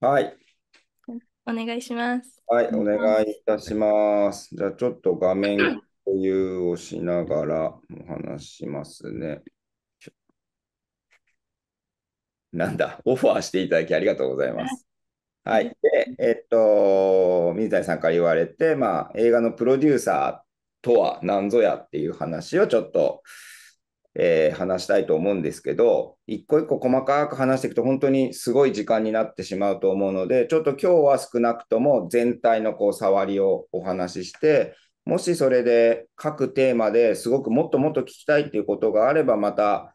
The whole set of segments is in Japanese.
はい。お願いします。はい、お願いいたします。じゃあ、ちょっと画面共有をしながらお話しますね。なんだ、オファーしていただきありがとうございます。はい。で、えっと、水谷さんから言われて、まあ、映画のプロデューサーとは何ぞやっていう話をちょっと、えー、話したいと思うんですけど、一個一個細かく話していくと本当にすごい時間になってしまうと思うので、ちょっと今日は少なくとも全体のこう触りをお話しして、もしそれで各テーマですごくもっともっと聞きたいっていうことがあれば、また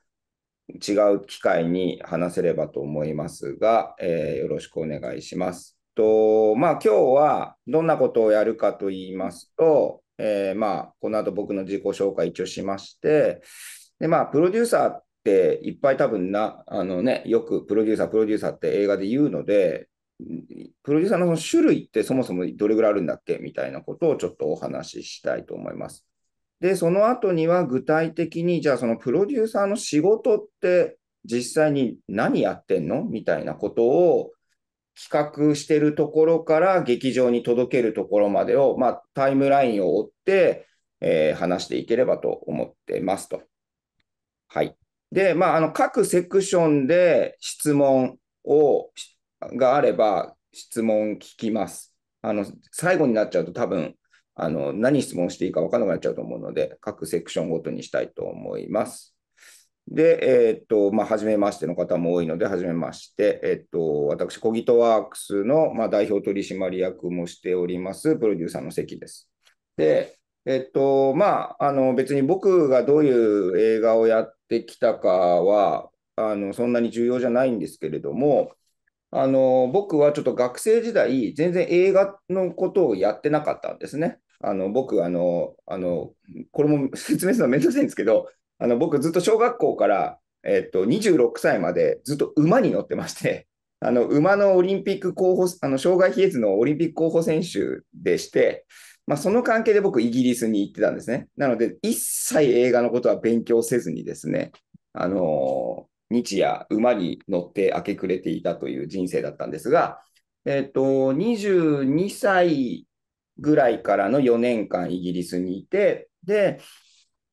違う機会に話せればと思いますが、えー、よろしくお願いします。とまあ、今日はどんなことをやるかと言いますと、えー、まあ、この後僕の自己紹介一応しまして、で、まあ、プロデューサーっていっぱい多分な、あのね、よくプロデューサー、プロデューサーって映画で言うので、プロデューサーのその種類ってそもそもどれぐらいあるんだっけみたいなことをちょっとお話ししたいと思います。で、その後には具体的に、じゃあそのプロデューサーの仕事って実際に何やってんのみたいなことを企画してるところから劇場に届けるところまでを、まあ、タイムラインを追って、えー、話していければと思ってますと。はい。で、まあ、あの各セクションで質問をがあれば質問聞きます。あの最後になっちゃうと多分あの何質問していいか分からなくなっちゃうと思うので各セクションごとにしたいと思います。で、えっ、と、まあ、初めましての方も多いので、初めまして、えっ、と、私、コギトワークスの、まあ、代表取締役もしております、プロデューサーの関です。で、えっ、と、まあ、あの、別に僕がどういう映画をやっってきたかはあのそんなに重要じゃないんですけれどもあの僕はちょっと学生時代全然映画のことをやってなかったんですね。あの僕あのあのこれも 説明するのめんどくさいんですけどあの僕ずっと小学校から、えっと、26歳までずっと馬に乗ってまして。あの馬のオリンピック候補あの障害比叡のオリンピック候補選手でして、まあ、その関係で僕、イギリスに行ってたんですね。なので、一切映画のことは勉強せずにですね、あのー、日夜馬に乗って明け暮れていたという人生だったんですが、えっ、ー、と、22歳ぐらいからの4年間イギリスにいて、で、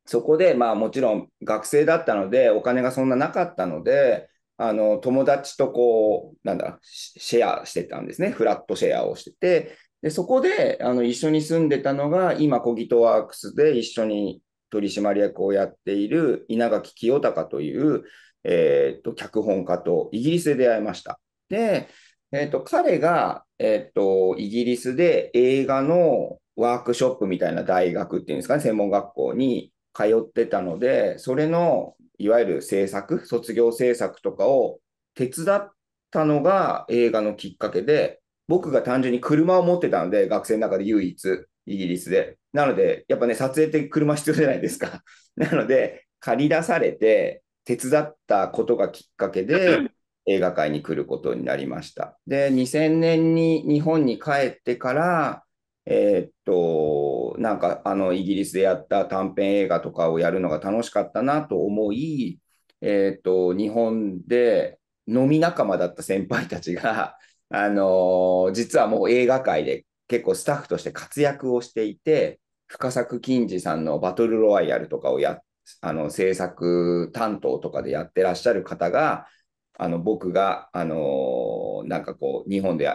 そこで、まあもちろん学生だったので、お金がそんななかったので、あの友達とこう、なんだ、シェアしてたんですね、フラットシェアをしてて、で、そこで、あの、一緒に住んでたのが、今、コギトワークスで一緒に取締役をやっている稲垣清隆という、えっ、と、脚本家とイギリスで出会いました。で、えっ、と、彼が、えっ、と、イギリスで映画のワークショップみたいな大学っていうんですかね、専門学校に通ってたので、それの、いわゆる制作、卒業制作とかを手伝ったのが映画のきっかけで、僕が単純に車を持ってたので、学生の中で唯一、イギリスで。なので、やっぱね、撮影って車必要じゃないですか。なので、借り出されて、手伝ったことがきっかけで、映画界に来ることになりました。で、2000年に日本に帰ってから、えー、っと、なんかあのイギリスでやった短編映画とかをやるのが楽しかったなと思い、えー、っと、日本で飲み仲間だった先輩たちが、あの実はもう映画界で結構スタッフとして活躍をしていて、深作金次さんのバトルロワイヤルとかをや、あの制作担当とかでやってらっしゃる方が、あの僕が、あのなんかこう、日本で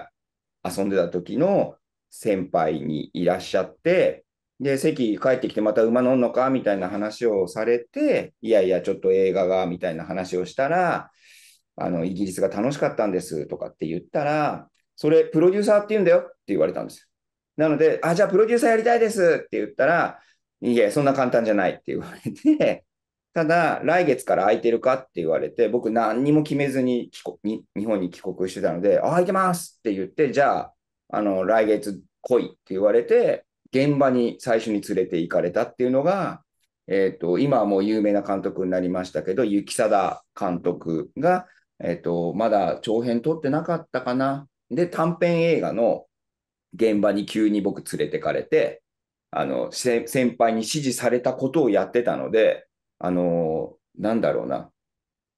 遊んでた時の先輩にいらっしゃって、で、席帰ってきてまた馬乗んのかみたいな話をされて、いやいや、ちょっと映画が、みたいな話をしたら、あの、イギリスが楽しかったんですとかって言ったら、それ、プロデューサーって言うんだよって言われたんです。なので、あ、じゃあプロデューサーやりたいですって言ったら、いえ、そんな簡単じゃないって言われて、ただ、来月から空いてるかって言われて、僕何にも決めずに帰国日本に帰国してたので、あ、空いてますって言って、じゃあ、あの、来月来いって言われて、現場に最初に連れて行かれたっていうのが、えっ、ー、と、今はもう有名な監督になりましたけど、雪貞監督が、えっ、と、まだ長編撮ってなかったかな。で、短編映画の現場に急に僕連れてかれて、あの、先輩に指示されたことをやってたので、あのなんだろうな。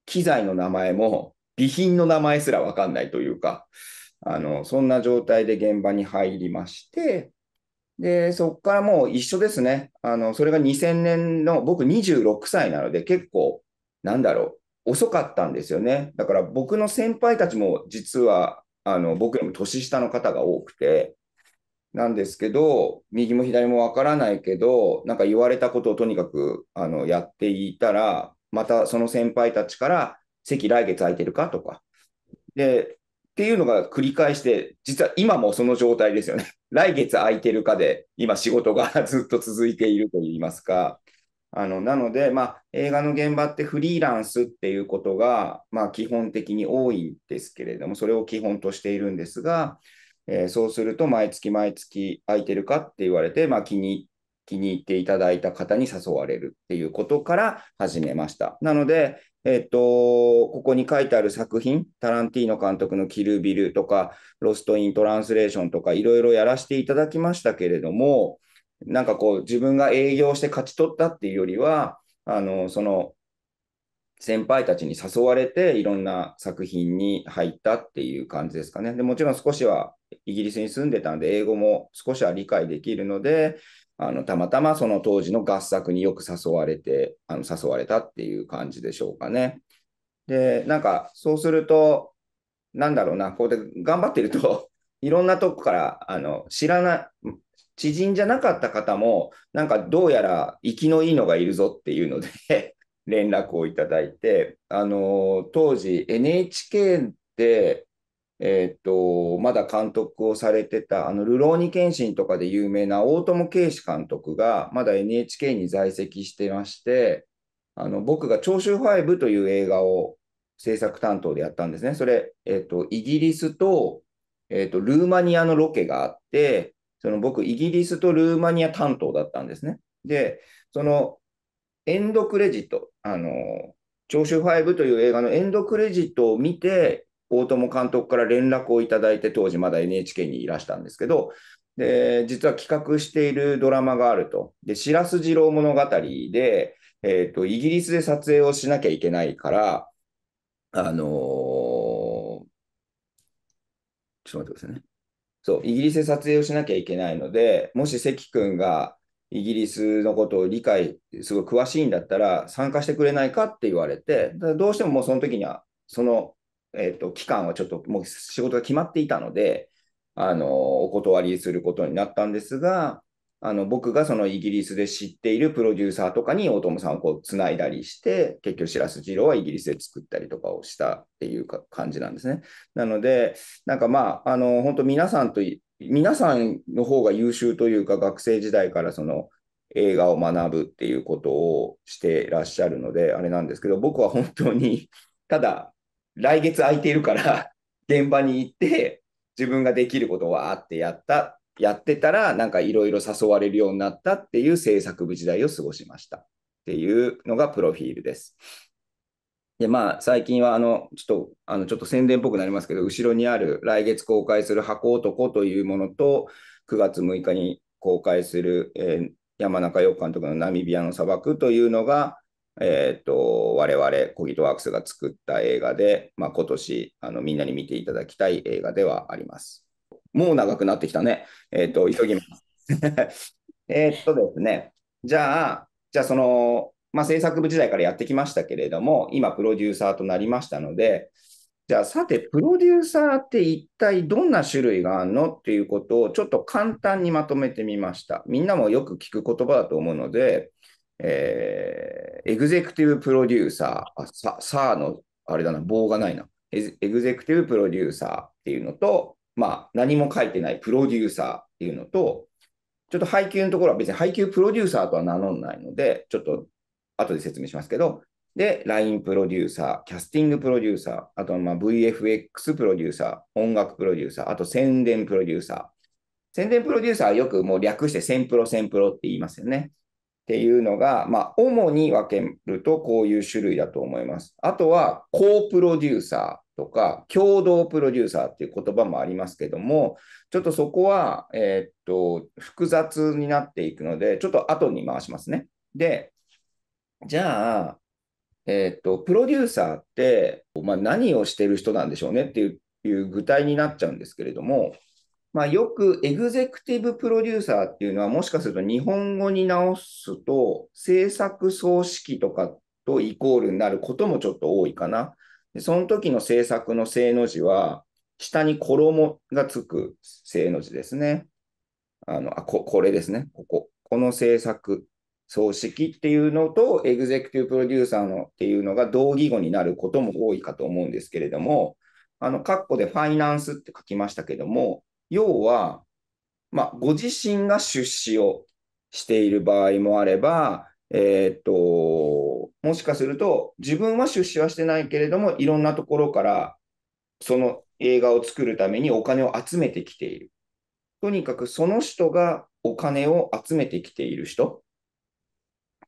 機材の名前も、備品の名前すらわかんないというか、あの、そんな状態で現場に入りまして、で、そこからもう一緒ですね。あの、それが2000年の、僕26歳なので結構、なんだろう、遅かったんですよね。だから僕の先輩たちも実はあの僕よりも年下の方が多くて、なんですけど、右も左もわからないけど、なんか言われたことをとにかくあのやっていたら、またその先輩たちから、席来月空いてるかとか。で、っていうのが繰り返して、実は今もその状態ですよね。来月空いてるかで、今仕事が ずっと続いているといいますか。あのなので、まあ、映画の現場ってフリーランスっていうことが、まあ、基本的に多いんですけれども、それを基本としているんですが、えー、そうすると毎月毎月空いてるかって言われて、まあ、気に気に入っていただいた方に誘われるっていうことから始めました。なので、えっと、ここに書いてある作品、タランティーノ監督のキルビルとか、ロスト・イン・トランスレーションとか、いろいろやらせていただきましたけれども、なんかこう、自分が営業して勝ち取ったっていうよりは、あの、その、先輩たちに誘われて、いろんな作品に入ったっていう感じですかね。でもちろん少しはイギリスに住んでたんで、英語も少しは理解できるので、あのたまたまその当時の合作によく誘われて、あの誘われたっていう感じでしょうかね。で、なんかそうすると、なんだろうな、こうで頑張ってると、いろんなとこからあの知らない、知人じゃなかった方も、なんかどうやら生きのいいのがいるぞっていうので 連絡をいただいて、あのー、当時 NHK で、えっ、と、まだ監督をされてた、あの、ルローニケンシンとかで有名な大友圭司監督が、まだ NHK に在籍してまして、あの、僕が長州ファイブという映画を制作担当でやったんですね。それ、えっ、と、イギリスと、えっ、と、ルーマニアのロケがあって、その僕、イギリスとルーマニア担当だったんですね。で、そのエンドクレジット、あの、ァイ5という映画のエンドクレジットを見て、大友監督から連絡をいただいて、当時まだ NHK にいらしたんですけど、で、実は企画しているドラマがあると。で、白洲次郎物語で、えっ、ー、と、イギリスで撮影をしなきゃいけないから、あのー、ちょっと待ってくださいね。そう、イギリスで撮影をしなきゃいけないので、もし関君がイギリスのことを理解、すごい詳しいんだったら、参加してくれないかって言われて、どうしてももうその時には、その、えっと、期間はちょっともう仕事が決まっていたので、あの、お断りすることになったんですが、あの僕がそのイギリスで知っているプロデューサーとかに大友さんをこうつないだりして、結局、白洲二郎はイギリスで作ったりとかをしたっていうか感じなんですね。なので、なんかまあ、あの本当、皆さんと、皆さんの方が優秀というか、学生時代からその映画を学ぶっていうことをしてらっしゃるので、あれなんですけど、僕は本当に、ただ、来月空いているから現場に行って、自分ができることをわーってやったやってたら、なんかいろいろ誘われるようになったっていう制作部時代を過ごしましたっていうのがプロフィールです。で、まあ、最近は、あの、ちょっと、あの、ちょっと宣伝っぽくなりますけど、後ろにある来月公開する箱男というものと、9月6日に公開する、えー、山中洋監督のナミビアの砂漠というのが、えっ、と、我々、コギトワークスが作った映画で、まあ、今年、あの、みんなに見ていただきたい映画ではあります。もう長くなってきたね。えっ、ー、と、急ぎます。えっとですね、じゃあ、じゃあその、まあ、制作部時代からやってきましたけれども、今、プロデューサーとなりましたので、じゃあ、さて、プロデューサーって一体どんな種類があるのっていうことをちょっと簡単にまとめてみました。みんなもよく聞く言葉だと思うので、えー、エグゼクティブプロデューサー、あさ、さの、あれだな、棒がないな。エグゼクティブプロデューサーっていうのと、まあ、何も書いてないプロデューサーっていうのと、ちょっと配給のところは別に配給プロデューサーとは名乗らないので、ちょっと後で説明しますけど、で、LINE プロデューサー、キャスティングプロデューサー、あとまあ VFX プロデューサー、音楽プロデューサー、あと宣伝プロデューサー。宣伝プロデューサーはよくもう略して1000プロ、1000プロって言いますよね。っていうのが、まあ、主に分けるとこういう種類だと思います。あとは、高プロデューサー。とか、共同プロデューサーっていう言葉もありますけども、ちょっとそこは、えー、っと、複雑になっていくので、ちょっと後に回しますね。で、じゃあ、えー、っと、プロデューサーって、まあ、何をしてる人なんでしょうねっていういう具体になっちゃうんですけれども、まあ、よくエグゼクティブプロデューサーっていうのは、もしかすると日本語に直すと、制作総指揮とかとイコールになることもちょっと多いかな。でその時の政策の正の字は、下に衣がつく正の字ですね。あの、あ、こ、これですね。ここ。この政策、葬式っていうのと、エグゼクティブプロデューサーのっていうのが同義語になることも多いかと思うんですけれども、あの、括弧でファイナンスって書きましたけども、要は、まあ、ご自身が出資をしている場合もあれば、えー、っと、もしかすると、自分は出資はしてないけれども、いろんなところから、その映画を作るためにお金を集めてきている。とにかくその人がお金を集めてきている人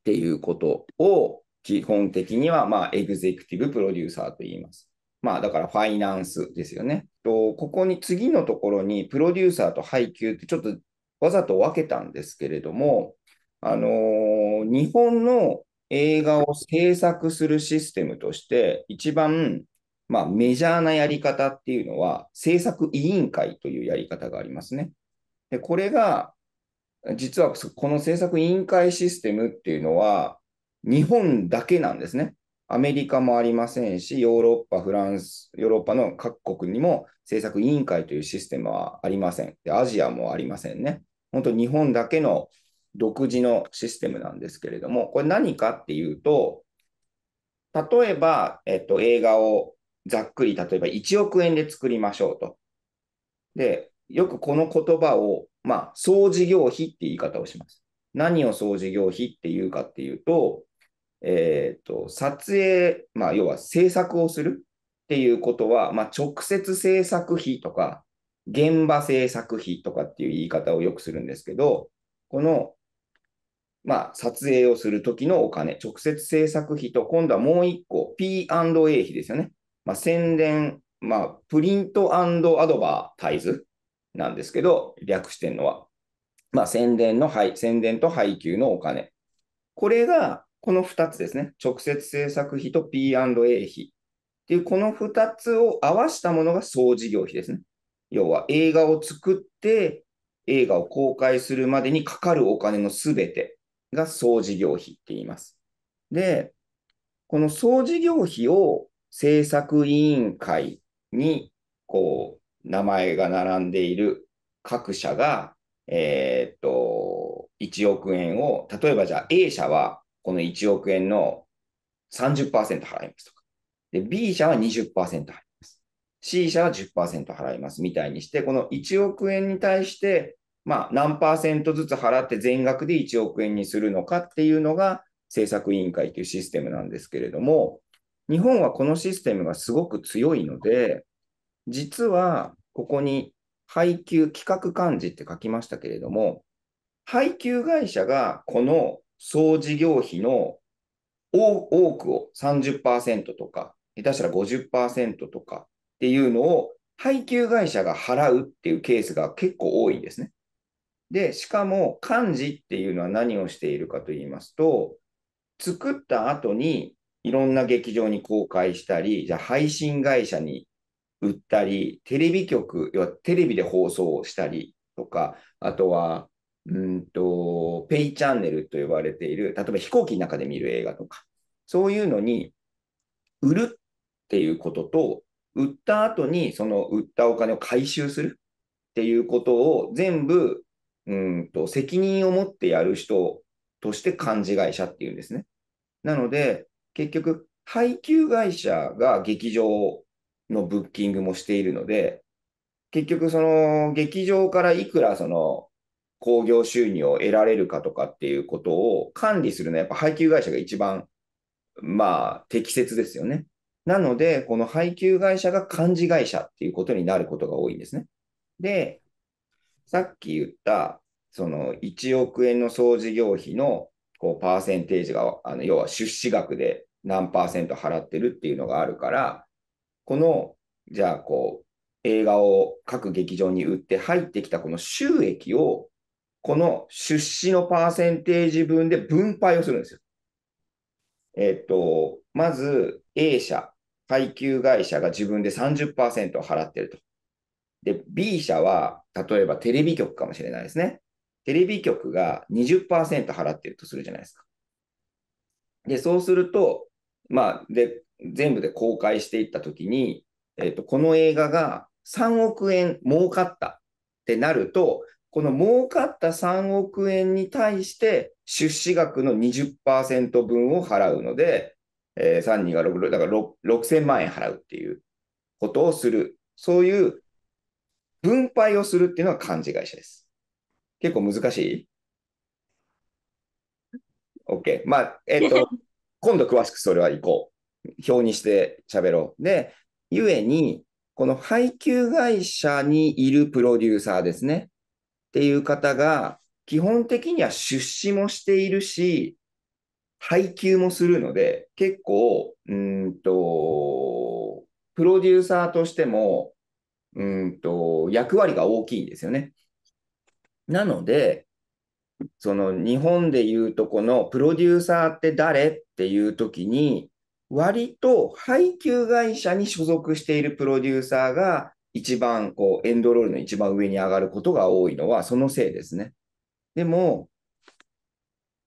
っていうことを基本的にはまあエグゼクティブプロデューサーと言います。まあだからファイナンスですよね。とここに次のところにプロデューサーと配給ってちょっとわざと分けたんですけれども、あのー日本の映画を制作するシステムとして、一番、まあ、メジャーなやり方っていうのは、制作委員会というやり方がありますね。で、これが、実はこの制作委員会システムっていうのは、日本だけなんですね。アメリカもありませんし、ヨーロッパ、フランス、ヨーロッパの各国にも制作委員会というシステムはありません。でアジアもありませんね。本当、日本だけの独自のシステムなんですけれども、これ何かっていうと、例えば、えっと、映画をざっくり、例えば1億円で作りましょうと。で、よくこの言葉を、まあ、総事業費って言い方をします。何を総事業費っていうかっていうと、えっ、ー、と、撮影、まあ、要は制作をするっていうことは、まあ、直接制作費とか、現場制作費とかっていう言い方をよくするんですけど、このまあ、撮影をするときのお金、直接制作費と、今度はもう一個、P&A 費ですよね。まあ、宣伝、まあ、プリントアドバータイズなんですけど、略してるのは。まあ、宣伝の、宣伝と配給のお金。これが、この2つですね。直接制作費と P&A 費。っていう、この2つを合わしたものが総事業費ですね。要は、映画を作って、映画を公開するまでにかかるお金のすべてが総事業費って言います。で、この総事業費を政策委員会に、こう、名前が並んでいる各社が、えー、っと、1億円を、例えばじゃあ A 社はこの1億円の30%払いますとか。で、B 社は20%払います。C 社は10%払いますみたいにして、この1億円に対してまあ、何パーセントずつ払って全額で1億円にするのかっていうのが政策委員会というシステムなんですけれども、日本はこのシステムがすごく強いので、実はここに配給企画幹事って書きましたけれども、配給会社がこの総事業費の多くを30%とか、下手したら50%とかっていうのを配給会社が払うっていうケースが結構多いんですね。で、しかも漢字っていうのは何をしているかと言いますと、作った後にいろんな劇場に公開したり、じゃ配信会社に売ったり、テレビ局、要はテレビで放送したりとか、あとは、うんと、ペイチャンネルと呼ばれている、例えば飛行機の中で見る映画とか、そういうのに売るっていうことと、売った後にその売ったお金を回収するっていうことを全部うんと責任を持ってやる人として幹事会社っていうんですね。なので、結局、配給会社が劇場のブッキングもしているので、結局、その劇場からいくらその興行収入を得られるかとかっていうことを管理するのは、やっぱ配給会社が一番、まあ、適切ですよね。なので、この配給会社が幹事会社っていうことになることが多いんですね。で、さっき言ったその1億円の総事業費のこうパーセンテージが、あの要は出資額で何パーセント払ってるっていうのがあるから、この、じゃあこう、映画を各劇場に売って入ってきたこの収益を、この出資のパーセンテージ分で分配をするんですよ。えっと、まず A 社、配給会社が自分で30%払ってると。で、B 社は、例えばテレビ局かもしれないですね。テレビ局が20%払ってるとするじゃないですか。で、そうすると、まあ、で、全部で公開していったときに、えっ、ー、と、この映画が3億円儲かったってなると、この儲かった3億円に対して出資額の20%分を払うので、えー、3人が6、だから6000万円払うっていうことをする。そういう分配をするっていうのは漢字会社です。結構難しい ?OK。まあ、えっ、ー、と、今度詳しくそれは行こう。表にして喋ろう。で、ゆえに、この配給会社にいるプロデューサーですね。っていう方が、基本的には出資もしているし、配給もするので、結構、うんと、プロデューサーとしても、うんと、役割が大きいんですよね。なので、その日本でいうとこのプロデューサーって誰っていう時に、割と配給会社に所属しているプロデューサーが一番こうエンドロールの一番上に上がることが多いのはそのせいですね。でも、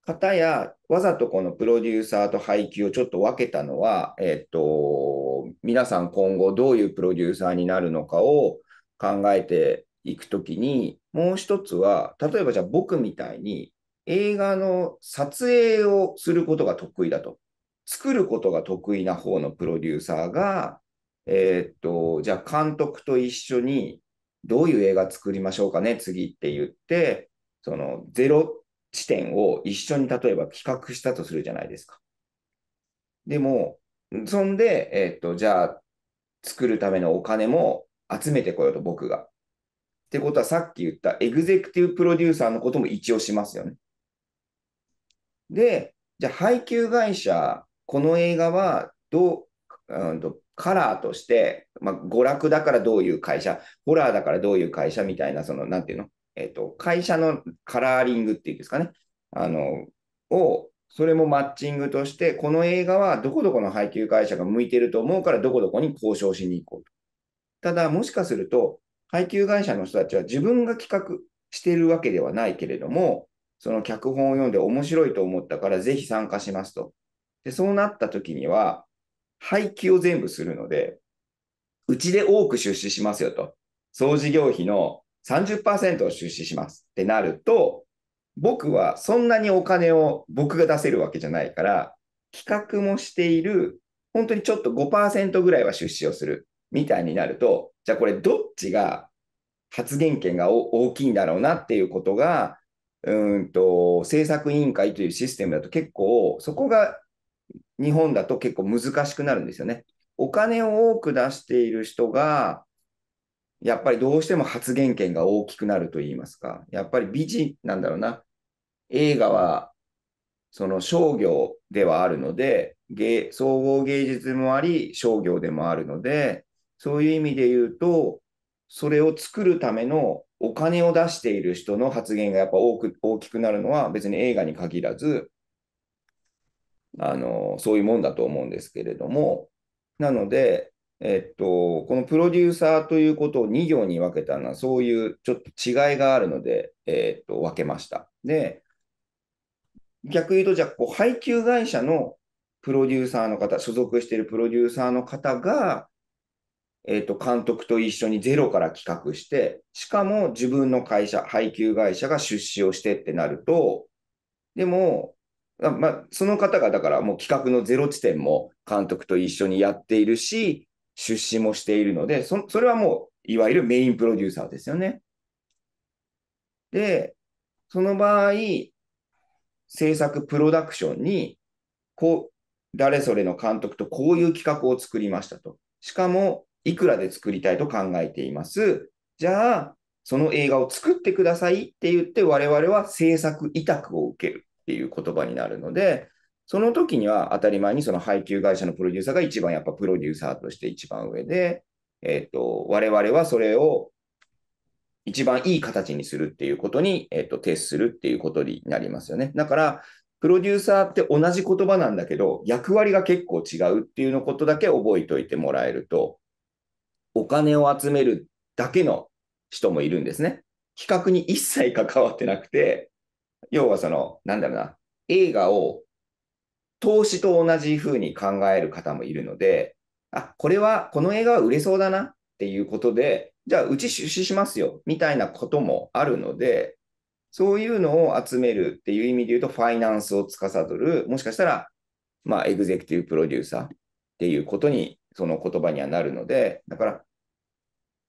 方やわざとこのプロデューサーと配給をちょっと分けたのは、えっ、と、皆さん今後どういうプロデューサーになるのかを考えて行くときに、もう一つは、例えばじゃあ僕みたいに映画の撮影をすることが得意だと。作ることが得意な方のプロデューサーが、えー、っと、じゃあ監督と一緒にどういう映画作りましょうかね、次って言って、そのゼロ地点を一緒に例えば企画したとするじゃないですか。でも、そんで、えー、っと、じゃあ作るためのお金も集めてこようと僕が。ってことはさっき言ったエグゼクティブプロデューサーのことも一応しますよね。で、じゃあ配給会社、この映画はどう、うんと、カラーとして、まあ、娯楽だからどういう会社、ホラーだからどういう会社みたいな、その、なんていうの、えっ、と、会社のカラーリングっていうんですかね、あの、を、それもマッチングとして、この映画はどこどこの配給会社が向いてると思うから、どこどこに交渉しに行こうと。ただ、もしかすると、配給会社の人たちは自分が企画しているわけではないけれども、その脚本を読んで面白いと思ったからぜひ参加しますと。で、そうなった時には、配給を全部するので、うちで多く出資しますよと。総事業費の30%を出資しますってなると、僕はそんなにお金を僕が出せるわけじゃないから、企画もしている、本当にちょっと5%ぐらいは出資をするみたいになると、じゃあこれどっちが発言権が大きいんだろうなっていうことが、うんと、政策委員会というシステムだと結構、そこが日本だと結構難しくなるんですよね。お金を多く出している人が、やっぱりどうしても発言権が大きくなると言いますか、やっぱり美人なんだろうな。映画は、その商業ではあるので、芸総合芸術もあり、商業でもあるので、そういう意味で言うと、それを作るためのお金を出している人の発言がやっぱ多く大きくなるのは別に映画に限らず、あのそういうもんだと思うんですけれども、なので、えっと、このプロデューサーということを2行に分けたのは、そういうちょっと違いがあるので、えっと、分けました。で、逆に言うと、じゃあこう、配給会社のプロデューサーの方、所属しているプロデューサーの方が、えっ、と、監督と一緒にゼロから企画して、しかも自分の会社、配給会社が出資をしてってなると、でも、まあ、その方がだからもう企画のゼロ地点も監督と一緒にやっているし、出資もしているので、そそれはもう、いわゆるメインプロデューサーですよね。で、その場合、制作プロダクションに、こう、誰それの監督とこういう企画を作りましたと。しかも、いくらで作りたいと考えています。じゃあ、その映画を作ってくださいって言って、我々は制作委託を受けるっていう言葉になるので、その時には当たり前にその配給会社のプロデューサーが一番やっぱプロデューサーとして一番上で、えっ、ー、と、我々はそれを一番いい形にするっていうことに、えっ、ー、と、徹するっていうことになりますよね。だから、プロデューサーって同じ言葉なんだけど、役割が結構違うっていうのことだけ覚えておいてもらえると、お金を集めるだけの人もいるんですね。企画に一切関わってなくて、要はその、なんだろうな、映画を投資と同じ風に考える方もいるので、あ、これは、この映画は売れそうだなっていうことで、じゃあうち出資しますよ、みたいなこともあるので、そういうのを集めるっていう意味で言うと、ファイナンスを司る、もしかしたら、まあ、エグゼクティブプロデューサーっていうことにその言葉にはなるので、だから、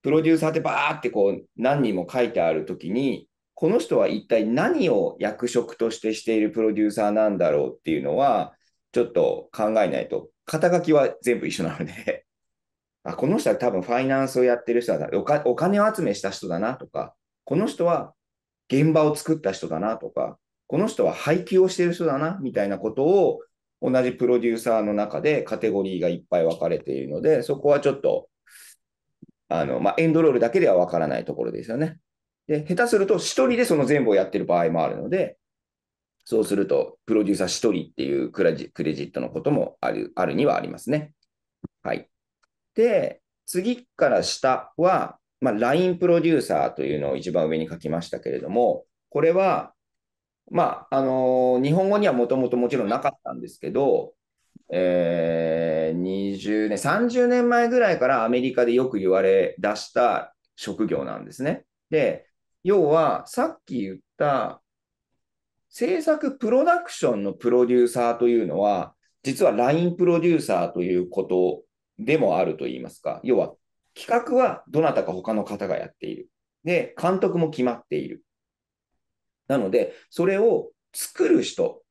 プロデューサーってバーってこう何人も書いてあるときに、この人は一体何を役職としてしているプロデューサーなんだろうっていうのは、ちょっと考えないと、肩書きは全部一緒なので あ、この人は多分ファイナンスをやってる人だな、お金を集めした人だなとか、この人は現場を作った人だなとか、この人は配給をしてる人だなみたいなことを同じプロデューサーの中でカテゴリーがいっぱい分かれているので、そこはちょっと、あのまあ、エンドロールだけでは分からないところですよね。で、下手すると1人でその全部をやってる場合もあるので、そうすると、プロデューサー1人っていうクレジットのこともあるあるにはありますね。はい。で、次から下は、まあ、LINE プロデューサーというのを一番上に書きましたけれども、これはまあ、あの日本語にはもともともちろんなかったんですけど、えー、20年、30年前ぐらいからアメリカでよく言われ出した職業なんですね。で、要はさっき言った制作プロダクションのプロデューサーというのは、実は LINE プロデューサーということでもあるといいますか、要は企画はどなたか他の方がやっている。で、監督も決まっている。なので、それを作る人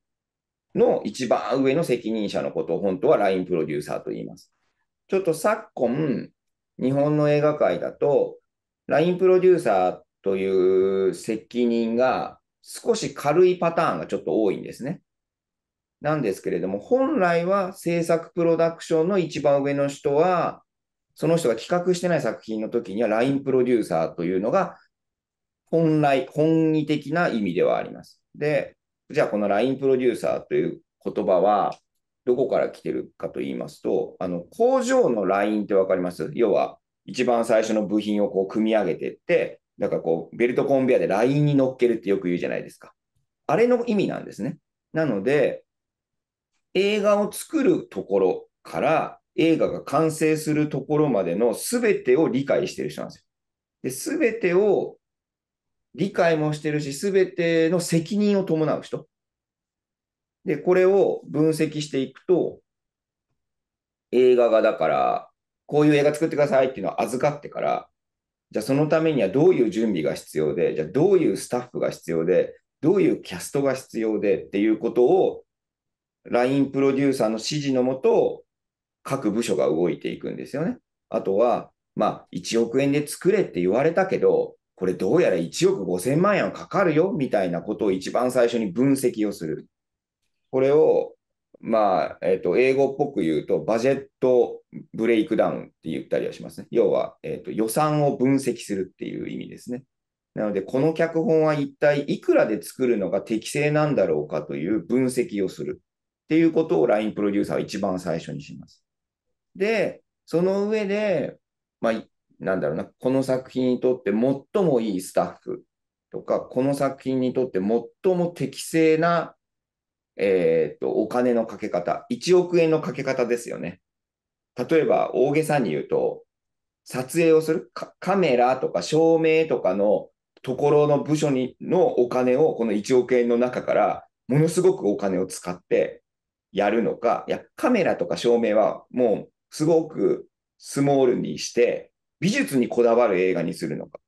の一番上の責任者のことを本当はラインプロデューサーと言います。ちょっと昨今、日本の映画界だと、ラインプロデューサーという責任が少し軽いパターンがちょっと多いんですね。なんですけれども、本来は制作プロダクションの一番上の人は、その人が企画してない作品の時には、ラインプロデューサーというのが本来、本意的な意味ではあります。で、じゃあこの LINE プロデューサーという言葉は、どこから来てるかと言いますと、あの工場の LINE って分かります要は、一番最初の部品をこう組み上げてって、だからこう、ベルトコンベアで LINE に乗っけるってよく言うじゃないですか。あれの意味なんですね。なので、映画を作るところから映画が完成するところまでの全てを理解してる人なんですよ。で、全てを理解もしてるし、すべての責任を伴う人。で、これを分析していくと、映画がだから、こういう映画作ってくださいっていうのを預かってから、じゃあそのためにはどういう準備が必要で、じゃあどういうスタッフが必要で、どういうキャストが必要でっていうことを、LINE プロデューサーの指示のもと、各部署が動いていくんですよね。あとは、まあ、1億円で作れって言われたけど、これどうやら1億5000万円はかかるよみたいなことを一番最初に分析をする。これを、まあ、えっ、と、英語っぽく言うと、バジェットブレイクダウンって言ったりはしますね。要は、えっ、と、予算を分析するっていう意味ですね。なので、この脚本は一体いくらで作るのが適正なんだろうかという分析をするっていうことを LINE プロデューサーは一番最初にします。で、その上で、まあ、なんだろうな、この作品にとって最もいいスタッフとか、この作品にとって最も適正な、えーと、とお金のかけ方、1億円のかけ方ですよね。例えば大げさに言うと、撮影をするカメラとか照明とかのところの部署にのお金をこの1億円の中からものすごくお金を使ってやるのか、いやカメラとか照明はもうすごくスモールにして美術にこだわる映画にするのか。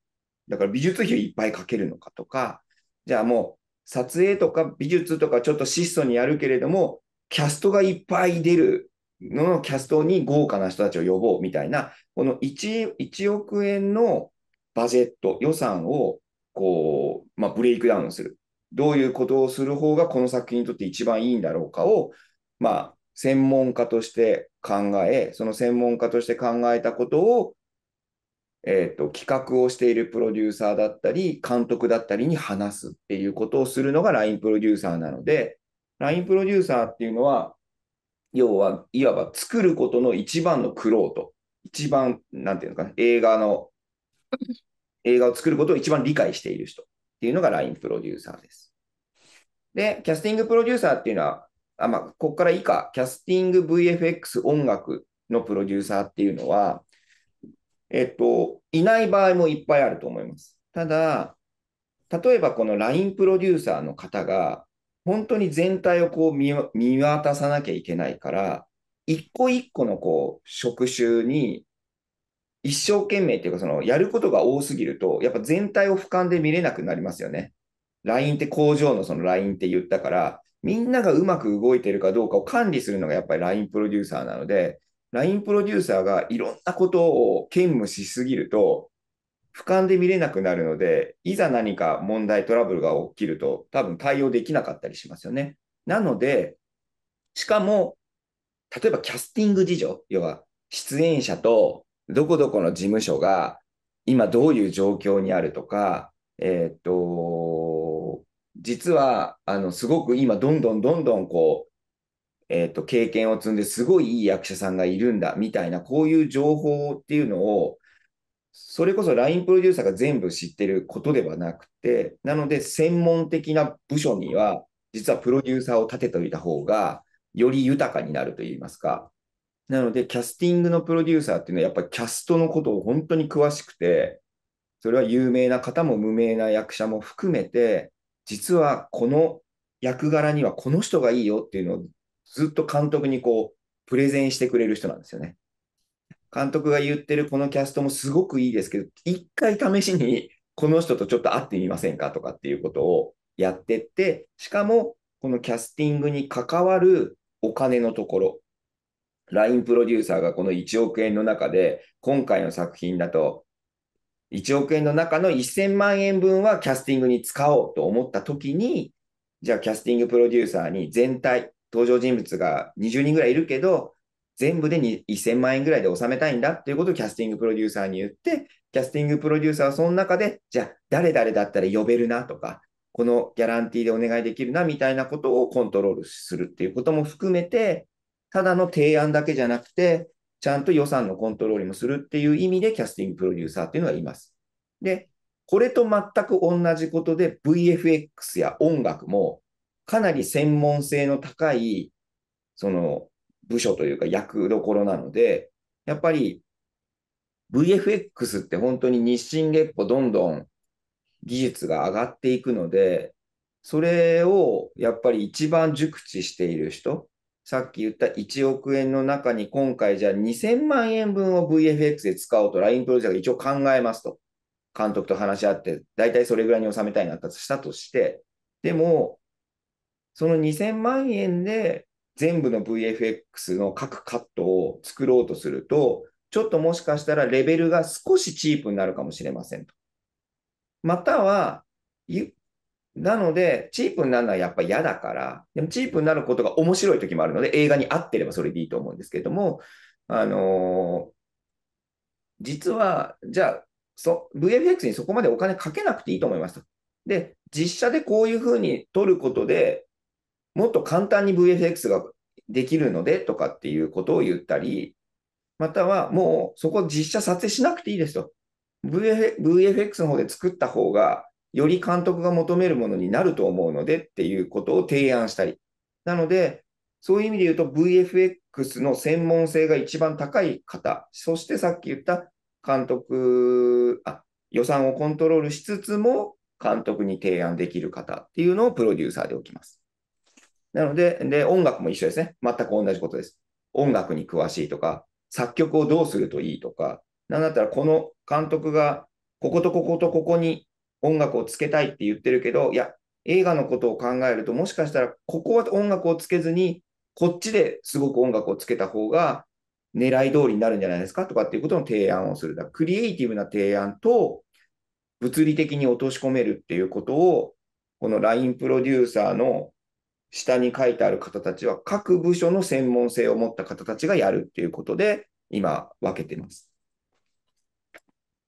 だから美術費をいっぱいかけるのかとか、じゃあもう撮影とか美術とかちょっと質素にやるけれども、キャストがいっぱい出るののキャストに豪華な人たちを呼ぼうみたいな、この 1, 1億円のバジェット、予算をこう、まあ、ブレイクダウンする。どういうことをする方がこの作品にとって一番いいんだろうかを、まあ、専門家として考え、その専門家として考えたことをえっ、ー、と、企画をしているプロデューサーだったり、監督だったりに話すっていうことをするのが LINE プロデューサーなので、LINE プロデューサーっていうのは、要は、いわば作ることの一番の苦労と、一番、なんていうのかな、映画の、映画を作ることを一番理解している人っていうのが LINE プロデューサーです。で、キャスティングプロデューサーっていうのは、あまあ、ここから以下、キャスティング VFX 音楽のプロデューサーっていうのは、えっと、いない場合もいっぱいあると思います。ただ、例えばこの LINE プロデューサーの方が、本当に全体をこう見渡さなきゃいけないから、一個一個のこう職種に一生懸命っていうか、そのやることが多すぎると、やっぱ全体を俯瞰で見れなくなりますよね。LINE って工場のその LINE って言ったから、みんながうまく動いてるかどうかを管理するのがやっぱり LINE プロデューサーなので、LINE プロデューサーがいろんなことを兼務しすぎると、俯瞰で見れなくなるので、いざ何か問題、トラブルが起きると、多分対応できなかったりしますよね。なので、しかも、例えばキャスティング事情、要は出演者とどこどこの事務所が今どういう状況にあるとか、えー、っと、実は、あの、すごく今どんどんどんどんこう、えっ、ー、と、経験を積んですごいいい役者さんがいるんだ、みたいな、こういう情報っていうのを、それこそ LINE プロデューサーが全部知ってることではなくて、なので専門的な部署には、実はプロデューサーを立てておいた方が、より豊かになるといいますか。なので、キャスティングのプロデューサーっていうのは、やっぱりキャストのことを本当に詳しくて、それは有名な方も無名な役者も含めて、実はこの役柄にはこの人がいいよっていうのをずっと監督にこう、プレゼンしてくれる人なんですよね。監督が言ってるこのキャストもすごくいいですけど、一回試しにこの人とちょっと会ってみませんかとかっていうことをやってって、しかもこのキャスティングに関わるお金のところ、LINE プロデューサーがこの1億円の中で、今回の作品だと、1億円の中の1000万円分はキャスティングに使おうと思った時に、じゃあキャスティングプロデューサーに全体、登場人物が20人ぐらいいるけど、全部で1000万円ぐらいで収めたいんだっていうことをキャスティングプロデューサーに言って、キャスティングプロデューサーはその中で、じゃあ誰々だったら呼べるなとか、このギャランティーでお願いできるなみたいなことをコントロールするっていうことも含めて、ただの提案だけじゃなくて、ちゃんと予算のコントロールもするっていう意味でキャスティングプロデューサーっていうのはいます。で、これと全く同じことで VFX や音楽もかなり専門性の高い、その、部署というか役どころなので、やっぱり VFX って本当に日進月歩どんどん技術が上がっていくので、それをやっぱり一番熟知している人、さっき言った1億円の中に今回じゃあ2000万円分を VFX で使おうと LINE プロジェクトが一応考えますと。監督と話し合って、大体それぐらいに収めたいなったとしたとして、でも、その2000万円で全部の VFX の各カットを作ろうとすると、ちょっともしかしたらレベルが少しチープになるかもしれませんと。または、なので、チープになるのはやっぱ嫌だから、でもチープになることが面白い時もあるので、映画に合ってればそれでいいと思うんですけれども、あのー、実は、じゃあ、VFX にそこまでお金かけなくていいと思いますと。で、実写でこういうふうに撮ることで、もっと簡単に VFX ができるのでとかっていうことを言ったり、またはもうそこ実写撮影しなくていいですと。VFX の方で作った方が、より監督が求めるものになると思うのでっていうことを提案したり。なので、そういう意味で言うと VFX の専門性が一番高い方、そしてさっき言った監督、あ、予算をコントロールしつつも監督に提案できる方っていうのをプロデューサーで置きます。なので、で、音楽も一緒ですね。全く同じことです。音楽に詳しいとか、作曲をどうするといいとか、なんだったらこの監督が、こことこことここに音楽をつけたいって言ってるけど、いや、映画のことを考えると、もしかしたら、ここは音楽をつけずに、こっちですごく音楽をつけた方が、狙い通りになるんじゃないですかとかっていうことの提案をする。だクリエイティブな提案と、物理的に落とし込めるっていうことを、この LINE プロデューサーの下に書いてある方たちは、各部署の専門性を持った方たちがやるっていうことで、今、分けてます。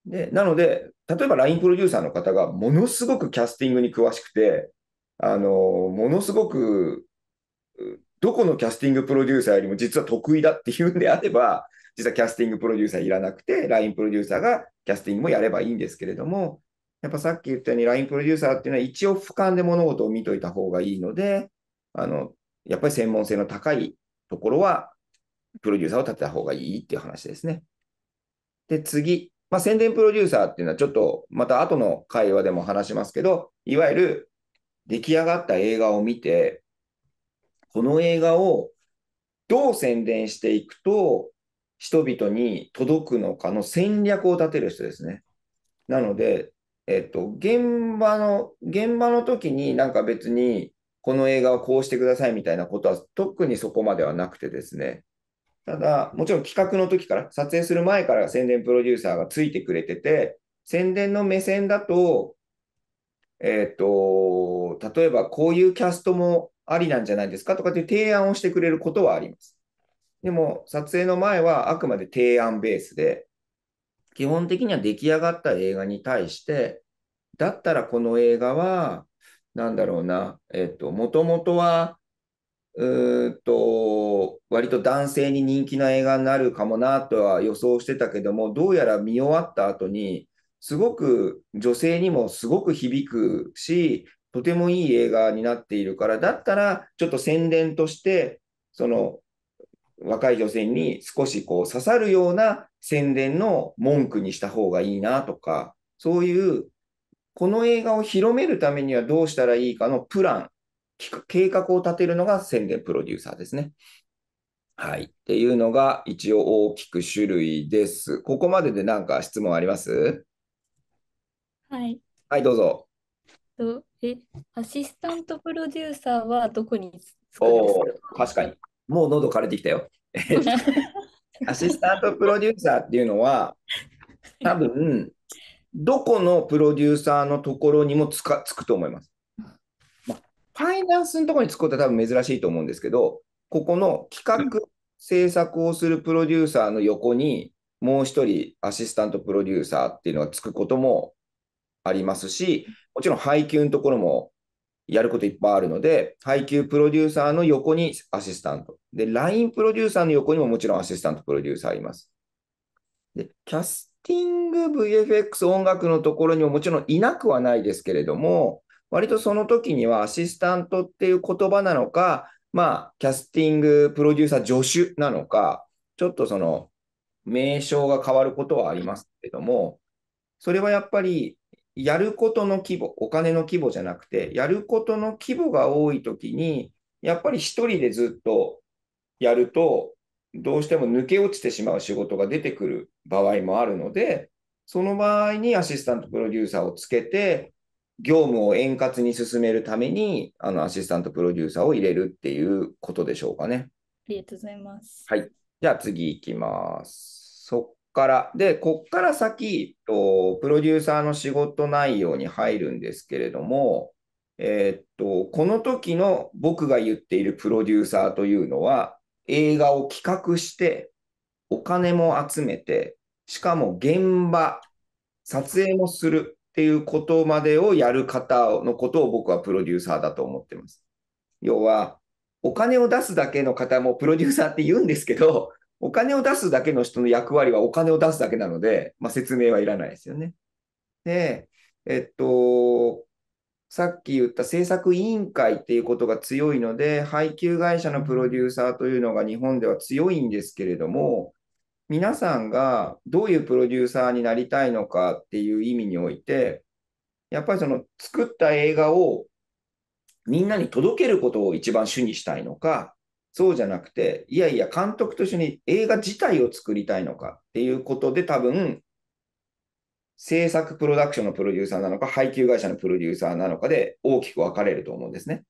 で、なので、例えば LINE プロデューサーの方が、ものすごくキャスティングに詳しくて、あの、ものすごく、どこのキャスティングプロデューサーよりも実は得意だっていうんであれば、実はキャスティングプロデューサーいらなくて、LINE プロデューサーがキャスティングもやればいいんですけれども、やっぱさっき言ったように LINE プロデューサーっていうのは一応俯瞰で物事を見といた方がいいので、あの、やっぱり専門性の高いところは、プロデューサーを立てた方がいいっていう話ですね。で、次、まあ、宣伝プロデューサーっていうのはちょっとまた後の会話でも話しますけど、いわゆる出来上がった映画を見て、この映画をどう宣伝していくと人々に届くのかの戦略を立てる人ですね。なので、えっと、現場の、現場の時になんか別にこの映画をこうしてくださいみたいなことは特にそこまではなくてですね、ただ、もちろん企画の時から、撮影する前から宣伝プロデューサーがついてくれてて、宣伝の目線だと、えっ、ー、と、例えばこういうキャストもありなんじゃないですかとかっていう提案をしてくれることはあります。でも、撮影の前はあくまで提案ベースで、基本的には出来上がった映画に対して、だったらこの映画は、なんだろうな、えっと、もともとは、うっと、割と男性に人気な映画になるかもなとは予想してたけども、どうやら見終わった後に、すごく女性にもすごく響くし、とてもいい映画になっているから、だったら、ちょっと宣伝として、その、若い女性に少しこう刺さるような宣伝の文句にした方がいいなとか、そういうこの映画を広めるためにはどうしたらいいかのプラン、計画を立てるのが宣伝プロデューサーですね。はい。っていうのが一応大きく種類です。ここまでで何か質問ありますはい。はい、どうぞ。え、アシスタントプロデューサーはどこにつるんですか確かに。もう喉枯れてきたよ。アシスタントプロデューサーっていうのは、多分どこのプロデューサーのところにもつかつくと思います。まあ、ファイナンスのところにつくことは多分珍しいと思うんですけど、ここの企画、制作をするプロデューサーの横に、もう一人アシスタントプロデューサーっていうのがつくこともありますし、もちろん配給のところもやることいっぱいあるので、配給プロデューサーの横にアシスタント。で、LINE プロデューサーの横にももちろんアシスタントプロデューサーいます。で、キャスティング、VFX、音楽のところにももちろんいなくはないですけれども、割とその時にはアシスタントっていう言葉なのか、まあ、キャスティング、プロデューサー、助手なのか、ちょっとその、名称が変わることはありますけれども、それはやっぱり、やることの規模、お金の規模じゃなくて、やることの規模が多いときに、やっぱり一人でずっとやると、どうしても抜け落ちてしまう仕事が出てくる場合もあるので、その場合にアシスタントプロデューサーをつけて、業務を円滑に進めるために、あのアシスタントプロデューサーを入れるっていうことでしょうかね。ありがとうございます。はい。じゃあ次行きます。そっから。で、こっから先と、プロデューサーの仕事内容に入るんですけれども、えー、っと、この時の僕が言っているプロデューサーというのは、映画を企画して、お金も集めて、しかも現場、撮影もするっていうことまでをやる方のことを僕はプロデューサーだと思ってます。要は、お金を出すだけの方もプロデューサーって言うんですけど、お金を出すだけの人の役割はお金を出すだけなので、まあ、説明はいらないですよね。で、えっと、さっき言った制作委員会っていうことが強いので、配給会社のプロデューサーというのが日本では強いんですけれども、皆さんがどういうプロデューサーになりたいのかっていう意味において、やっぱりその作った映画をみんなに届けることを一番主にしたいのか、そうじゃなくて、いやいや、監督と一緒に映画自体を作りたいのかっていうことで多分制作プロダクションのプロデューサーなのか、配給会社のプロデューサーなのかで大きく分かれると思うんですね。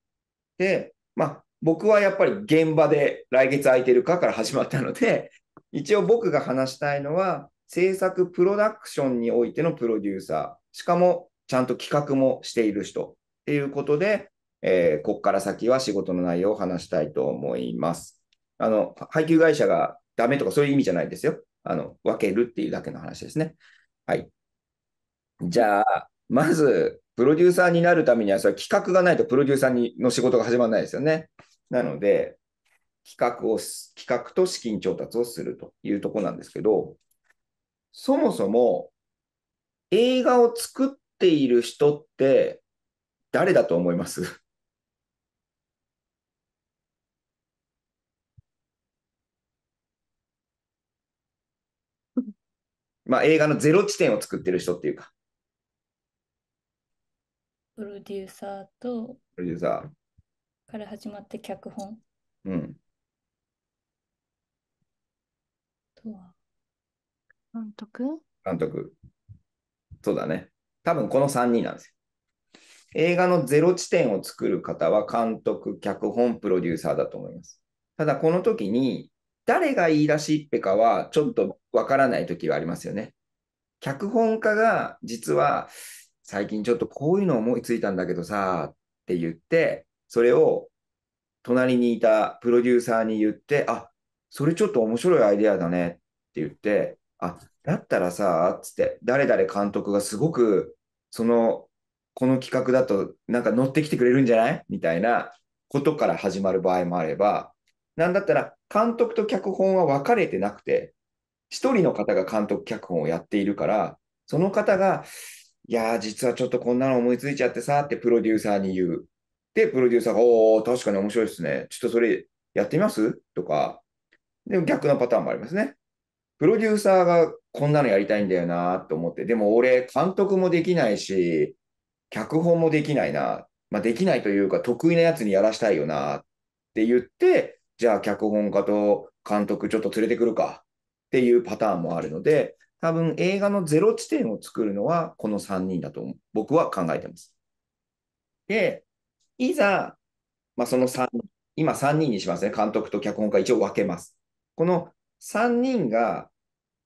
で、まあ、僕はやっぱり現場で来月空いてるかから始まったので、一応僕が話したいのは、制作プロダクションにおいてのプロデューサー、しかもちゃんと企画もしている人っていうことで、えー、ここから先は仕事の内容を話したいと思います。あの、配給会社がダメとかそういう意味じゃないですよ。あの、分けるっていうだけの話ですね。はい。じゃあ、まず、プロデューサーになるためには、それ企画がないとプロデューサーにの仕事が始まらないですよね。なので、企画を、企画と資金調達をするというとこなんですけど、そもそも映画を作っている人って誰だと思います まあ、映画のゼロ地点を作ってる人っていうか、プロデューサーと、プロデューサーから始まって脚本うん。とは。監督監督。そうだね。多分この3人なんですよ。映画のゼロ地点を作る方は監督、脚本、プロデューサーだと思います。ただこの時に誰が言い出しっぺかはちょっとわからない時はありますよね。脚本家が実は最近ちょっとこういうの思いついたんだけどさ、って言って、それを隣にいたプロデューサーに言って、あ、それちょっと面白いアイデアだねって言って、あ、だったらさ、つって、誰々監督がすごく、その、この企画だとなんか乗ってきてくれるんじゃないみたいなことから始まる場合もあれば、なんだったら監督と脚本は分かれてなくて、一人の方が監督脚本をやっているから、その方が、いやー、実はちょっとこんなの思いついちゃってさ、ってプロデューサーに言う。で、プロデューサーが、おお、確かに面白いですね。ちょっとそれやってみますとか。でも逆のパターンもありますね。プロデューサーがこんなのやりたいんだよなと思って、でも俺、監督もできないし、脚本もできないな。まあ、できないというか、得意なやつにやらしたいよなって言って、じゃあ脚本家と監督ちょっと連れてくるかっていうパターンもあるので、多分映画のゼロ地点を作るのはこの3人だと僕は考えてます。で、いざ、まあ、その3、今3人にしますね。監督と脚本家一応分けます。この3人が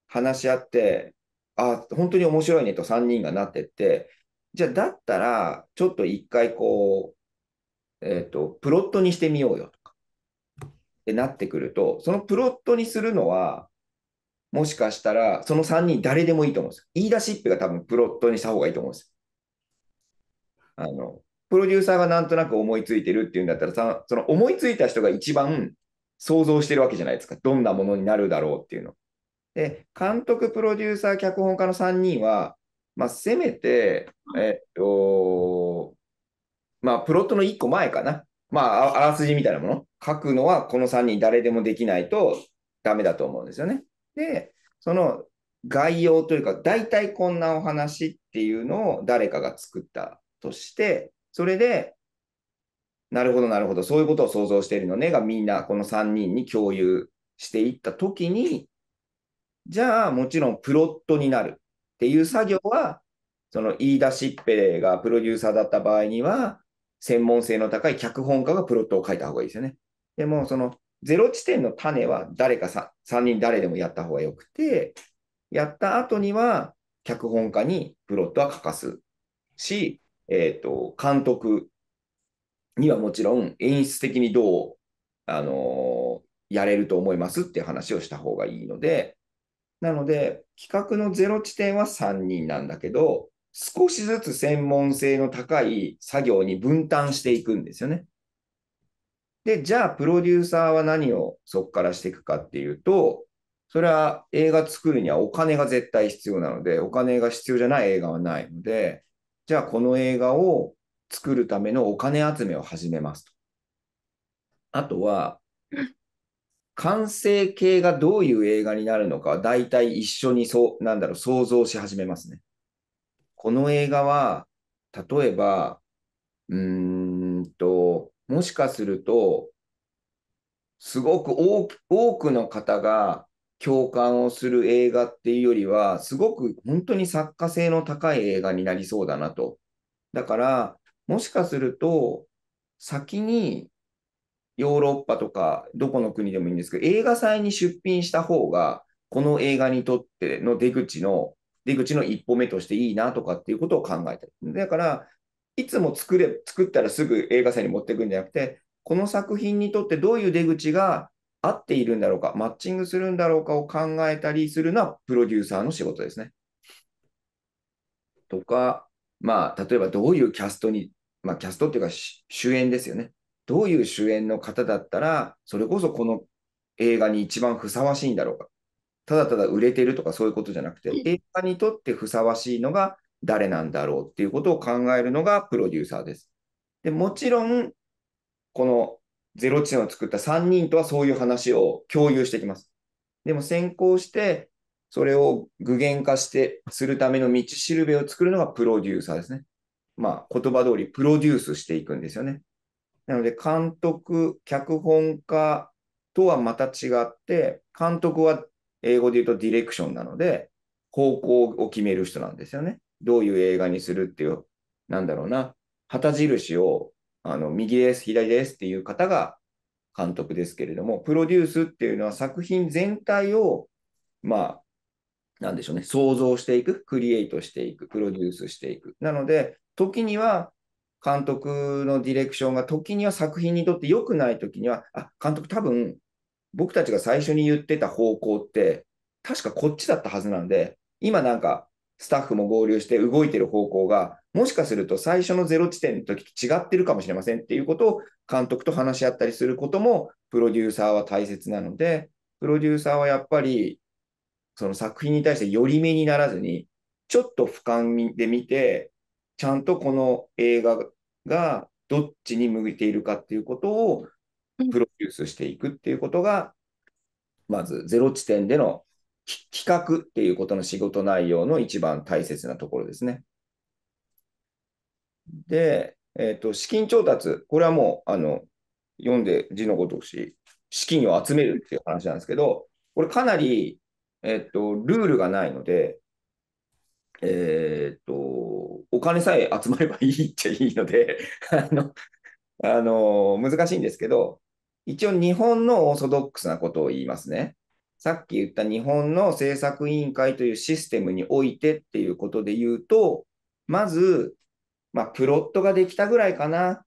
話し合って、あ、本当に面白いねと3人がなってって、じゃあだったら、ちょっと一回こう、えっ、ー、と、プロットにしてみようよとか、ってなってくると、そのプロットにするのは、もしかしたら、その3人誰でもいいと思うんですよ。言い出しっぺが多分プロットにした方がいいと思うんですあの、プロデューサーがなんとなく思いついてるっていうんだったら、その思いついた人が一番想像してるわけじゃないですか。どんなものになるだろうっていうの。で、監督、プロデューサー、脚本家の3人は、まあ、せめて、えっと、まあ、プロットの1個前かな。まあ、あらすじみたいなもの。書くのはこの3人誰でもできないとダメだと思うんですよね。で、その概要というか、大体こんなお話っていうのを誰かが作ったとして、それで、なるほど、なるほど、そういうことを想像しているのねがみんなこの3人に共有していったときに、じゃあもちろんプロットになるっていう作業は、その飯田しっぺがプロデューサーだった場合には、専門性の高い脚本家がプロットを書いた方がいいですよね。でも、そのゼロ地点の種は誰かさ3人誰でもやった方がよくて、やった後には脚本家にプロットは欠かすし、えーと、監督にはもちろん演出的にどう、あのー、やれると思いますっていう話をした方がいいので、なので企画のゼロ地点は3人なんだけど、少しずつ専門性の高い作業に分担していくんですよね。で、じゃあ、プロデューサーは何をそこからしていくかっていうと、それは映画作るにはお金が絶対必要なので、お金が必要じゃない映画はないので、じゃあ、この映画を作るためのお金集めを始めますと。あとは、完成形がどういう映画になるのか、大体一緒にそう、なんだろう、想像し始めますね。この映画は、例えば、うーんと、もしかすると、すごく多くの方が共感をする映画っていうよりは、すごく本当に作家性の高い映画になりそうだなと。だから、もしかすると、先にヨーロッパとか、どこの国でもいいんですけど、映画祭に出品した方が、この映画にとっての出口の、出口の一歩目としていいなとかっていうことを考えたり。だから、いつも作れ作ったらすぐ映画祭に持っていくんじゃなくて、この作品にとってどういう出口が合っているんだろうか、マッチングするんだろうかを考えたりするのはプロデューサーの仕事ですね。とか、まあ、例えばどういうキャストに、まあ、キャストっていうか主演ですよね。どういう主演の方だったら、それこそこの映画に一番ふさわしいんだろうか。ただただ売れてるとかそういうことじゃなくて、映画にとってふさわしいのが誰なんだろうっていうことを考えるのがプロデューサーです。でもちろん、このゼロ地点を作った3人とはそういう話を共有してきます。でも先行して、それを具現化してするための道しるべを作るのがプロデューサーですね。まあ、言葉通りプロデュースしていくんですよね。なので、監督、脚本家とはまた違って、監督は英語で言うとディレクションなので、方向を決める人なんですよね。どういう映画にするっていう、なんだろうな、旗印をあの右です、左ですっていう方が監督ですけれども、プロデュースっていうのは作品全体を、まあ、なんでしょうね、想像していく、クリエイトしていく、プロデュースしていく。なので、時には監督のディレクションが、時には作品にとって良くない時には、あ、監督多分、僕たちが最初に言ってた方向って、確かこっちだったはずなんで、今なんかスタッフも合流して動いてる方向が、もしかすると最初のゼロ地点の時と違ってるかもしれませんっていうことを監督と話し合ったりすることも、プロデューサーは大切なので、プロデューサーはやっぱり、その作品に対して寄り目にならずに、ちょっと俯瞰で見て、ちゃんとこの映画がどっちに向いているかっていうことをプロデュースしていくっていうことが、まずゼロ地点での企画っていうことの仕事内容の一番大切なところですね。で、えーと、資金調達、これはもうあの読んで字のごとくし、資金を集めるっていう話なんですけど、これかなり、えーと、ルールがないので、えーと、お金さえ集まればいいっちゃいいので あの、あの難しいんですけど、一応日本のオーソドックスなことを言いますね。さっき言った日本の政策委員会というシステムにおいてっていうことで言うと、まず、まあ、プロットができたぐらいかな。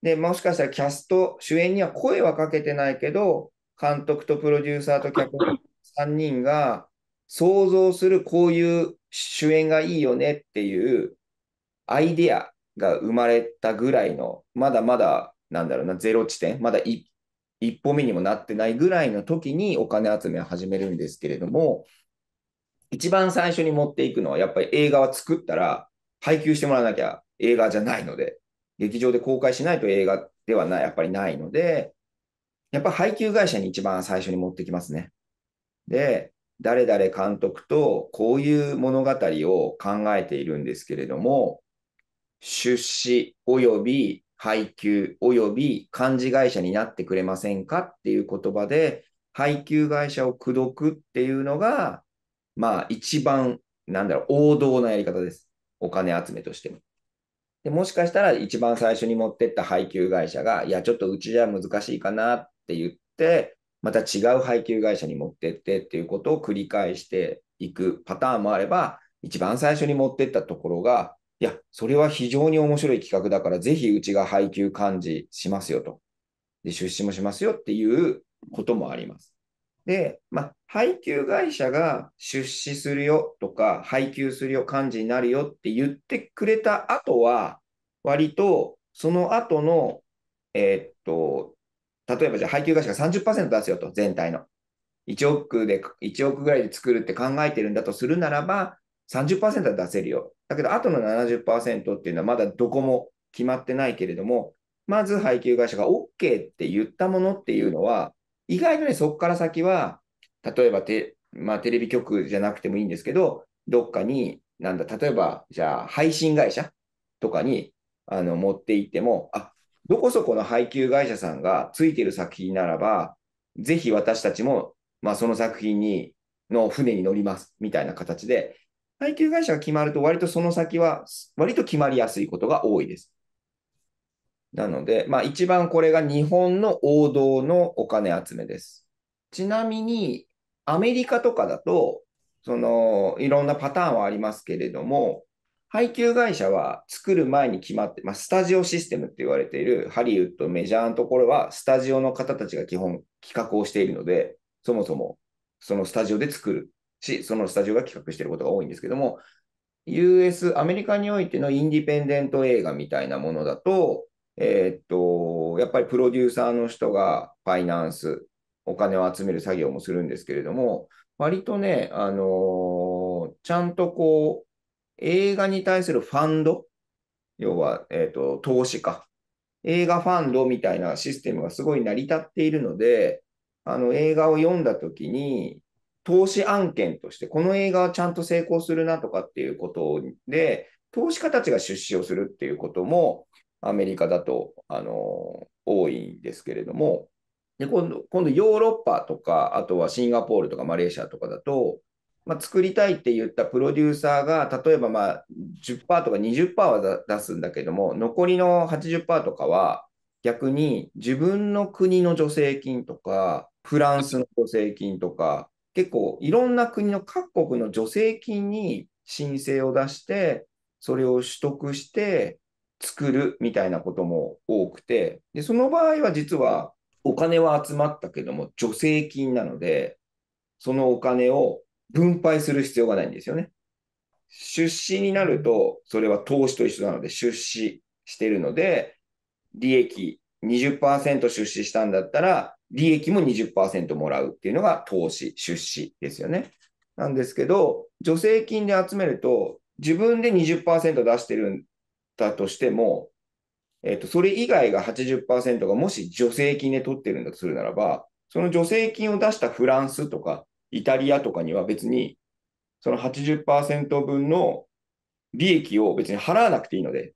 で、もしかしたらキャスト、主演には声はかけてないけど、監督とプロデューサーと脚本3人が想像するこういう主演がいいよねっていうアイデアが生まれたぐらいの、まだまだ、なんだろうな、ゼロ地点、まだ一一歩目にもなってないぐらいの時にお金集めを始めるんですけれども、一番最初に持っていくのは、やっぱり映画は作ったら、配給してもらわなきゃ映画じゃないので、劇場で公開しないと映画ではない、やっぱりないので、やっぱ配給会社に一番最初に持ってきますね。で、誰々監督とこういう物語を考えているんですけれども、出資及び配給及び幹事会社になってくれませんかっていう言葉で、配給会社を口説くっていうのが、まあ一番、なんだろう、王道なやり方です。お金集めとしても。でもしかしたら一番最初に持ってった配給会社が、いや、ちょっとうちじゃ難しいかなって言って、また違う配給会社に持ってってっていうことを繰り返していくパターンもあれば、一番最初に持ってったところが、いや、それは非常に面白い企画だから、ぜひうちが配給管理しますよと。で、出資もしますよっていうこともあります。で、まあ、配給会社が出資するよとか、配給するよ、幹事になるよって言ってくれた後は、割とその後の、えー、っと、例えばじゃあ配給会社が30%出すよと、全体の。1億で、1億ぐらいで作るって考えてるんだとするならば、30%は出せるよ。だけど、あとの70%っていうのはまだどこも決まってないけれども、まず配給会社が OK って言ったものっていうのは、意外とね、そこから先は、例えばテ,、まあ、テレビ局じゃなくてもいいんですけど、どっかに、なんだ、例えば、じゃあ、配信会社とかにあの持って行っても、あどこそこの配給会社さんがついてる作品ならば、ぜひ私たちも、まあ、その作品にの船に乗りますみたいな形で、配給会社が決まると、割とその先は、割と決まりやすいことが多いです。なので、まあ、一番これが日本の王道のお金集めです。ちなみに、アメリカとかだと、そのいろんなパターンはありますけれども、配給会社は作る前に決まって、まあ、スタジオシステムって言われているハリウッド、メジャーのところは、スタジオの方たちが基本企画をしているので、そもそもそのスタジオで作るし、そのスタジオが企画していることが多いんですけども、US、アメリカにおいてのインディペンデント映画みたいなものだと、えー、っと、やっぱりプロデューサーの人がファイナンス、お金を集める作業もするんですけれども、割とね、あのー、ちゃんとこう、映画に対するファンド、要は、えーと、投資か、映画ファンドみたいなシステムがすごい成り立っているので、あの映画を読んだときに、投資案件として、この映画はちゃんと成功するなとかっていうことで、投資家たちが出資をするっていうことも、アメリカだと、あの、多いんですけれども、で今度、今度ヨーロッパとか、あとはシンガポールとかマレーシアとかだと、まあ、作りたいって言ったプロデューサーが、例えばまあ10%とか20%は出すんだけども、残りの80%とかは、逆に自分の国の助成金とか、フランスの助成金とか、結構いろんな国の各国の助成金に申請を出して、それを取得して作るみたいなことも多くて、でその場合は実はお金は集まったけども、助成金なので、そのお金を分配する必要がないんですよね。出資になると、それは投資と一緒なので、出資してるので、利益20%出資したんだったら、利益も20%もらうっていうのが投資、出資ですよね。なんですけど、助成金で集めると、自分で20%出してるんだとしても、えっと、それ以外が80%がもし助成金で取ってるんだとするならば、その助成金を出したフランスとかイタリアとかには別に、その80%分の利益を別に払わなくていいので。っ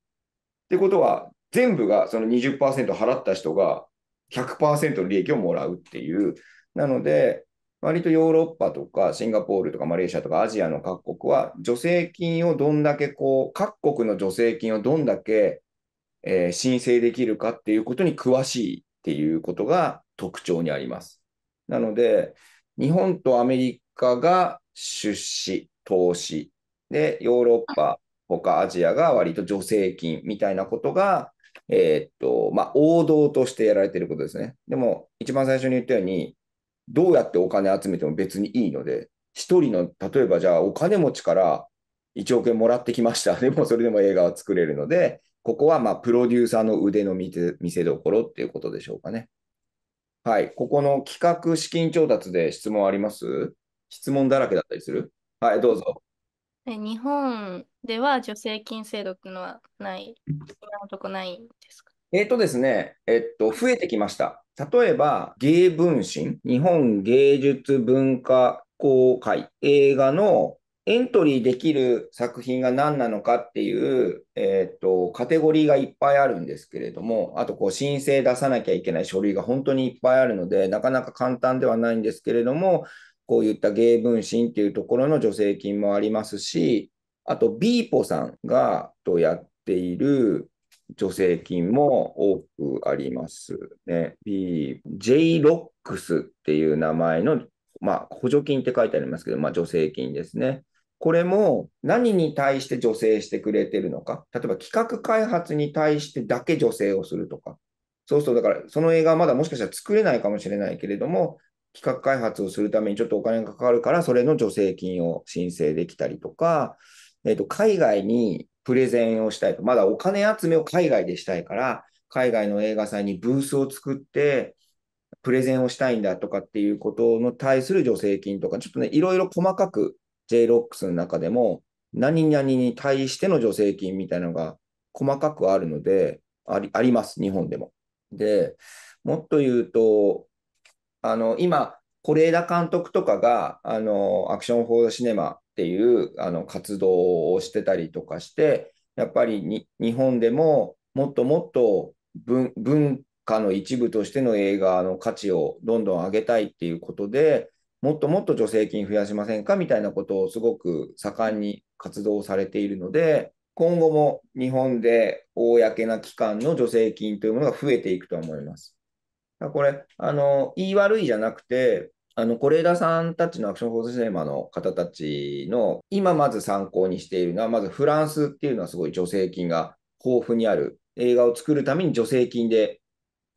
てことは、全部がその20%払った人が100%の利益をもらうっていう。なので、割とヨーロッパとかシンガポールとかマレーシアとかアジアの各国は助成金をどんだけこう、各国の助成金をどんだけ、えー、申請できるかっていうことに詳しいっていうことが特徴にあります。なので、日本とアメリカが出資、投資、で、ヨーロッパ、他アジアが割と助成金みたいなことが、えー、っと、まあ、王道としてやられてることですね。でも、一番最初に言ったように、どうやってお金集めても別にいいので、一人の、例えばじゃあお金持ちから1億円もらってきました。でも、それでも映画は作れるので、ここはまあプロデューサーの腕の見せどころっていうことでしょうかね。はい、ここの企画資金調達で質問あります質問だらけだったりするはい、どうぞ。え日本では助成金制度っていうのはない、今のとこないんですかえっ、ー、とですね、えっと、増えてきました。例えば、芸文心、日本芸術文化公開、映画のエントリーできる作品が何なのかっていう、えっとカテゴリーがいっぱいあるんですけれども、あとこう申請出さなきゃいけない書類が本当にいっぱいあるので、なかなか簡単ではないんですけれども、こういった芸文心っていうところの助成金もありますし、あと、ビーポさんがとやっている助成金も多くありますね。b J-ROX っていう名前の、まあ、補助金って書いてありますけど、まあ、助成金ですね。これも何に対して助成してくれてるのか。例えば企画開発に対してだけ助成をするとか。そうすると、だからその映画はまだもしかしたら作れないかもしれないけれども、企画開発をするためにちょっとお金がかかるから、それの助成金を申請できたりとか、えっ、ー、と、海外にプレゼンをしたいと。まだお金集めを海外でしたいから、海外の映画祭にブースを作って、プレゼンをしたいんだとかっていうことの対する助成金とか、ちょっとね、いろいろ細かく JROX の中でも、何々に対しての助成金みたいなのが細かくあるので、ありあります、日本でも。で、もっと言うと、あの、今、是枝監督とかが、あの、アクション・フォー・シネマっていうあの活動をしてたりとかして、やっぱり日本でももっともっと文化の一部としての映画の価値をどんどん上げたいっていうことで、もっともっと助成金増やしませんかみたいなことをすごく盛んに活動されているので、今後も日本で公な機関の助成金というものが増えていくと思います。これ、あの、言い悪いじゃなくて、あの、是枝さんたちのアクションフォースシネマの方たちの、今まず参考にしているのは、まずフランスっていうのはすごい助成金が豊富にある。映画を作るために助成金で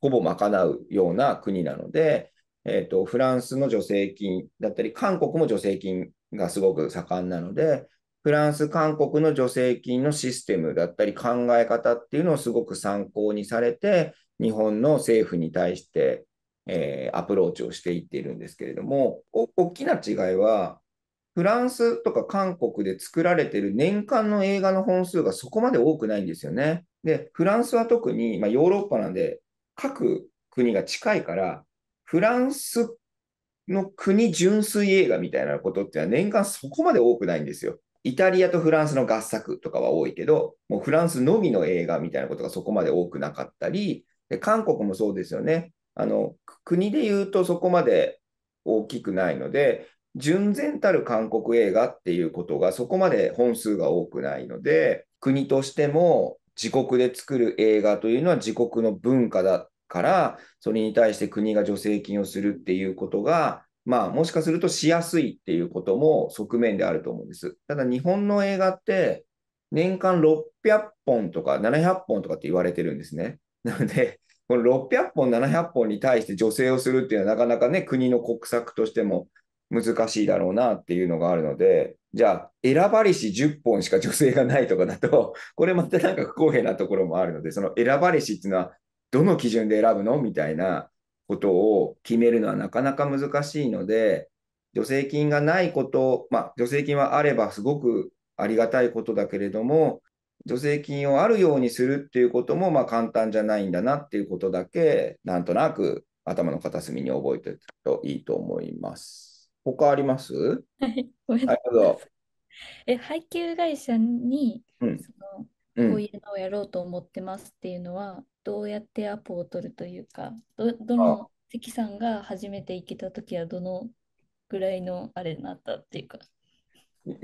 ほぼ賄うような国なので、えっ、ー、と、フランスの助成金だったり、韓国も助成金がすごく盛んなので、フランス、韓国の助成金のシステムだったり考え方っていうのをすごく参考にされて、日本の政府に対して、えー、アプローチをしていっているんですけれども、大きな違いは、フランスとか韓国で作られている年間の映画の本数がそこまで多くないんですよね。で、フランスは特に、まあ、ヨーロッパなんで、各国が近いから、フランスの国純粋映画みたいなことってのは年間そこまで多くないんですよ。イタリアとフランスの合作とかは多いけど、もうフランスのみの映画みたいなことがそこまで多くなかったり、で韓国もそうですよねあの。国で言うとそこまで大きくないので、純然たる韓国映画っていうことがそこまで本数が多くないので、国としても自国で作る映画というのは自国の文化だから、それに対して国が助成金をするっていうことが、まあ、もしかするとしやすいっていうことも側面であると思うんです。ただ、日本の映画って、年間600本とか700本とかって言われてるんですね。なので、この600本、700本に対して助成をするっていうのは、なかなかね、国の国策としても難しいだろうなっていうのがあるので、じゃあ、選ばれし10本しか助成がないとかだと、これまたなんか不公平なところもあるので、その選ばれしっていうのは、どの基準で選ぶのみたいなことを決めるのはなかなか難しいので、助成金がないこと、まあ、助成金はあればすごくありがたいことだけれども、助成金をあるようにするっていうこともまあ簡単じゃないんだなっていうことだけ、なんとなく頭の片隅に覚えておくといいと思います。他ありますはい、ごめんなさい。え配給会社に、そのこういうのをやろうと思ってますっていうのは、うん、どうやってアポを取るというか、どどの関さんが初めて行けた時はどのぐらいのあれになったっていうか。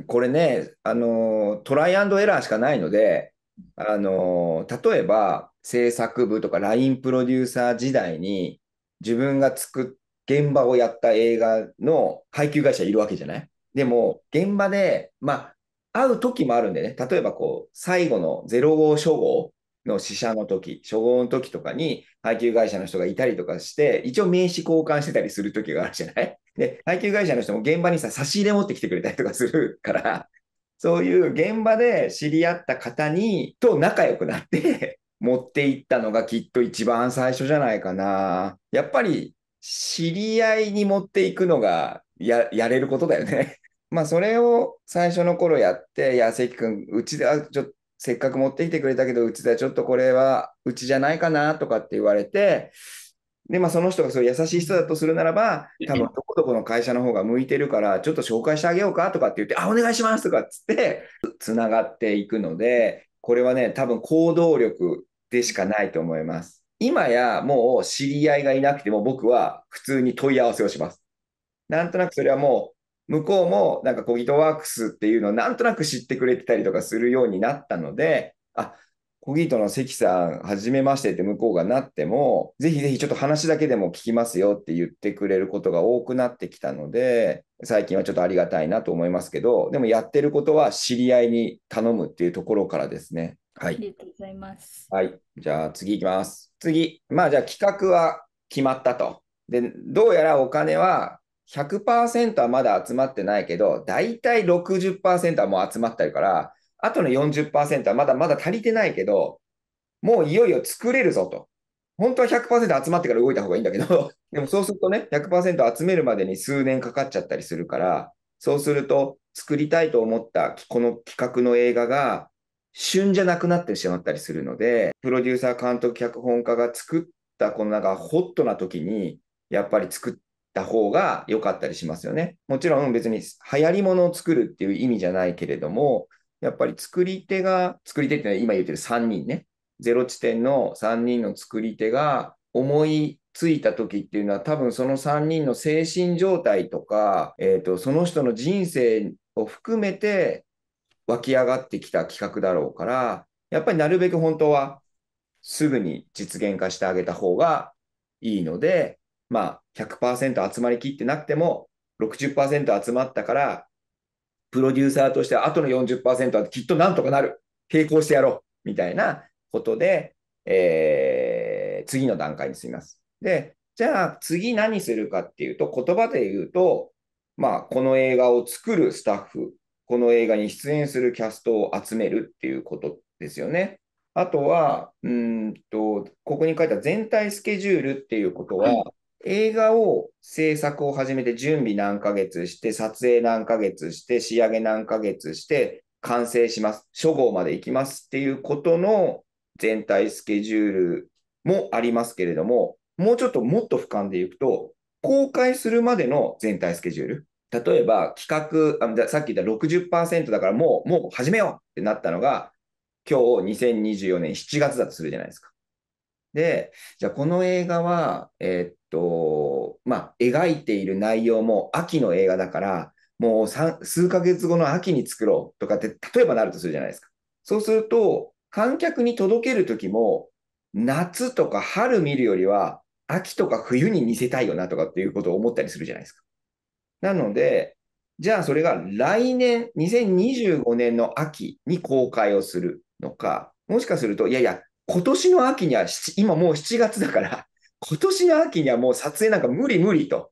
これね、あのトライアンドエラーしかないので、あの例えば制作部とか LINE プロデューサー時代に自分が作っ現場をやった映画の配給会社いるわけじゃないでも現場で、まあ、会う時もあるんでね例えばこう最後の「0号初号」の試写の時、初号の時とかに配給会社の人がいたりとかして、一応名刺交換してたりする時があるじゃない で、配給会社の人も現場にさ、差し入れ持ってきてくれたりとかするから、そういう現場で知り合った方に、と仲良くなって 持っていったのがきっと一番最初じゃないかな。やっぱり知り合いに持っていくのがやれることだよね まあそれを最初の頃やって、いや、関君、うちではちょっとせっかく持ってきてくれたけど、うちではちょっとこれはうちじゃないかなとかって言われて、で、まあ、その人がそ優しい人だとするならば、多分どこどこの会社の方が向いてるから、ちょっと紹介してあげようかとかって言って、あ、お願いしますとかっつって、つながっていくので、これはね、多分行動力でしかないと思います。今やもう知り合いがいなくても僕は普通に問い合わせをします。なんとなくそれはもう向こうもなんかコギトワークスっていうのをなんとなく知ってくれてたりとかするようになったので、あ、コギートの関さん、はじめましてって向こうがなっても、ぜひぜひちょっと話だけでも聞きますよって言ってくれることが多くなってきたので、最近はちょっとありがたいなと思いますけど、でもやってることは知り合いに頼むっていうところからですね。はい。ありがとうございます。はい。じゃあ次いきます。次。まあじゃあ企画は決まったと。で、どうやらお金は100%はまだ集まってないけど、大体60%はもう集まってるから、あとの40%はまだまだ足りてないけど、もういよいよ作れるぞと。本当は100%集まってから動いた方がいいんだけど、でもそうするとね、100%集めるまでに数年かかっちゃったりするから、そうすると作りたいと思ったこの企画の映画が旬じゃなくなってしまったりするので、プロデューサー、監督、脚本家が作ったこのなんかホットな時に、やっぱり作って、た方が良かったりしますよね。もちろん別に流行りものを作るっていう意味じゃないけれども、やっぱり作り手が、作り手って今言ってる3人ね、ゼロ地点の3人の作り手が思いついた時っていうのは多分その3人の精神状態とか、えーとその人の人生を含めて湧き上がってきた企画だろうからやっぱりなるべく本当はすぐに実現化してあげた方がいいのでまあ100%集まりきってなくても60%集まったから、プロデューサーとしてあとの40%はきっとなんとかなる。並行してやろう。みたいなことで、えー、次の段階に進みます。で、じゃあ次何するかっていうと、言葉で言うと、まあ、この映画を作るスタッフ、この映画に出演するキャストを集めるっていうことですよね。あとは、うんと、ここに書いた全体スケジュールっていうことは、映画を制作を始めて準備何ヶ月して、撮影何ヶ月して、仕上げ何ヶ月して、完成します、初号まで行きますっていうことの全体スケジュールもありますけれども、もうちょっともっと俯瞰でいくと、公開するまでの全体スケジュール。例えば企画、さっき言った60%だからもう、もう始めようってなったのが、今日2024年7月だとするじゃないですか。で、じゃあこの映画は、えー、っと、まあ、描いている内容も秋の映画だから、もう数ヶ月後の秋に作ろうとかって、例えばなるとするじゃないですか。そうすると、観客に届ける時も、夏とか春見るよりは、秋とか冬に似せたいよなとかっていうことを思ったりするじゃないですか。なので、じゃあそれが来年、2025年の秋に公開をするのか、もしかすると、いやいや、今年の秋には、今もう7月だから、今年の秋にはもう撮影なんか無理無理と。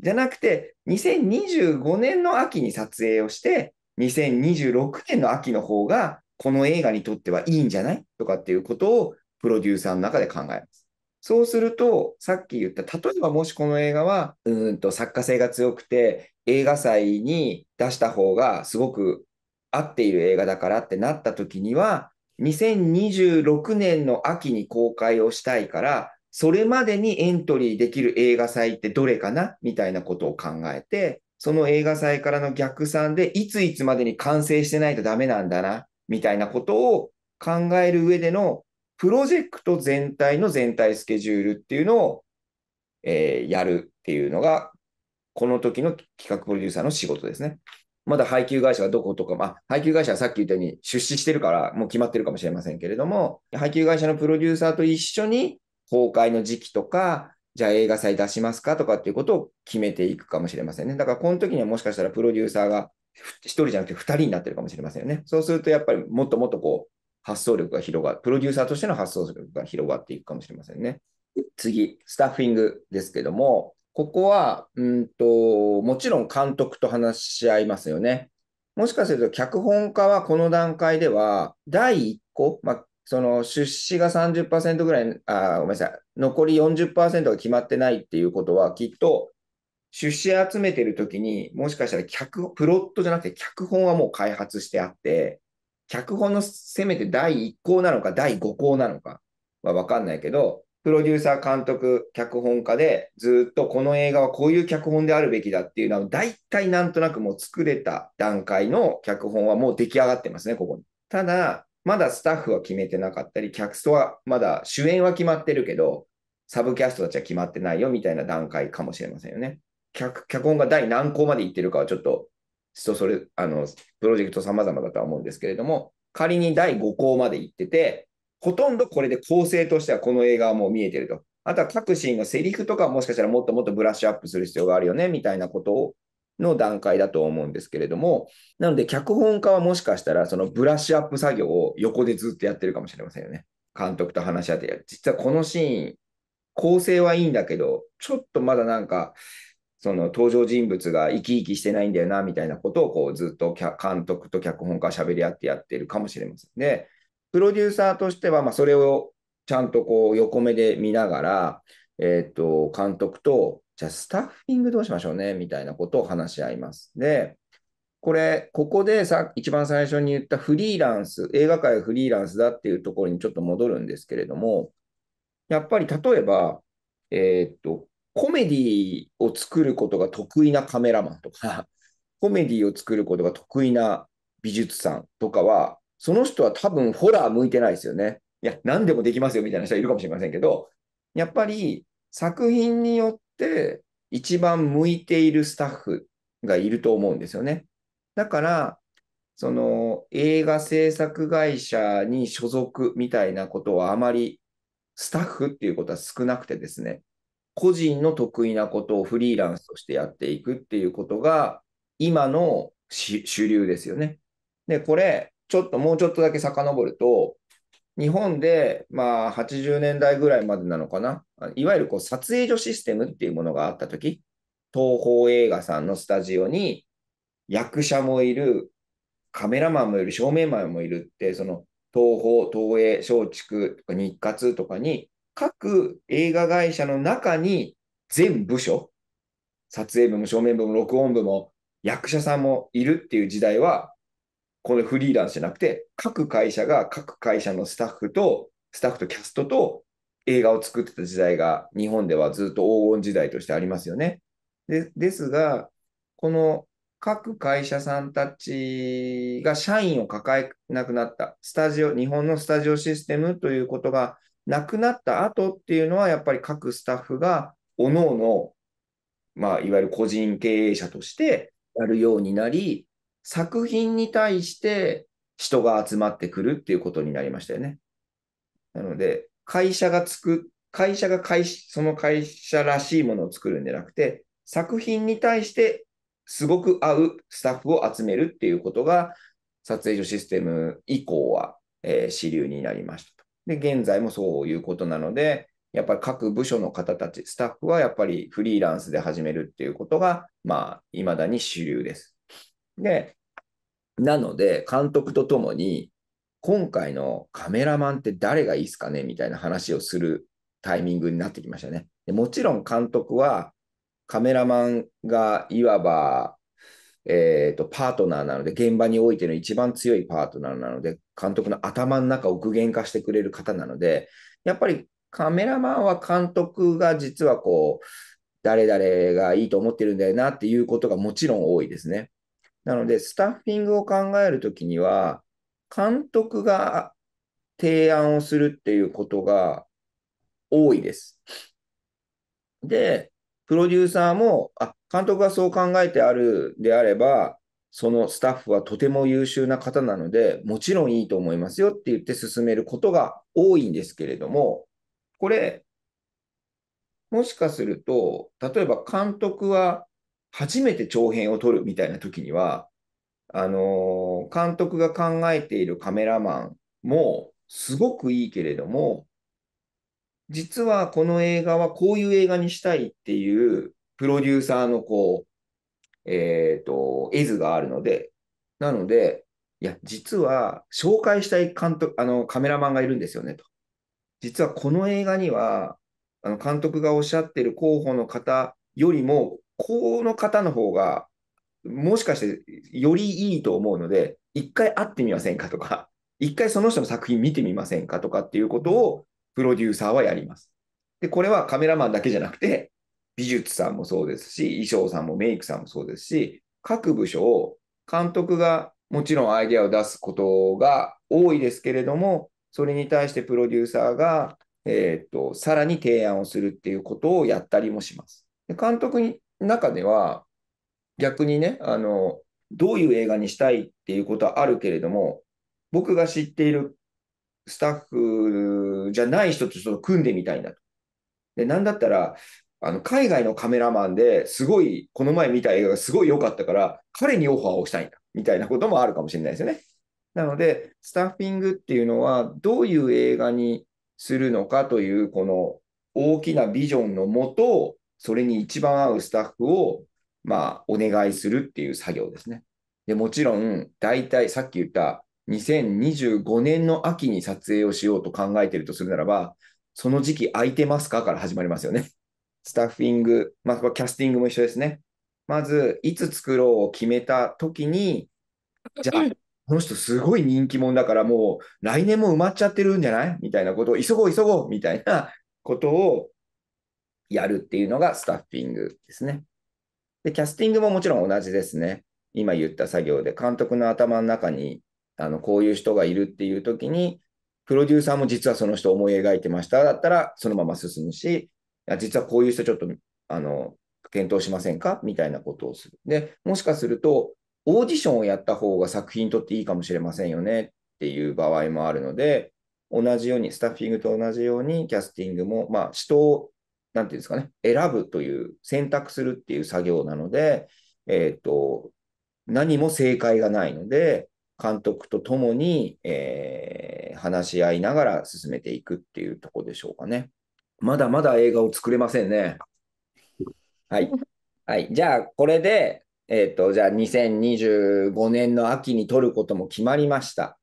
じゃなくて、2025年の秋に撮影をして、2026年の秋の方が、この映画にとってはいいんじゃないとかっていうことをプロデューサーの中で考えます。そうすると、さっき言った、例えばもしこの映画は、うんと作家性が強くて、映画祭に出した方がすごく合っている映画だからってなった時には、2026年の秋に公開をしたいから、それまでにエントリーできる映画祭ってどれかなみたいなことを考えて、その映画祭からの逆算で、いついつまでに完成してないとダメなんだな、みたいなことを考える上での、プロジェクト全体の全体スケジュールっていうのを、えー、やるっていうのが、この時の企画プロデューサーの仕事ですね。まだ配給会社はどことか、まあ、配給会社はさっき言ったように出資してるから、もう決まってるかもしれませんけれども、配給会社のプロデューサーと一緒に公開の時期とか、じゃあ映画祭出しますかとかっていうことを決めていくかもしれませんね。だからこの時にはもしかしたらプロデューサーが1人じゃなくて2人になってるかもしれませんよね。そうするとやっぱりもっともっとこう発想力が広がる、プロデューサーとしての発想力が広がっていくかもしれませんね。次、スタッフィングですけども、ここは、うんと、もちろん監督と話し合いますよね。もしかすると脚本家はこの段階では、第1個、まあ、その出資が30%ぐらい、あごめんなさい、残り40%が決まってないっていうことは、きっと出資集めてるときに、もしかしたら脚プロットじゃなくて、脚本はもう開発してあって、脚本のせめて第1項なのか、第5項なのかは分かんないけど、プロデューサー、監督、脚本家で、ずっとこの映画はこういう脚本であるべきだっていうのは、大体なんとなくもう作れた段階の脚本はもう出来上がってますね、ここに。ただ、まだスタッフは決めてなかったり、客層はまだ主演は決まってるけど、サブキャストたちは決まってないよみたいな段階かもしれませんよね。脚本が第何項までいってるかはちょっとそれ、あの、プロジェクト様々だとは思うんですけれども、仮に第5項までいってて、ほとんどこれで構成としてはこの映画はもう見えてると。あとは各シーンのセリフとかもしかしたらもっともっとブラッシュアップする必要があるよねみたいなことをの段階だと思うんですけれども、なので脚本家はもしかしたらそのブラッシュアップ作業を横でずっとやってるかもしれませんよね。監督と話し合って、実はこのシーン、構成はいいんだけど、ちょっとまだなんか、その登場人物が生き生きしてないんだよな、みたいなことをこうずっと監督と脚本家喋り合ってやってるかもしれませんで、プロデューサーとしては、まそれをちゃんとこう横目で見ながら、えっ、ー、と、監督とじゃあスタッフィングどうしましょうねみたいなことを話し合います。で、これ、ここでさ一番最初に言ったフリーランス、映画界はフリーランスだっていうところにちょっと戻るんですけれども、やっぱり例えば、えー、っと、コメディを作ることが得意なカメラマンとか、コメディを作ることが得意な美術さんとかは、その人は多分ホラー向いてないですよね。いや、何でもできますよみたいな人はいるかもしれませんけど、やっぱり作品によっって一番向いているスタッフがいると思うんですよね。だから、その映画制作会社に所属みたいなことはあまりスタッフっていうことは少なくてですね、個人の得意なことをフリーランスとしてやっていくっていうことが今の主流ですよね。で、これ、ちょっともうちょっとだけ遡ると、日本で、まあ、80年代ぐらいまでなのかな、いわゆるこう撮影所システムっていうものがあったとき、東宝映画さんのスタジオに役者もいる、カメラマンもいる、照明マンもいるって、その東宝、東映、松竹とか日活とかに、各映画会社の中に全部署、撮影部も照明部も録音部も役者さんもいるっていう時代はこれフリーランスじゃなくて、各会社が各会社のスタッフと、スタッフとキャストと映画を作ってた時代が日本ではずっと黄金時代としてありますよね。でですが、この各会社さんたちが社員を抱えなくなった、スタジオ、日本のスタジオシステムということがなくなった後っていうのは、やっぱり各スタッフが各々、まあ、いわゆる個人経営者としてやるようになり、作品に対して人が集まってくるっていうことになりましたよね。なので、会社が作く会社が会その会社らしいものを作るんじゃなくて、作品に対してすごく合うスタッフを集めるっていうことが、撮影所システム以降は、えー、主流になりましたで、現在もそういうことなので、やっぱり各部署の方たち、スタッフはやっぱりフリーランスで始めるっていうことが、まあ、未だに主流です。で、なので、監督とともに、今回のカメラマンって誰がいいですかねみたいな話をするタイミングになってきましたね。でもちろん監督は、カメラマンがいわば、えーと、とパートナーなので、現場においての一番強いパートナーなので、監督の頭の中を具現化してくれる方なので、やっぱりカメラマンは監督が実はこう、誰々がいいと思ってるんだよなっていうことがもちろん多いですね。なので、スタッフィングを考えるときには、監督が提案をするっていうことが多いです。で、プロデューサーも、あ、監督がそう考えてあるであれば、そのスタッフはとても優秀な方なので、もちろんいいと思いますよって言って進めることが多いんですけれども、これ、もしかすると、例えば監督は初めて長編を撮るみたいな時には、あのー、監督が考えているカメラマンもすごくいいけれども、実はこの映画はこういう映画にしたいっていうプロデューサーのこう、えっ、ー、と、絵図があるので、なので、いや、実は紹介したい監督、あの、カメラマンがいるんですよね、と。実はこの映画には、あの、監督がおっしゃってる候補の方よりもこの方の方が、もしかしてよりいいと思うので、一回会ってみませんかとか、一回その人の作品見てみませんかとかっていうことをプロデューサーはやります。で、これはカメラマンだけじゃなくて、美術さんもそうですし、衣装さんもメイクさんもそうですし、各部署、を監督がもちろんアイデアを出すことが多いですけれども、それに対してプロデューサーが、えーと、とさらに提案をするっていうことをやったりもします。で監督に中では、逆にね、あの、どういう映画にしたいっていうことはあるけれども、僕が知っているスタッフじゃない人とちょっと組んでみたいなと。で、なんだったら、あの、海外のカメラマンですごい、この前見た映画がすごい良かったから、彼にオファーをしたいんだ、みたいなこともあるかもしれないですよね。なので、スタッフィングっていうのは、どういう映画にするのかという、この大きなビジョンのもと、それに一番合うスタッフを、まあ、お願いするっていう作業ですね。で、もちろん、大体、さっき言った、2025年の秋に撮影をしようと考えているとするならば、その時期空いてますかから始まりますよね。スタッフィング、まあ、キャスティングも一緒ですね。まず、いつ作ろうを決めた時に、じゃあ、この人すごい人気者だからもう来年も埋まっちゃってるんじゃないみたいなことを急ごう急ごうみたいなことをやるっていうのがスタッフィングですね。で、キャスティングももちろん同じですね。今言った作業で、監督の頭の中に、あの、こういう人がいるっていう時に、プロデューサーも実はその人思い描いてましただったら、そのまま進むし、実はこういう人ちょっと、あの、検討しませんかみたいなことをする。で、もしかすると、オーディションをやった方が作品にとっていいかもしれませんよねっていう場合もあるので、同じように、スタッフィングと同じように、キャスティングも、まあ、人をなんていうんですかね、選ぶという、選択するっていう作業なので、えっ、ー、と、何も正解がないので、監督と共に、えー、話し合いながら進めていくっていうとこでしょうかね。まだまだ映画を作れませんね。はい。はい、じゃあ、これで、えっ、ー、と、じゃあ2025年の秋に撮ることも決まりました。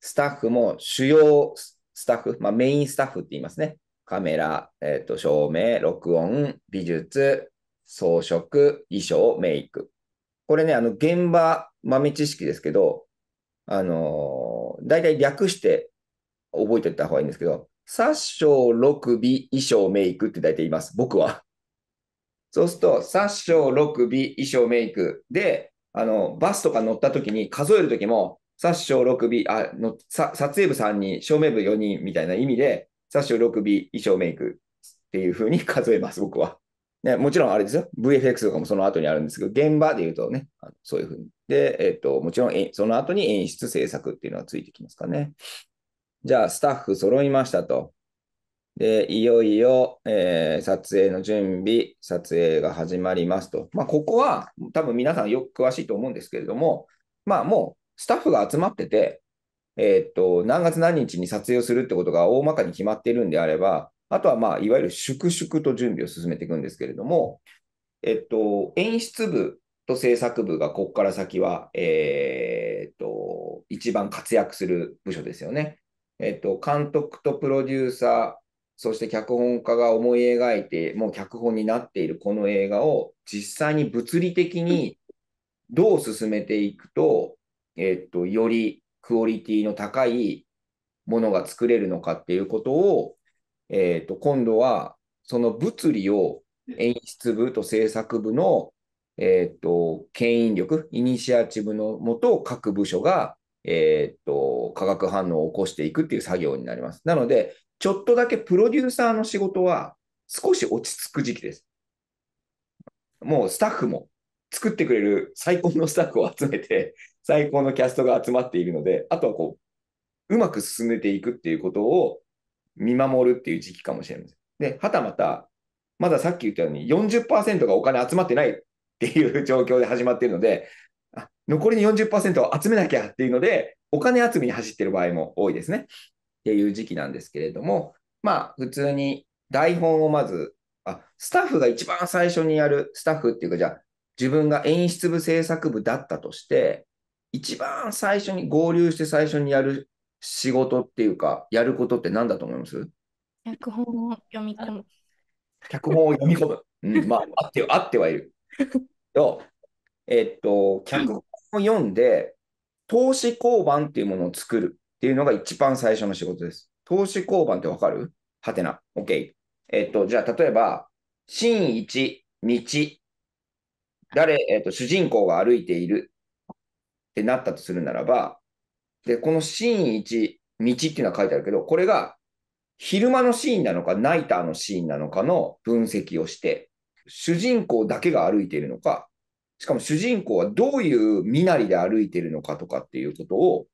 スタッフも主要スタッフ、まあ、メインスタッフって言いますね。カメラ、えっ、ー、と、照明、録音、美術、装飾、衣装、メイク。これね、あの、現場豆知識ですけど、あのー、大体略して覚えておいた方がいいんですけど、殺傷、六尾、衣装、メイクって大体言います。僕は。そうすると、殺傷、六尾、衣装、メイクで、あの、バスとか乗った時に数える時も、殺傷、六尾、あの、撮影部3人、照明部4人みたいな意味で、サッシュ、ロ衣装、メイクっていう風に数えます、僕は。ね、もちろんあれですよ。VFX とかもその後にあるんですけど、現場で言うとね、あのそういう風に。で、えっ、ー、と、もちろんその後に演出、制作っていうのはついてきますかね。じゃあ、スタッフ揃いましたと。で、いよいよ、えー、撮影の準備、撮影が始まりますと。まあ、ここは多分皆さんよく詳しいと思うんですけれども、まあ、もうスタッフが集まってて、えっ、ー、と、何月何日に撮影をするってことが大まかに決まっているんであれば、あとは、まあ、いわゆる粛々と準備を進めていくんですけれども、えっと、演出部と制作部がここから先は、えー、っと、一番活躍する部署ですよね。えっと、監督とプロデューサー、そして脚本家が思い描いて、もう脚本になっているこの映画を実際に物理的にどう進めていくと、えっと、よりクオリティの高いものが作れるのかっていうことを、えーと、今度はその物理を演出部と制作部の、えーと、牽引力、イニシアチブのもと各部署が、えーと化学反応を起こしていくっていう作業になります。なので、ちょっとだけプロデューサーの仕事は少し落ち着く時期です。もうスタッフも作ってくれる最高のスタッフを集めて最高のキャストが集まっているので、あとはこう、うまく進めていくっていうことを見守るっていう時期かもしれません。で、はたまた、まださっき言ったように40%がお金集まってないっていう状況で始まっているので、あ残りの40%を集めなきゃっていうので、お金集めに走ってる場合も多いですね。っていう時期なんですけれども、まあ、普通に台本をまず、あ、スタッフが一番最初にやるスタッフっていうか、じゃあ、自分が演出部制作部だったとして、一番最初に合流して最初にやる仕事っていうか、やることって何だと思います脚本を読み込む。脚本を読み込む。うん、まあ、あってあってはいる。と、えっと、脚本を読んで、投資交番っていうものを作るっていうのが一番最初の仕事です。投資交番ってわかるはてな。OK。えっと、じゃあ、例えば、新一、道。誰、えっと、主人公が歩いているってなったとするならば、で、このシーン1、道っていうのは書いてあるけど、これが昼間のシーンなのか、ナイターのシーンなのかの分析をして、主人公だけが歩いているのか、しかも主人公はどういう身なりで歩いているのかとかっていうことを、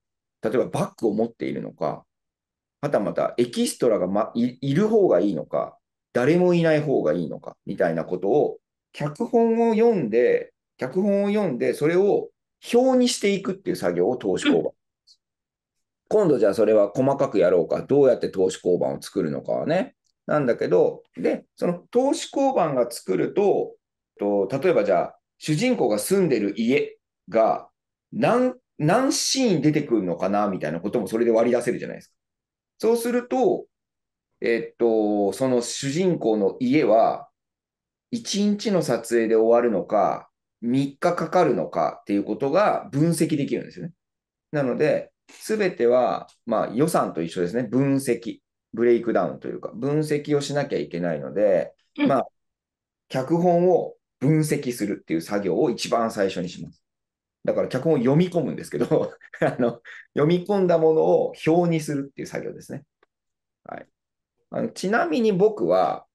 例えばバッグを持っているのか、はたまたエキストラが、ま、いる方がいいのか、誰もいない方がいいのか、みたいなことを、脚本を読んで、脚本を読んで、それを表にしていくっていう作業を投資交番。今度じゃあそれは細かくやろうか。どうやって投資交番を作るのかはね。なんだけど、で、その投資交番が作ると、と例えばじゃあ、主人公が住んでる家が何、何シーン出てくるのかなみたいなこともそれで割り出せるじゃないですか。そうすると、えっと、その主人公の家は、1日の撮影で終わるのか、3日かかるのかっていうことが分析できるんですよね。なので、すべては、まあ、予算と一緒ですね。分析、ブレイクダウンというか、分析をしなきゃいけないので、まあ、脚本を分析するっていう作業を一番最初にします。だから脚本を読み込むんですけど あの、読み込んだものを表にするっていう作業ですね。はい、あのちなみに僕は、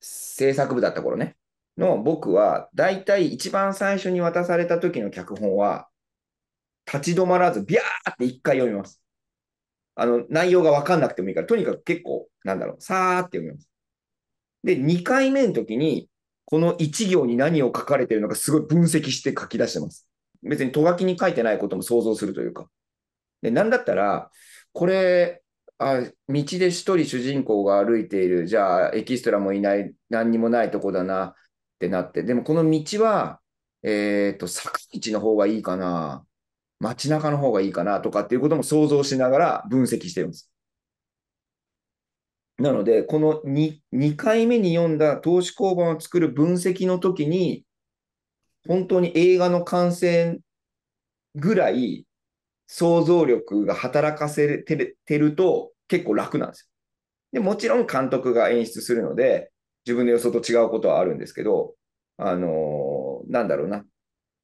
制作部だった頃ね、の僕は、だいたい一番最初に渡された時の脚本は、立ち止まらず、ビャーって一回読みます。あの、内容がわかんなくてもいいから、とにかく結構、なんだろう、さーって読みます。で、二回目の時に、この一行に何を書かれてるのかすごい分析して書き出してます。別にとがきに書いてないことも想像するというか。で、なんだったら、これ、あ、道で一人主人公が歩いている。じゃあ、エキストラもいない、何にもないとこだな。ってなって、でもこの道は、えっ、ー、と、坂道の方がいいかな、街中の方がいいかなとかっていうことも想像しながら分析してるんです。なので、この 2, 2回目に読んだ投資交番を作る分析の時に、本当に映画の完成ぐらい想像力が働かせてると結構楽なんですよ。でもちろん監督が演出するので、自分の予想と違うことはあるんですけど、あのー、なんだろうな。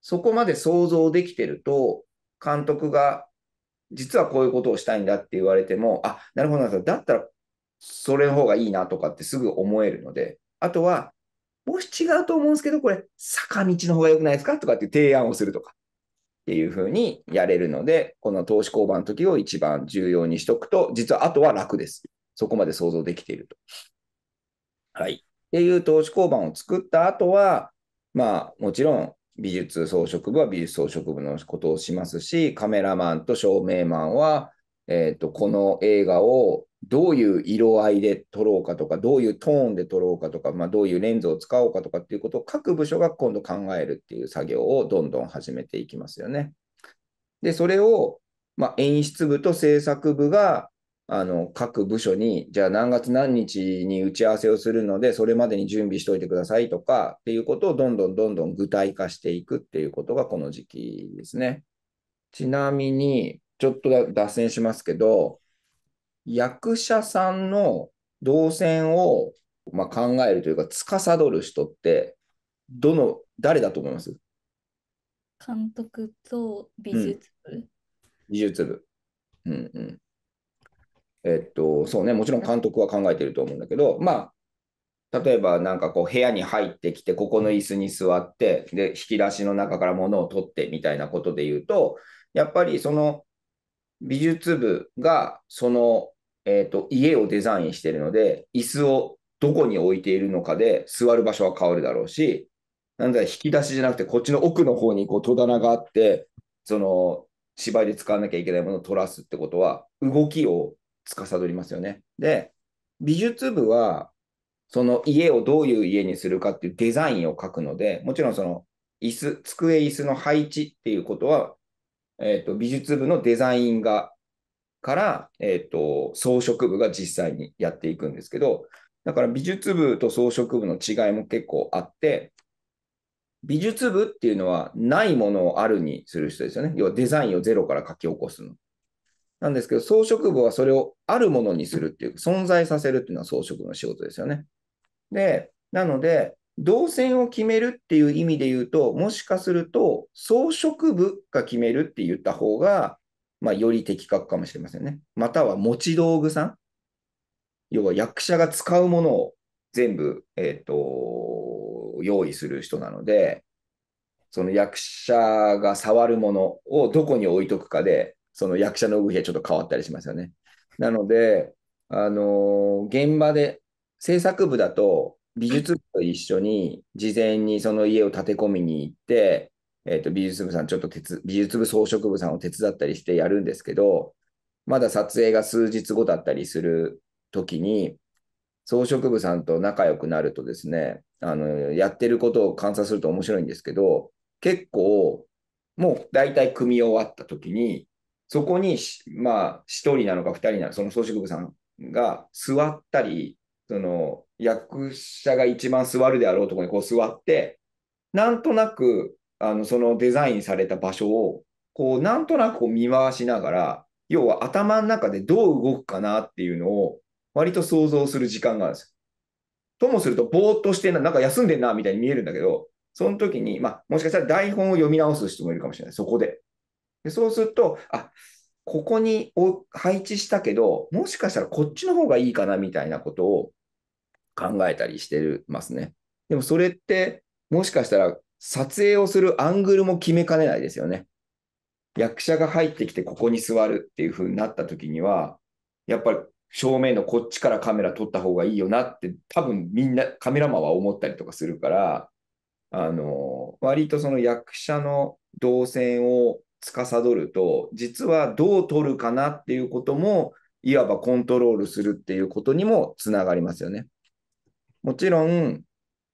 そこまで想像できてると、監督が、実はこういうことをしたいんだって言われても、あ、なるほどな。だったら、それの方がいいなとかってすぐ思えるので、あとは、もし違うと思うんですけど、これ、坂道の方が良くないですかとかって提案をするとか、っていうふうにやれるので、この投資交番の時を一番重要にしとくと、実はあとは楽です。そこまで想像できていると。はい。っていう投資交番を作った後は、まあ、もちろん美術装飾部は美術装飾部のことをしますし、カメラマンと照明マンは、えーとこの映画をどういう色合いで撮ろうかとか、どういうトーンで撮ろうかとか、まあ、どういうレンズを使おうかとかっていうことを各部署が今度考えるっていう作業をどんどん始めていきますよね。で、それを、まあ、演出部と制作部があの各部署に、じゃあ何月何日に打ち合わせをするので、それまでに準備しておいてくださいとかっていうことをどんどんどんどん具体化していくっていうことがこの時期ですね。ちなみに、ちょっと脱線しますけど、役者さんの動線を、まあ、考えるというか、司る人って、どの、誰だと思います監督と美術部。うん、美術部。うんうん。えっと、そうね、もちろん監督は考えてると思うんだけど、まあ、例えばなんかこう部屋に入ってきて、ここの椅子に座って、で、引き出しの中から物を取ってみたいなことで言うと、やっぱりその美術部がその、えっと、家をデザインしてるので、椅子をどこに置いているのかで座る場所は変わるだろうし、なんだ引き出しじゃなくて、こっちの奥の方にこう戸棚があって、その芝居で使わなきゃいけないものを取らすってことは、動きを司りますよね。で、美術部は、その家をどういう家にするかっていうデザインを書くので、もちろんその椅子、机椅子の配置っていうことは、えっ、ー、と、美術部のデザインがから、えっ、ー、と、装飾部が実際にやっていくんですけど、だから美術部と装飾部の違いも結構あって、美術部っていうのはないものをあるにする人ですよね。要はデザインをゼロから書き起こすの。なんですけど、装飾部はそれをあるものにするっていう、存在させるっていうのは装飾の仕事ですよね。で、なので、動線を決めるっていう意味で言うと、もしかすると、装飾部が決めるって言った方が、まあ、より的確かもしれませんね。または持ち道具さん。要は役者が使うものを全部、えっ、ー、と、用意する人なので、その役者が触るものをどこに置いとくかで、その役者の動きがちょっと変わったりしますよね。なので、あの現場で制作部だと美術部と一緒に事前にその家を建て込みに行って、えー、と美術部さんちょっと美術部装飾部さんを手伝ったりしてやるんですけどまだ撮影が数日後だったりする時に装飾部さんと仲良くなるとですねあのやってることを観察すると面白いんですけど結構もう大体組み終わった時にそこに、まあ、1人なのか2人なのか、その装飾部さんが座ったり、その役者が一番座るであろうところにこう座って、なんとなくあのそのデザインされた場所をこうなんとなくこう見回しながら、要は頭の中でどう動くかなっていうのを割と想像する時間があるんですよ。ともすると、ぼーっとしてな、なんか休んでんなみたいに見えるんだけど、その時に、まあ、もしかしたら台本を読み直す人もいるかもしれない、そこで。でそうすると、あここに配置したけど、もしかしたらこっちの方がいいかなみたいなことを考えたりしてますね。でもそれって、もしかしたら撮影をするアングルも決めかねないですよね。役者が入ってきてここに座るっていう風になった時には、やっぱり正面のこっちからカメラ撮った方がいいよなって多分みんなカメラマンは思ったりとかするから、あの、割とその役者の動線を司ると実はどう取るかなっていうこともいわばコントロールするっていうことにもつながりますよね。もちろん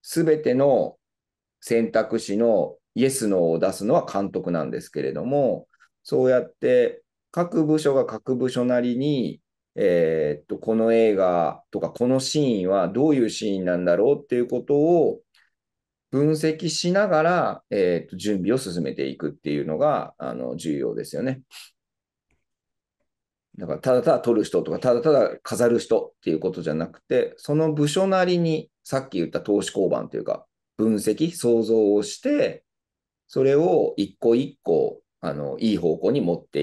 全ての選択肢のイエスのを出すのは監督なんですけれどもそうやって各部署が各部署なりに、えー、っとこの映画とかこのシーンはどういうシーンなんだろうっていうことを分析しながら、えー、と準備を進めていくっていうのがあの重要ですよね。だからただただ取る人とかただただ飾る人っていうことじゃなくてその部署なりにさっき言った投資交番というか分析想像をしてそれを一個一個あのいい方向に持って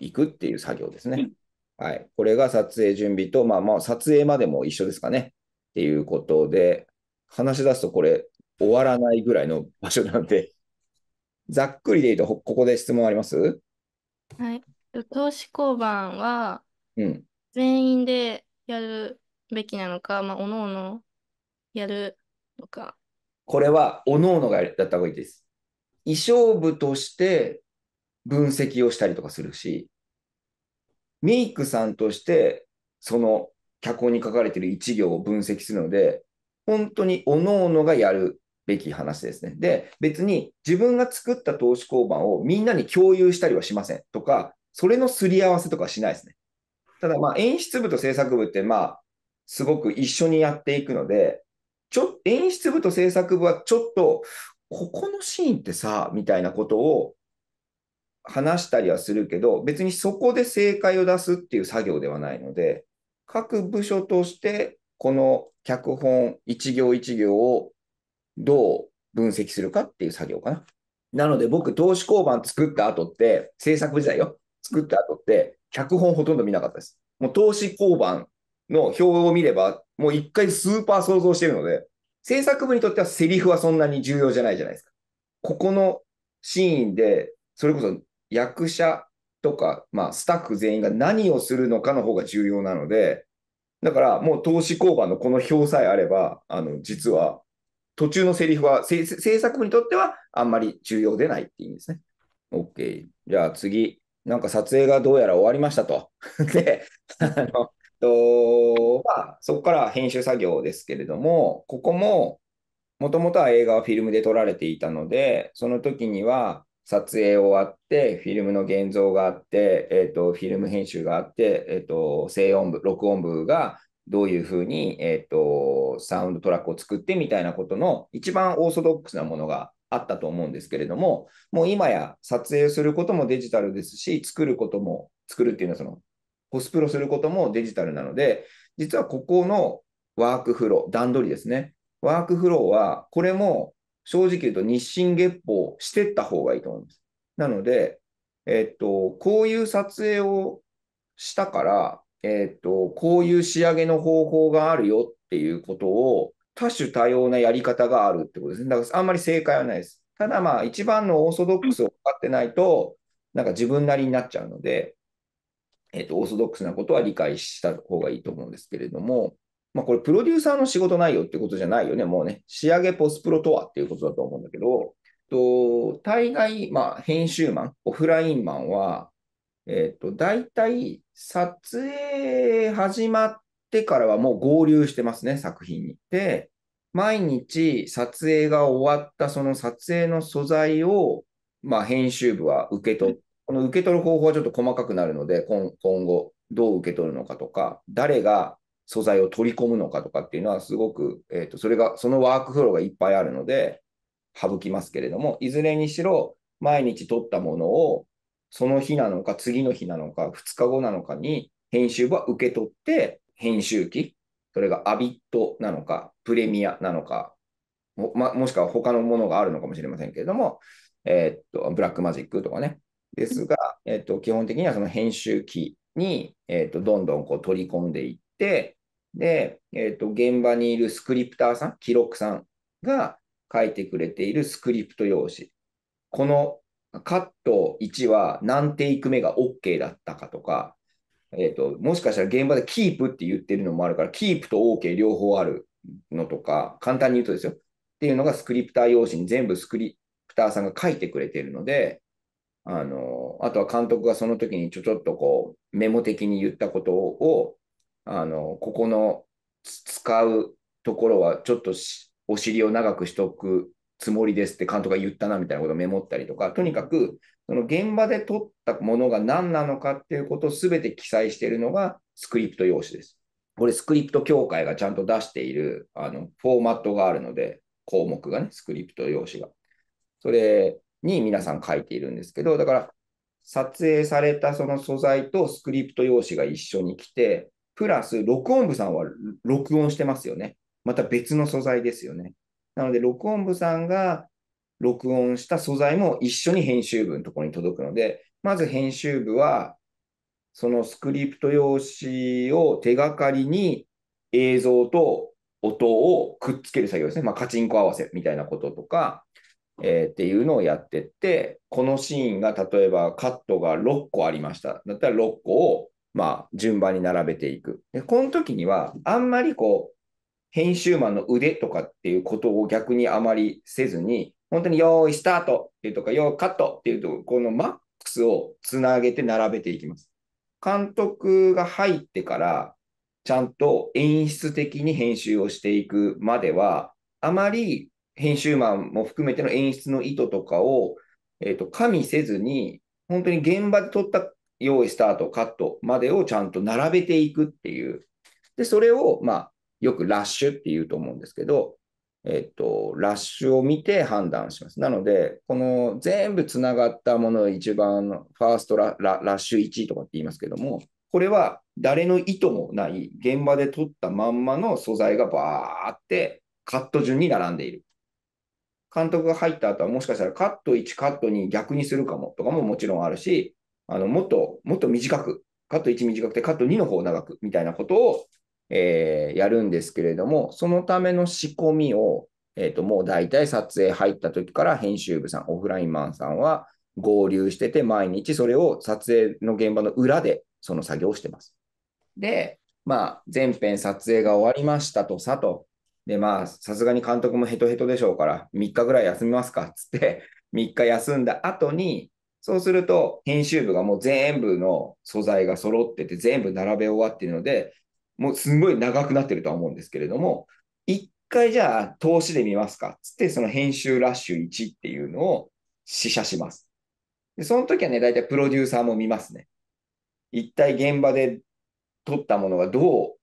いくっていう作業ですね。はい、これが撮影準備と、まあ、まあ撮影までも一緒ですかねっていうことで話し出すとこれ終わらないぐらいの場所なんで、ざっくりで言うと、ここで質問ありますはい。投資交番はうん。全員でやるべきなのか、まあ、おのおのやるのか。これは、おのおのがやった方がいいです。衣装部として分析をしたりとかするし、メイクさんとして、その脚本に書かれている一行を分析するので、本当におのおのがやるべき話ですね。で、別に自分が作った投資交番をみんなに共有したりはしませんとか、それのすり合わせとかしないですね。ただ、ま演出部と制作部って、まあ、すごく一緒にやっていくので、ちょ演出部と制作部はちょっと、ここのシーンってさ、みたいなことを話したりはするけど、別にそこで正解を出すっていう作業ではないので、各部署として、この脚本一行一行をどう分析するかっていう作業かな。なので僕、投資交番作った後って、制作時代よ、作った後って、脚本ほとんど見なかったです。もう投資交番の表を見れば、もう一回スーパー想像してるので、制作部にとってはセリフはそんなに重要じゃないじゃないですか。ここのシーンで、それこそ役者とか、まあ、スタッフ全員が何をするのかの方が重要なので、だからもう投資交番のこの表さえあれば、あの実は途中のセリフは制作部にとってはあんまり重要でないっていうんですね。OK。じゃあ次、なんか撮影がどうやら終わりましたと。で、あの、とまあ、そこから編集作業ですけれども、ここももともとは映画はフィルムで撮られていたので、その時には撮影終わって、フィルムの現像があって、えーと、フィルム編集があって、えーと、と静音部、録音部がどういうふうに、えーと、サウンドトラックを作ってみたいなことの一番オーソドックスなものがあったと思うんですけれども、もう今や撮影することもデジタルですし、作ることも、作るっていうのはその、コスプロすることもデジタルなので、実はここのワークフロー、段取りですね。ワークフローは、これも正直言うと日進月歩してった方がいいと思うんです。なので、えっと、こういう撮影をしたから、えー、と、こういう仕上げの方法があるよっていうことを、多種多様なやり方があるってことですね。だからあんまり正解はないです。ただまあ、一番のオーソドックスを分かってないと、なんか自分なりになっちゃうので、えっ、ー、と、オーソドックスなことは理解した方がいいと思うんですけれども、まあ、これ、プロデューサーの仕事内容ってことじゃないよね、もうね。仕上げポスプロとはっていうことだと思うんだけど、えと大概、まあ、編集マン、オフラインマンは、えっ、ー、と、大体、撮影始まってからはもう合流してますね、作品に。で、毎日撮影が終わったその撮影の素材を、まあ、編集部は受け取って、この受け取る方法はちょっと細かくなるので、今後どう受け取るのかとか、誰が素材を取り込むのかとかっていうのはすごく、えーとそれが、そのワークフローがいっぱいあるので、省きますけれども、いずれにしろ毎日撮ったものをその日なのか、次の日なのか、2日後なのかに、編集部は受け取って、編集機、それがアビットなのか、プレミアなのか、も,、ま、もしくは他のものがあるのかもしれませんけれども、えー、っと、ブラックマジックとかね。ですが、えー、っと、基本的にはその編集機に、えー、っと、どんどんこう取り込んでいって、で、えっと、現場にいるスクリプターさん、記録さんが書いてくれているスクリプト用紙。このカット1は何テイク目が OK だったかとか、えーと、もしかしたら現場でキープって言ってるのもあるから、キープと OK 両方あるのとか、簡単に言うとですよ。っていうのがスクリプター用紙に全部スクリプターさんが書いてくれてるので、あのあとは監督がその時にちょちょっとこうメモ的に言ったことを、あのここの使うところはちょっとお尻を長くしとくつもりですって監督が言ったなみたいなことをメモったりとか、とにかく、その現場で撮ったものが何なのかっていうことを全て記載しているのがスクリプト用紙です。これ、スクリプト協会がちゃんと出しているあのフォーマットがあるので、項目がね、スクリプト用紙が。それに皆さん書いているんですけど、だから、撮影されたその素材とスクリプト用紙が一緒に来て、プラス録音部さんは録音してますよね。また別の素材ですよね。なので、録音部さんが録音した素材も一緒に編集部のところに届くので、まず編集部は、そのスクリプト用紙を手がかりに映像と音をくっつける作業ですね。まあ、カチンコ合わせみたいなこととか、えー、っていうのをやってって、このシーンが例えばカットが6個ありました。だったら6個をまあ順番に並べていく。で、この時にはあんまりこう編集マンの腕とかっていうことを逆にあまりせずに、本当に用意スタートっていうとか、用意カットっていうと、このマックスをつなげて並べていきます。監督が入ってから、ちゃんと演出的に編集をしていくまでは、あまり編集マンも含めての演出の意図とかを、えーと、と加味せずに、本当に現場で撮った用意スタート、カットまでをちゃんと並べていくっていう。で、それを、まあ、よくラッシュっていうと思うんですけど、えっと、ラッシュを見て判断します。なので、この全部つながったものを一番、ファーストラッシュ1とかって言いますけども、これは誰の意図もない現場で取ったまんまの素材がバーってカット順に並んでいる。監督が入った後はもしかしたらカット1、カット2逆にするかもとかももちろんあるし、あのもっともっと短く、カット1短くてカット2の方を長くみたいなことをえー、やるんですけれども、そのための仕込みを、えっ、ー、と、もう大体撮影入った時から編集部さん、オフラインマンさんは合流してて、毎日それを撮影の現場の裏でその作業をしてます。で、まあ、前編撮影が終わりましたとさと。で、まあ、さすがに監督もヘトヘトでしょうから、3日ぐらい休みますかっつって、3 日休んだ後に、そうすると、編集部がもう全部の素材が揃ってて、全部並べ終わっているので、もうすごい長くなってるとは思うんですけれども、一回じゃあ投資で見ますかっつって、その編集ラッシュ1っていうのを試写します。で、その時はね、大体プロデューサーも見ますね。一体現場で撮ったものがど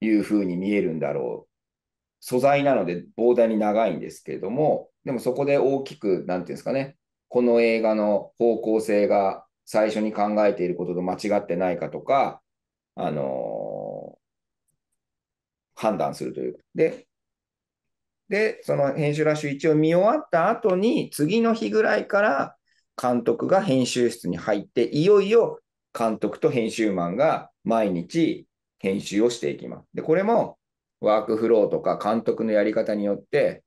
ういうふうに見えるんだろう。素材なので膨大に長いんですけれども、でもそこで大きく、なんていうんですかね、この映画の方向性が最初に考えていることと間違ってないかとか、あの判断するという。で、でその編集ラッシュ1を見終わった後に、次の日ぐらいから監督が編集室に入って、いよいよ監督と編集マンが毎日編集をしていきます。で、これもワークフローとか監督のやり方によって、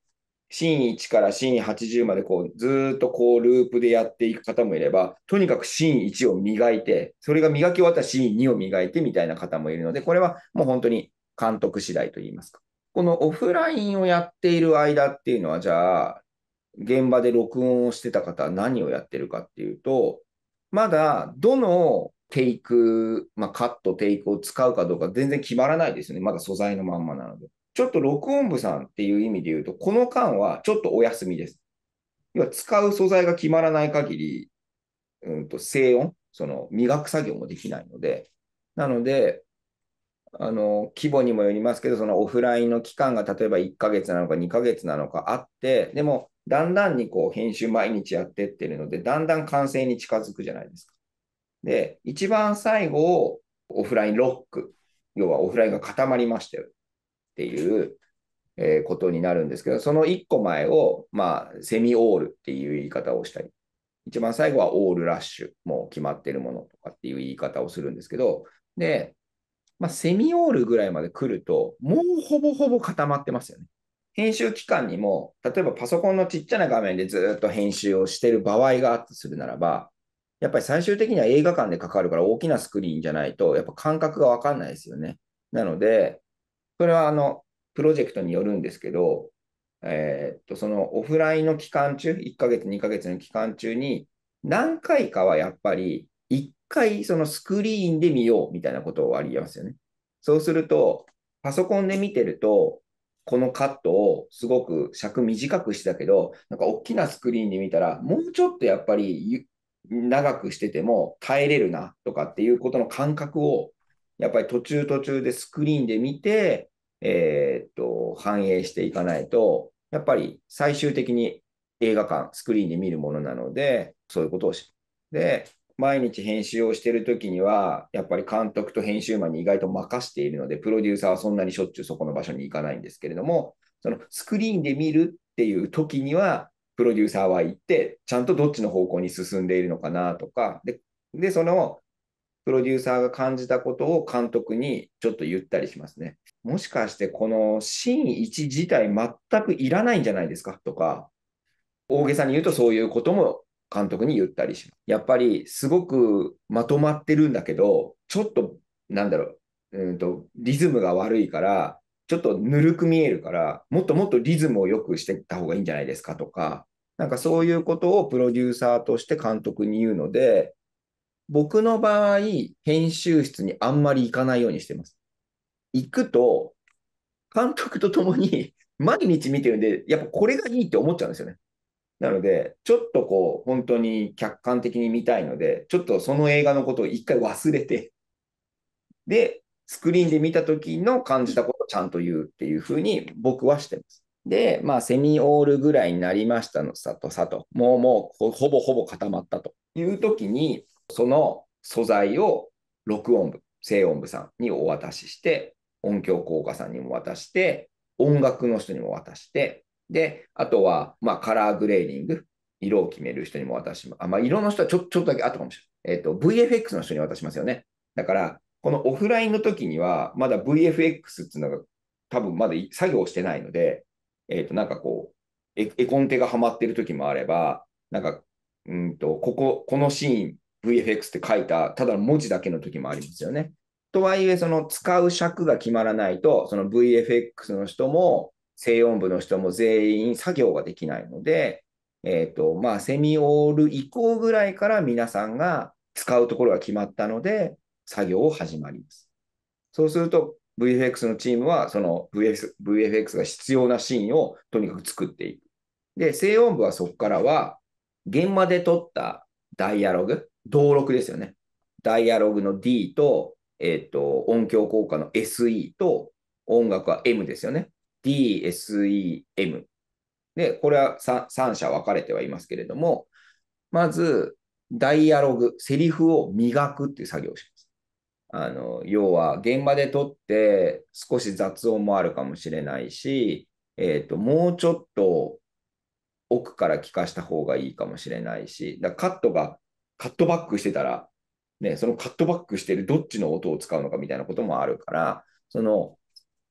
シーン1からシーン80までこうずっとこうループでやっていく方もいれば、とにかくシーン1を磨いて、それが磨き終わったシーン2を磨いてみたいな方もいるので、これはもう本当に監督次第といいますか。このオフラインをやっている間っていうのは、じゃあ、現場で録音をしてた方は何をやってるかっていうと、まだどのテイク、まあ、カット、テイクを使うかどうか全然決まらないですよね。まだ素材のまんまなので。ちょっと録音部さんっていう意味で言うと、この間はちょっとお休みです。要は使う素材が決まらない限り、うんと静音、その磨く作業もできないので、なので、あの規模にもよりますけど、そのオフラインの期間が例えば1ヶ月なのか2ヶ月なのかあって、でもだんだんにこう編集毎日やってってるので、だんだん完成に近づくじゃないですか。で、一番最後をオフラインロック、要はオフラインが固まりましたよっていう、えことになるんですけど、その1個前を、まあ、セミオールっていう言い方をしたり、一番最後はオールラッシュ、もう決まってるものとかっていう言い方をするんですけど、で、まあ、セミオールぐらいまで来ると、もうほぼほぼ固まってますよね。編集期間にも、例えばパソコンのちっちゃな画面でずっと編集をしている場合があったとするならば、やっぱり最終的には映画館でかかるから大きなスクリーンじゃないと、やっぱ感覚がわかんないですよね。なので、それはあの、プロジェクトによるんですけど、えー、っと、そのオフラインの期間中、1ヶ月、2ヶ月の期間中に、何回かはやっぱり、1回そのスクリーンで見ようみたいなことはありますよね。そうすると、パソコンで見てると、このカットをすごく尺短くしたけど、なんか大きなスクリーンで見たら、もうちょっとやっぱり長くしてても耐えれるなとかっていうことの感覚を、やっぱり途中途中でスクリーンで見て、えー、っと、反映していかないと、やっぱり最終的に映画館、スクリーンで見るものなので、そういうことをしで、毎日編集をしてる時には、やっぱり監督と編集マンに意外と任しているので、プロデューサーはそんなにしょっちゅうそこの場所に行かないんですけれども、そのスクリーンで見るっていう時には、プロデューサーは行って、ちゃんとどっちの方向に進んでいるのかなとか、で、でそのプロデューサーが感じたことを監督にちょっと言ったりしますね。もしかしてこのシーン1自体全くいらないんじゃないですかとか、大げさに言うとそういうことも監督に言ったりします。やっぱりすごくまとまってるんだけど、ちょっと、なんだろう、うんと、リズムが悪いから、ちょっとぬるく見えるから、もっともっとリズムを良くしていった方がいいんじゃないですかとか、なんかそういうことをプロデューサーとして監督に言うので、僕の場合、編集室にあんまり行かないようにしてます。行くと、監督と共に毎日見てるんで、やっぱこれがいいって思っちゃうんですよね。なので、ちょっとこう、本当に客観的に見たいので、ちょっとその映画のことを一回忘れて、で、スクリーンで見た時の感じたことをちゃんと言うっていうふうに僕はしてます。で、まあ、セミオールぐらいになりましたのさとさと、もうもうほぼほぼ固まったという時に、その素材を録音部、静音部さんにお渡しして、音響効果さんにも渡して、音楽の人にも渡して、で、あとは、まあ、カラーグレーニング、色を決める人にも渡します。あまあ、色の人はちょちょっとだけあったかもしれない。えっ、ー、と、VFX の人に渡しますよね。だから、このオフラインの時には、まだ VFX っていうのが多分まだ作業してないので、えっ、ー、と、なんかこう、絵コンテがハマってる時もあれば、なんか、うんと、ここ、このシーン、VFX って書いた、ただ文字だけの時もありますよね。とはいえ、その使う尺が決まらないと、その VFX の人も、西音部の人も全員作業ができないので、えーとまあ、セミオール以降ぐらいから皆さんが使うところが決まったので、作業を始まります。そうすると VFX のチームはその VFX, VFX が必要なシーンをとにかく作っていく。で、静音部はそこからは現場で撮ったダイアログ、登録ですよね。ダイアログの D と、えっ、ー、と、音響効果の SE と、音楽は M ですよね。DSEM。で、これは 3, 3社分かれてはいますけれども、まず、ダイアログ、セリフを磨くっていう作業をします。あの要は、現場で撮って少し雑音もあるかもしれないし、えーと、ともうちょっと奥から聞かした方がいいかもしれないし、だカットが、カットバックしてたら、ね、そのカットバックしてるどっちの音を使うのかみたいなこともあるから、その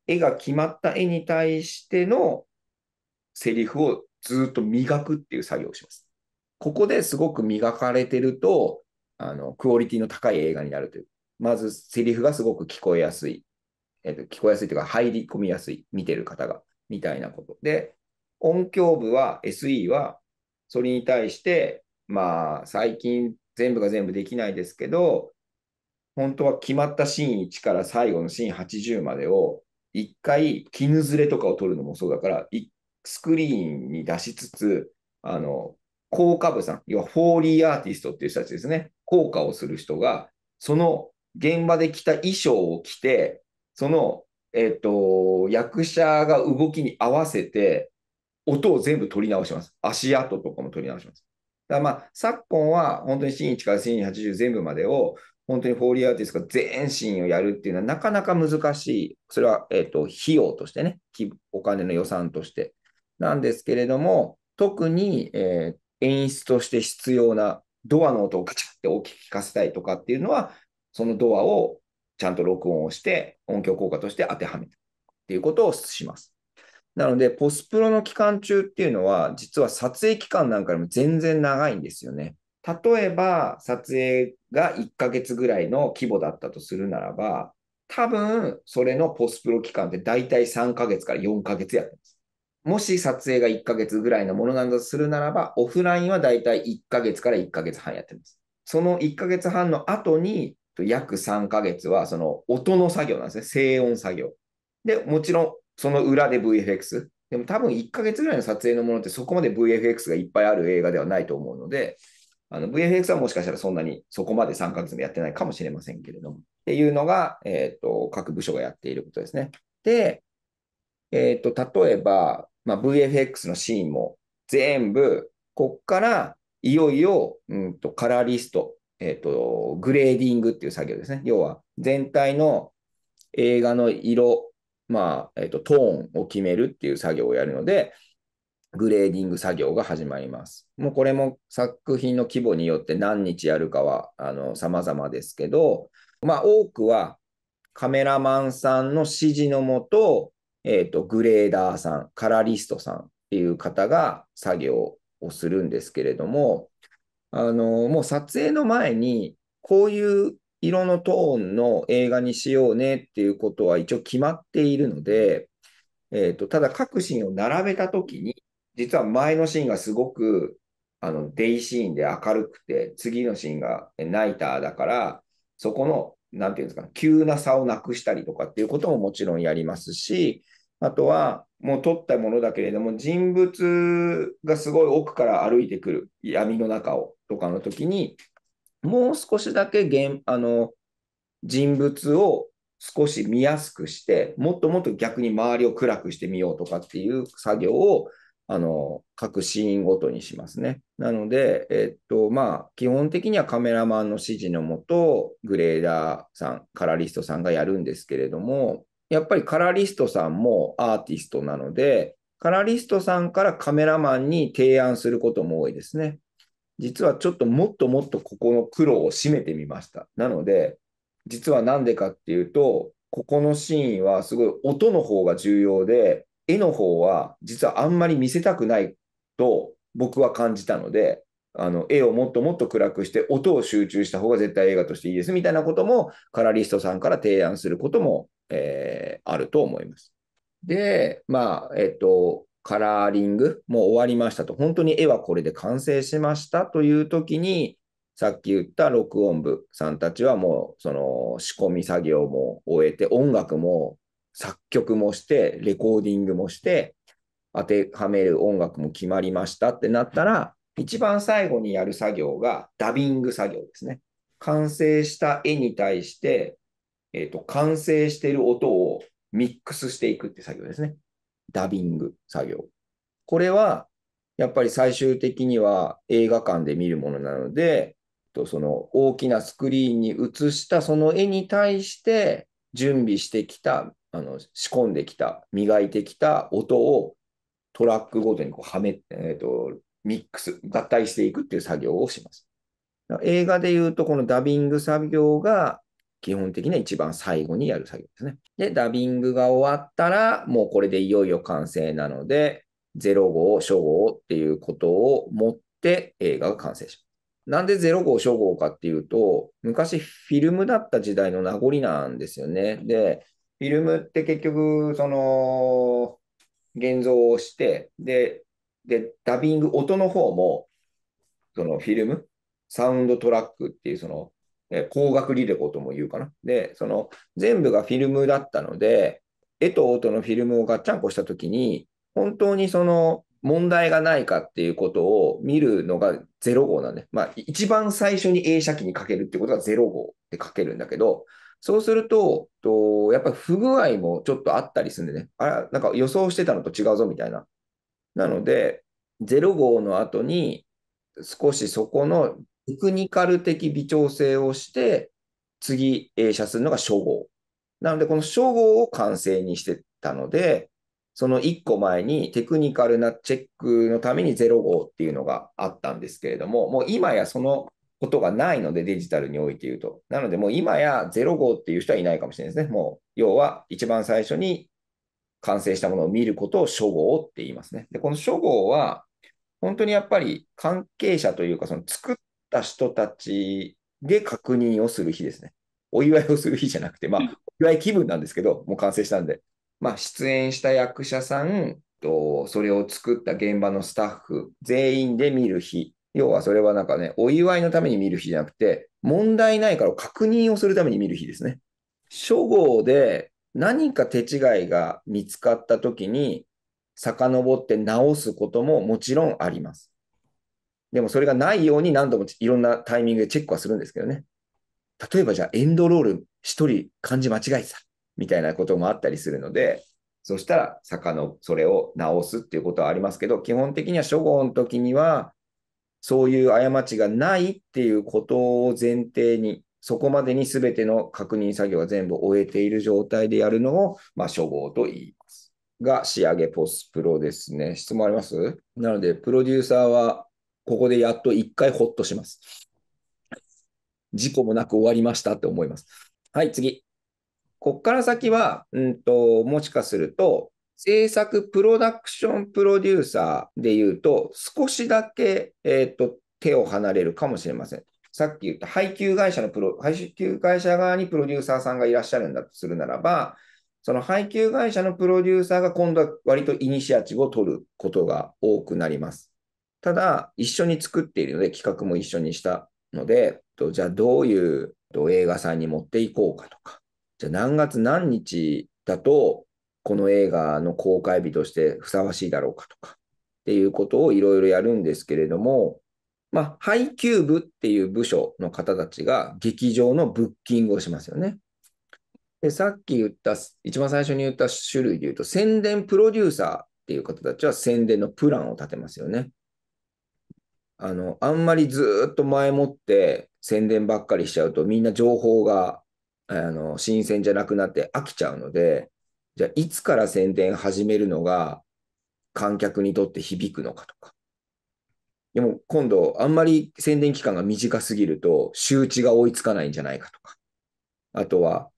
絵が決まった絵に対してのセリフをずっと磨くっていう作業をします。ここですごく磨かれてると、あの、クオリティの高い映画になるという。まず、セリフがすごく聞こえやすい。えっ、と、聞こえやすいというか、入り込みやすい。見てる方が。みたいなこと。で、音響部は、SE は、それに対して、まあ、最近全部が全部できないですけど、本当は決まったシーン1から最後のシーン80までを一回絹ずれとかを取るのもそうだから、スクリーンに出しつつ、あの、効果部さん、要はフォーリーアーティストっていう人たちですね、効果をする人が、その現場で着た衣装を着て、その、えっ、ー、と、役者が動きに合わせて、音を全部取り直します。足跡とかも取り直します。だまあ、昨今は本当にシーン1から1 0 80全部までを本当にフォーリーアーティストが全身をやるっていうのはなかなか難しい。それは、えっ、ー、と、費用としてね、お金の予算として。なんですけれども、特に、えー、演出として必要なドアの音をカチャって大きく聞かせたいとかっていうのは、そのドアをちゃんと録音をして、音響効果として当てはめるっていうことをします。なので、ポスプロの期間中っていうのは、実は撮影期間なんかよりも全然長いんですよね。例えば撮影が1ヶ月ぐらいの規模だったとするならば、多分それのポスプロ期間って大体3ヶ月から4ヶ月やってます。もし撮影が1ヶ月ぐらいのものなんだとするならば、オフラインは大体1ヶ月から1ヶ月半やってます。その1ヶ月半の後に、約3ヶ月はその音の作業なんですね。静音作業。で、もちろんその裏で VFX。でも多分1ヶ月ぐらいの撮影のものってそこまで VFX がいっぱいある映画ではないと思うので、あの VFX はもしかしたらそんなにそこまで3ヶ月もやってないかもしれませんけれども。っていうのが、えっ、ー、と、各部署がやっていることですね。で、えっ、ー、と、例えば、まあ、VFX のシーンも全部、こっからいよいよ、うんと、カラーリスト、えっ、ー、と、グレーディングっていう作業ですね。要は、全体の映画の色、まあ、えっ、と、トーンを決めるっていう作業をやるので、グレーディング作業が始まります。もうこれも作品の規模によって何日やるかはあの様々ですけど、まあ、多くはカメラマンさんの指示のもと、えっ、ー、と、グレーダーさん、カラリストさんっていう方が作業をするんですけれども、あの、もう撮影の前に、こういう色のトーンの映画にしようねっていうことは一応決まっているので、えっ、ー、と、ただ各シーンを並べたときに、実は前のシーンがすごく、あの、デイシーンで明るくて、次のシーンがナイターだから、そこの、なんていうんですか、急な差をなくしたりとかっていうことももちろんやりますし、あとは、もう撮ったものだけれども、人物がすごい奥から歩いてくる、闇の中をとかの時に、もう少しだけあの人物を少し見やすくして、もっともっと逆に周りを暗くしてみようとかっていう作業をあの、各シーンごとにしますね。なので、えっと、まあ、基本的にはカメラマンの指示のもと、グレーダーさん、カラリストさんがやるんですけれども、やっぱりカラリストさんもアーティストなので、カラリストさんからカメラマンに提案することも多いですね。実はちょっともっともっとここの黒を締めてみました。なので、実はなんでかっていうと、ここのシーンはすごい音の方が重要で、絵の方は実はあんまり見せたくないと僕は感じたので、あの絵をもっともっと暗くして音を集中した方が絶対映画としていいですみたいなこともカラリストさんから提案することも、えー、あると思います。で、まあ、えっと、カラーリングもう終わりましたと、本当に絵はこれで完成しましたという時に、さっき言った録音部さんたちはもうその仕込み作業も終えて音楽も作曲もして、レコーディングもして、当てはめる音楽も決まりましたってなったら、一番最後にやる作業がダビング作業ですね。完成した絵に対して、えっ、ー、と、完成している音をミックスしていくって作業ですね。ダビング作業。これは、やっぱり最終的には映画館で見るものなので、その大きなスクリーンに映したその絵に対して準備してきたあの仕込んできた、磨いてきた音をトラックごとにこうはめ、えーと、ミックス、合体していくっていう作業をします。映画でいうと、このダビング作業が基本的には一番最後にやる作業ですね。で、ダビングが終わったら、もうこれでいよいよ完成なので、0号、初号っていうことを持って映画が完成します。なんで0号、初号かっていうと、昔フィルムだった時代の名残なんですよね。で、フィルムって結局、その、現像をして、で、で、ダビング、音の方も、そのフィルム、サウンドトラックっていう、その、光学リレコとも言うかな。で、その、全部がフィルムだったので、絵と音のフィルムをガッチャンコしたときに、本当にその、問題がないかっていうことを見るのが0号なんで、まあ、一番最初に映写機にかけるってことが0号ってかけるんだけど、そうすると、とやっぱり不具合もちょっとあったりするんでね、あら、なんか予想してたのと違うぞみたいな。なので、0号の後に、少しそこのテクニカル的微調整をして、次、映写するのが初号。なので、この初号を完成にしてたので、その1個前にテクニカルなチェックのために0号っていうのがあったんですけれども、もう今やそのことがないので、デジタルにおいて言うと。なので、もう今や0号っていう人はいないかもしれないですね。もう、要は一番最初に完成したものを見ることを初号って言いますね。で、この初号は、本当にやっぱり関係者というか、その作った人たちで確認をする日ですね。お祝いをする日じゃなくて、まあ、お祝い気分なんですけど、もう完成したんで。まあ、出演した役者さん、とそれを作った現場のスタッフ全員で見る日要はそれはなんかね、お祝いのために見る日じゃなくて、問題ないから確認をするために見る日ですね。初号で何か手違いが見つかった時に、遡って直すことももちろんあります。でもそれがないように何度もいろんなタイミングでチェックはするんですけどね。例えばじゃあエンドロール一人漢字間違えさ。たみたいなこともあったりするので、そしたら遡、のそれを直すっていうことはありますけど、基本的には初号の時にはそういう過ちがないっていうことを前提に、そこまでに全ての確認作業は全部終えている状態でやるのを、まあ、初号と言います。が仕上げポスプロですね。質問ありますなので、プロデューサーはここでやっと一回ほっとします。事故もなく終わりましたって思います。はい、次。こっから先は、うんと、もしかすると、制作プロダクションプロデューサーで言うと、少しだけ、えっ、ー、と、手を離れるかもしれません。さっき言った配給会社のプロ、配給会社側にプロデューサーさんがいらっしゃるんだとするならば、その配給会社のプロデューサーが今度は割とイニシアチブを取ることが多くなります。ただ、一緒に作っているので、企画も一緒にしたので、じゃあどういう映画さんに持っていこうかとか、じゃあ何月何日だとこの映画の公開日としてふさわしいだろうかとかっていうことをいろいろやるんですけれども、まあ、配給部っていう部署の方たちが劇場のブッキングをしますよね。でさっき言った、一番最初に言った種類で言うと、宣伝プロデューサーっていう方たちは宣伝のプランを立てますよね。あの、あんまりずっと前もって宣伝ばっかりしちゃうと、みんな情報が、あの、新鮮じゃなくなって飽きちゃうので、じゃあ、いつから宣伝始めるのが観客にとって響くのかとか。でも今度、あんまり宣伝期間が短すぎると、周知が追いつかないんじゃないかとか。あとは、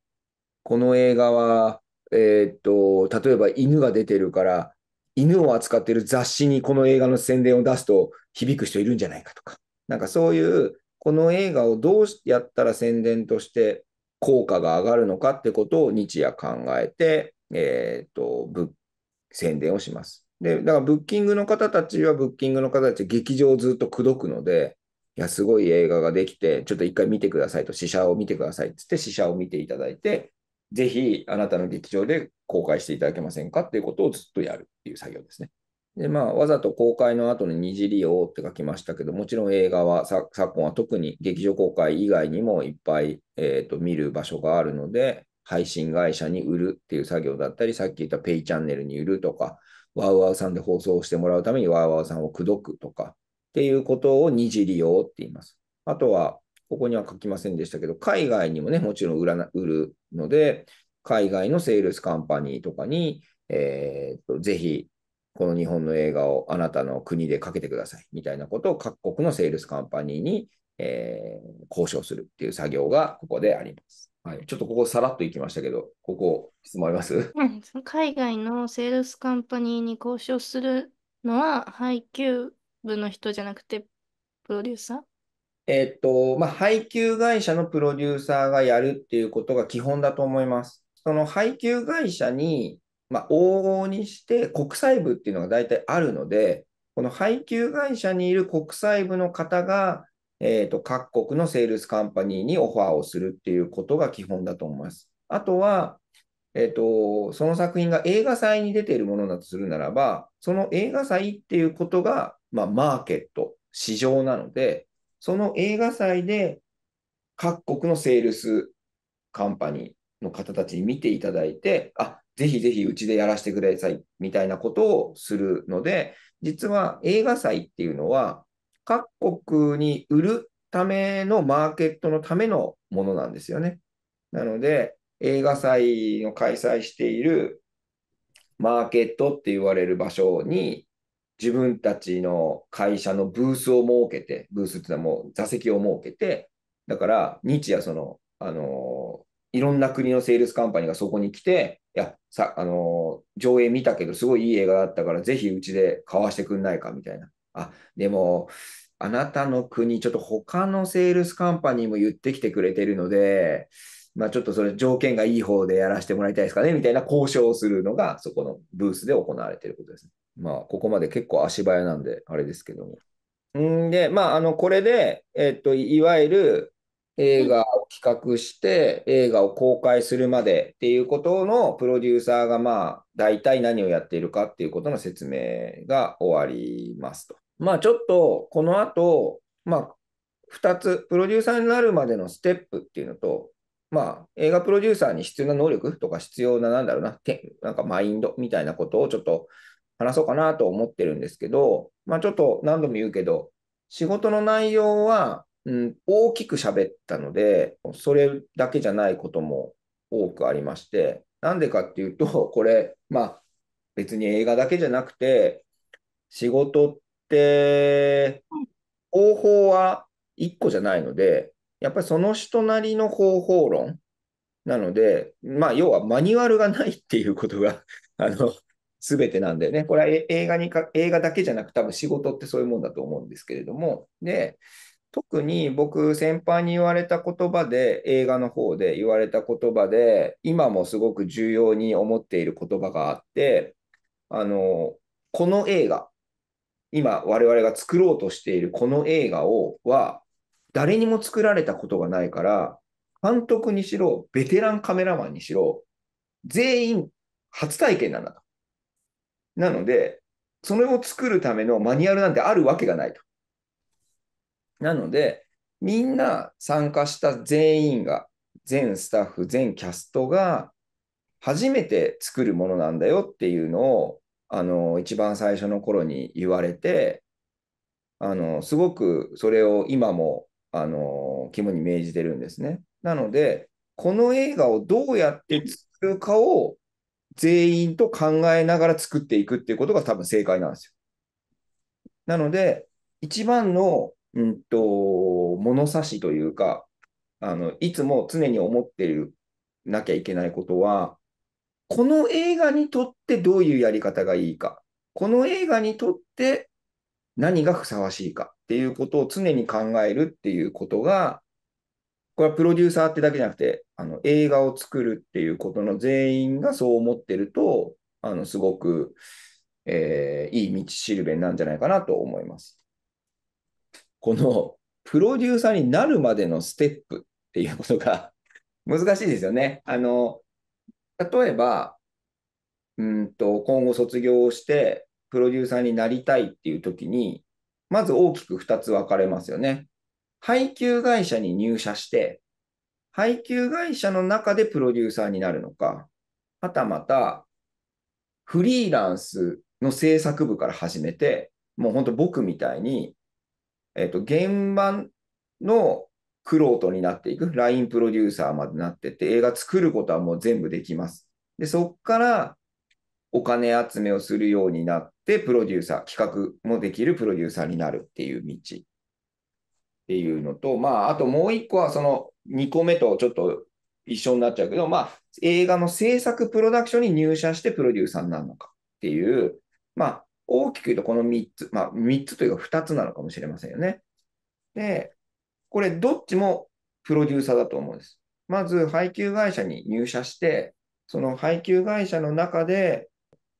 この映画は、えー、っと、例えば犬が出てるから、犬を扱ってる雑誌にこの映画の宣伝を出すと響く人いるんじゃないかとか。なんかそういう、この映画をどうやったら宣伝として効果が上がるのかってことを日夜考えて、えっ、ー、と、宣伝をします。で、だからブッキングの方たちはブッキングの方たち劇場をずっと口説くので、いや、すごい映画ができて、ちょっと一回見てくださいと、試写を見てくださいってって、試写を見ていただいて、ぜひあなたの劇場で公開していただけませんかっていうことをずっとやるっていう作業ですね。で、まあ、わざと公開の後に二次利用って書きましたけど、もちろん映画は、昨今は特に劇場公開以外にもいっぱい、えーと見る場所があるので、配信会社に売るっていう作業だったり、さっき言ったペイチャンネルに売るとか、ワウワウさんで放送してもらうためにワウワウさんを口説くとか、っていうことを二次利用って言います。あとは、ここには書きませんでしたけど、海外にもね、もちろん売らな売るので、海外のセールスカンパニーとかに、えーと、ぜひこの日本の映画をあなたの国でかけてくださいみたいなことを各国のセールスカンパニーに、えー、交渉するっていう作業がここであります。はい、ちょっとここさらっといきましたけど、ここ質問あります、うん、海外のセールスカンパニーに交渉するのは配給部の人じゃなくて、プロデューサーえっと、まあ、配給会社のプロデューサーがやるっていうことが基本だと思います。その配給会社に、まあ、往々にして国際部っていうのが大体あるので、この配給会社にいる国際部の方が、えーと、各国のセールスカンパニーにオファーをするっていうことが基本だと思います。あとは、えーと、とその作品が映画祭に出ているものだとするならば、その映画祭っていうことが、まあ、マーケット、市場なので、その映画祭で各国のセールスカンパニーの方たちに見ていただいて、あぜひぜひうちでやらせてくださいみたいなことをするので、実は映画祭っていうのは、各国に売るためのマーケットのためのものなんですよね。なので、映画祭を開催しているマーケットって言われる場所に、自分たちの会社のブースを設けて、ブースっていうのはもう座席を設けて、だから日夜その、あのいろんな国のセールスカンパニーがそこに来て、いや、さ、あの上映見たけど、すごいいい映画だったから、ぜひうちで買わしてくんないかみたいな。あ、でも、あなたの国、ちょっと他のセールスカンパニーも言ってきてくれてるので、まあ、ちょっとそれ条件がいい方でやらせてもらいたいですかねみたいな交渉をするのが、そこのブースで行われていることですね。まあ、ここまで結構足早なんで、あれですけども。んで、まあ、あのこれで、えっと、いわゆる映画を企画して、映画を公開するまでっていうことのプロデューサーが、まあ、大体何をやっているかっていうことの説明が終わりますと。まあちょっとこの後、まあ2つ、プロデューサーになるまでのステップっていうのと、まあ映画プロデューサーに必要な能力とか必要な、なんだろうな、てなんかマインドみたいなことをちょっと話そうかなと思ってるんですけど、まあちょっと何度も言うけど、仕事の内容は、うん、大きく喋ったので、それだけじゃないことも多くありまして、なんでかっていうと、これ、まあ別に映画だけじゃなくて、仕事っで、方法は1個じゃないので、やっぱりその人なりの方法論なので、まあ、要はマニュアルがないっていうことが あの、すべてなんだよね。これは映画にか、映画だけじゃなく多分仕事ってそういうもんだと思うんですけれども、で、特に僕、先輩に言われた言葉で、映画の方で言われた言葉で、今もすごく重要に思っている言葉があって、あの、この映画今我々が作ろうとしているこの映画をは誰にも作られたことがないから監督にしろベテランカメラマンにしろ全員初体験なんだと。なのでそれを作るためのマニュアルなんてあるわけがないと。なのでみんな参加した全員が全スタッフ全キャストが初めて作るものなんだよっていうのをあの一番最初の頃に言われてあのすごくそれを今もあの肝に銘じてるんですね。なのでこの映画をどうやって作るかを全員と考えながら作っていくっていうことが多分正解なんですよ。なので一番の、うんと、物差しというかあのいつも常に思っていなきゃいけないことはこの映画にとってどういうやり方がいいか、この映画にとって何がふさわしいかっていうことを常に考えるっていうことが、これはプロデューサーってだけじゃなくて、あの映画を作るっていうことの全員がそう思ってると、あのすごく、えー、いい道しるべなんじゃないかなと思います。このプロデューサーになるまでのステップっていうことが 難しいですよね。あの例えば、うんと、今後卒業をして、プロデューサーになりたいっていう時に、まず大きく2つ分かれますよね。配給会社に入社して、配給会社の中でプロデューサーになるのか、はたまた、フリーランスの制作部から始めて、もう本当僕みたいに、えっ、ー、と、現場のクロートになっていく、ラインプロデューサーまでなってって、映画作ることはもう全部できます。で、そっからお金集めをするようになって、プロデューサー、企画もできるプロデューサーになるっていう道っていうのと、まあ、あともう一個はその2個目とちょっと一緒になっちゃうけど、まあ、映画の制作プロダクションに入社してプロデューサーになるのかっていう、まあ、大きく言うとこの3つ、まあ、3つというか2つなのかもしれませんよね。で、これどっちもプロデューサーだと思うんです。まず配給会社に入社して、その配給会社の中で、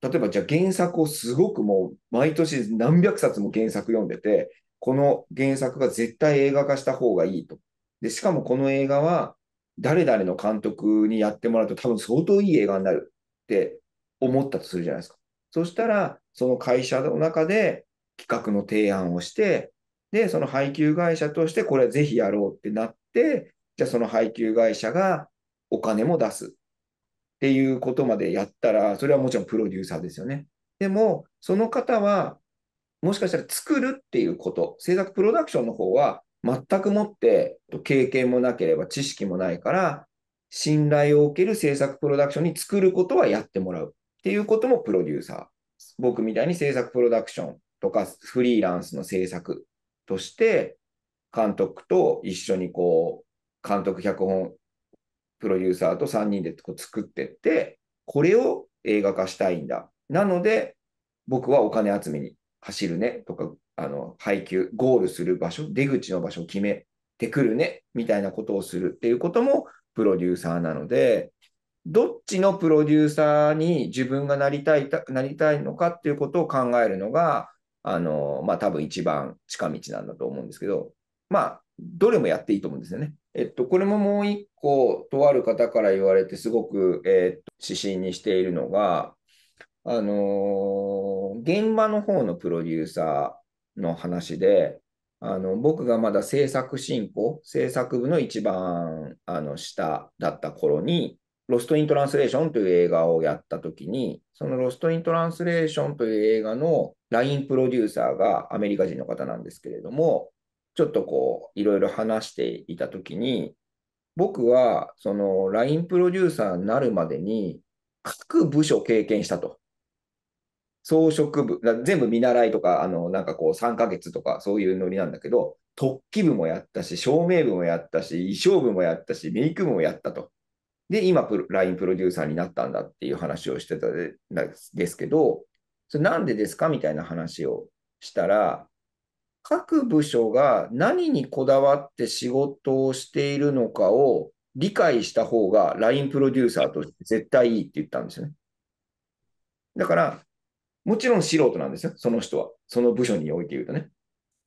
例えばじゃあ原作をすごくもう毎年何百冊も原作読んでて、この原作が絶対映画化した方がいいと。で、しかもこの映画は誰々の監督にやってもらうと多分相当いい映画になるって思ったとするじゃないですか。そしたら、その会社の中で企画の提案をして、で、その配給会社としてこれはぜひやろうってなって、じゃあその配給会社がお金も出すっていうことまでやったら、それはもちろんプロデューサーですよね。でも、その方は、もしかしたら作るっていうこと、制作プロダクションの方は、全くもって経験もなければ知識もないから、信頼を受ける制作プロダクションに作ることはやってもらうっていうこともプロデューサー。僕みたいに制作プロダクションとかフリーランスの制作として、監督と一緒にこう、監督、脚本、プロデューサーと3人でこう作ってって、これを映画化したいんだ。なので、僕はお金集めに走るねとか、あの、配給、ゴールする場所、出口の場所を決めてくるね、みたいなことをするっていうこともプロデューサーなので、どっちのプロデューサーに自分がなりたい、なりたいのかっていうことを考えるのが、あの、まあ、多分一番近道なんだと思うんですけど、まあ、どれもやっていいと思うんですよね。えっと、これももう一個、とある方から言われて、すごく、えっと、指針にしているのが、あの現場の方のプロデューサーの話で、あの僕がまだ制作進行、制作部の一番あの下だった頃に、ロスト・イン・トランスレーションという映画をやった時に、そのロスト・イン・トランスレーションという映画の LINE プロデューサーがアメリカ人の方なんですけれども、ちょっとこう、いろいろ話していた時に、僕はその LINE プロデューサーになるまでに、各部署経験したと。装飾部、全部見習いとか、あの、なんかこう3ヶ月とかそういうノリなんだけど、突起部もやったし、照明部もやったし、衣装部もやったし、メイク部もやったと。で、今、LINE プロデューサーになったんだっていう話をしてたでですけど、それなんでですかみたいな話をしたら、各部署が何にこだわって仕事をしているのかを理解した方が LINE プロデューサーとして絶対いいって言ったんですよね。だから、もちろん素人なんですよ、その人は。その部署において言うとね。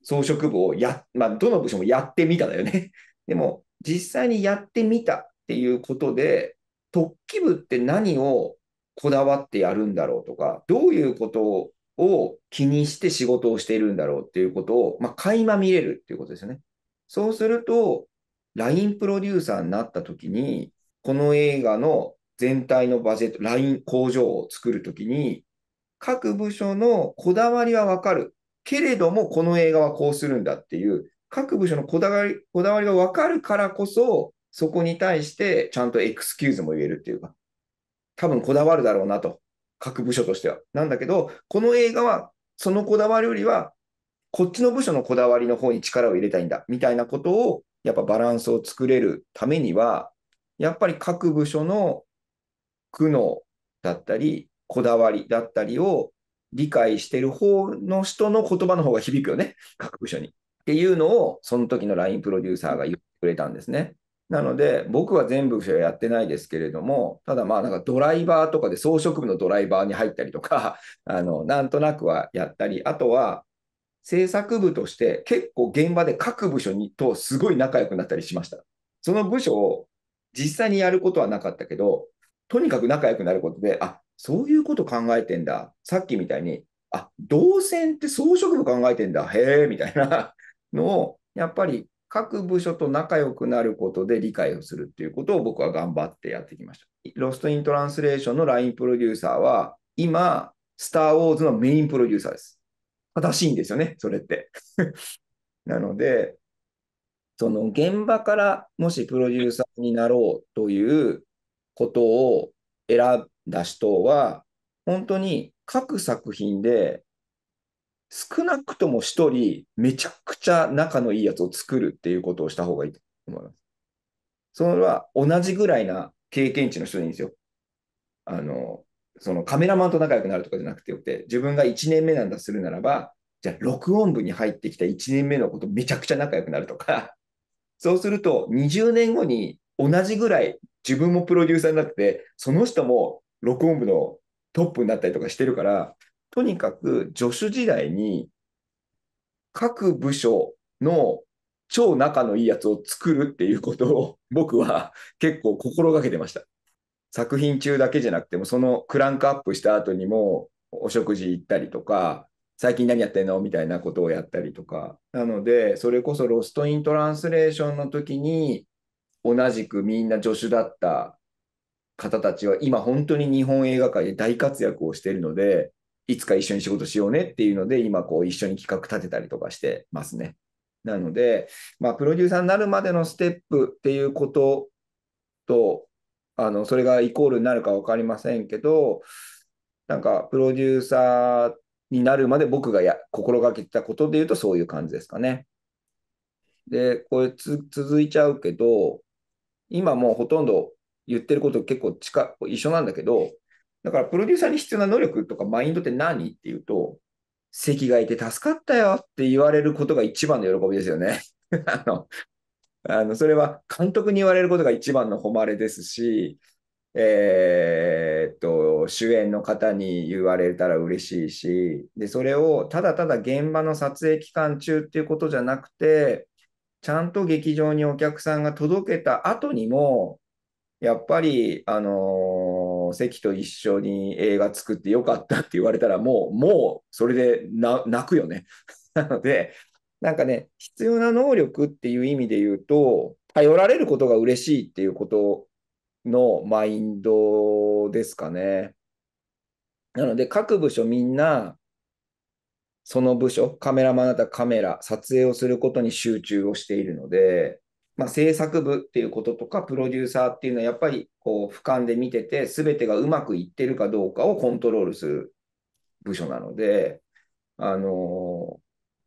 装飾部をや、まあ、どの部署もやってみただよね。でも、実際にやってみたっていうことで、突起部って何をこだわってやるんだろうとか、どういうことを気にして仕事をしているんだろうっていうことを、まあ、垣間見れるっていうことですよね。そうすると、LINE プロデューサーになった時に、この映画の全体のバジェット、LINE 工場を作る時に、各部署のこだわりはわかる。けれども、この映画はこうするんだっていう、各部署のこだわりこだわりがわかるからこそ、そこに対してちゃんとエクスキューズも言えるっていうか、多分こだわるだろうなと、各部署としては。なんだけど、この映画は、そのこだわりよりは、こっちの部署のこだわりの方に力を入れたいんだ、みたいなことを、やっぱバランスを作れるためには、やっぱり各部署の苦悩だったり、こだわりだったりを理解してる方の人の言葉の方が響くよね、各部署に。っていうのを、その時の LINE プロデューサーが言ってくれたんですね。なので、僕は全部はやってないですけれども、ただまあなんかドライバーとかで装飾部のドライバーに入ったりとか、あのなんとなくはやったり、あとは制作部として結構現場で各部署にとすごい仲良くなったりしました。その部署を実際にやることはなかったけど、とにかく仲良くなることで、あそういうこと考えてんだ。さっきみたいに、あ動線って装飾部考えてんだ。へえ、みたいなのを、やっぱり各部署と仲良くなることで理解をするっていうことを僕は頑張ってやってきました。ロストイントランスレーションの LINE プロデューサーは、今、スター・ウォーズのメインプロデューサーです。正しいんですよね、それって。なので、その現場からもしプロデューサーになろうということを選んだ人は、本当に各作品で少なくとも1人、めちゃくちゃ仲のいいやつを作るっていうことをした方がいいと思います。それは同じぐらいな経験値の人でいいんですよ。あの、そのカメラマンと仲良くなるとかじゃなくてよくて、自分が1年目なんだするならば、じゃあ録音部に入ってきた1年目のことめちゃくちゃ仲良くなるとか、そうすると20年後に同じぐらい自分もプロデューサーになってて、その人も録音部のトップになったりとかしてるから、とにかく助手時代に各部署の超仲のいいやつを作るっていうことを 僕は結構心がけてました。作品中だけじゃなくてもそのクランクアップした後にもお食事行ったりとか最近何やってんのみたいなことをやったりとかなのでそれこそロストイントランスレーションの時に同じくみんな助手だった方たちは今本当に日本映画界で大活躍をしているのでいつか一緒に仕事しようねっていうので、今こう一緒に企画立てたりとかしてますね。なので、まあ、プロデューサーになるまでのステップっていうことと、あの、それがイコールになるか分かりませんけど、なんか、プロデューサーになるまで僕がや心がけてたことで言うとそういう感じですかね。で、これ続いちゃうけど、今もうほとんど言ってること結構近一緒なんだけど、だからプロデューサーに必要な能力とかマインドって何っていうと、席がいて助かったよって言われることが一番の喜びですよね。あの、あのそれは監督に言われることが一番の誉れですし、えー、っと、主演の方に言われたら嬉しいし、で、それをただただ現場の撮影期間中っていうことじゃなくて、ちゃんと劇場にお客さんが届けた後にも、やっぱり、あのー関と一緒に映画作ってよかったって言われたら、もう、もう、それで泣くよね。なので、なんかね、必要な能力っていう意味で言うと、頼られることが嬉しいっていうことのマインドですかね。なので、各部署みんな、その部署、カメラマンだったらカメラ、撮影をすることに集中をしているので、まあ、制作部っていうこととか、プロデューサーっていうのは、やっぱりこう、俯瞰で見てて、すべてがうまくいってるかどうかをコントロールする部署なので、あのー、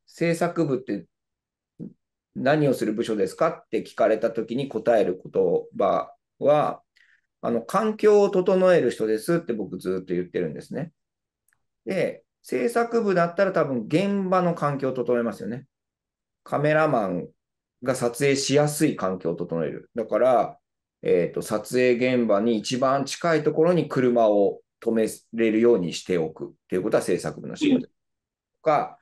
制作部って何をする部署ですかって聞かれたときに答える言葉は、あの、環境を整える人ですって僕ずっと言ってるんですね。で、制作部だったら多分現場の環境を整えますよね。カメラマンが撮影しやすい環境を整える。だから、えっ、ー、と、撮影現場に一番近いところに車を止めれるようにしておくっていうことは制作部の仕事。とか、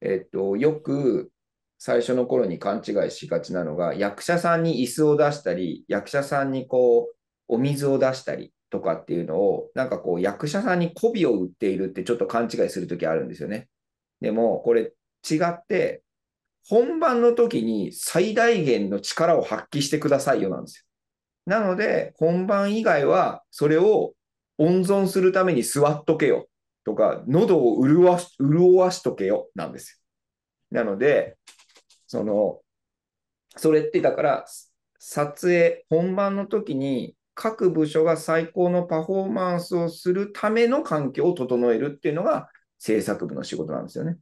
えっ、ー、と、よく最初の頃に勘違いしがちなのが、役者さんに椅子を出したり、役者さんにこう、お水を出したりとかっていうのを、なんかこう、役者さんに媚びを売っているってちょっと勘違いするときあるんですよね。でも、これ違って、本番の時に最大限の力を発揮してくださいよなんですよ。なので、本番以外はそれを温存するために座っとけよとか、喉を潤わし潤わしとけよなんですよ。なので、その、それってだから、撮影、本番の時に各部署が最高のパフォーマンスをするための環境を整えるっていうのが制作部の仕事なんですよね。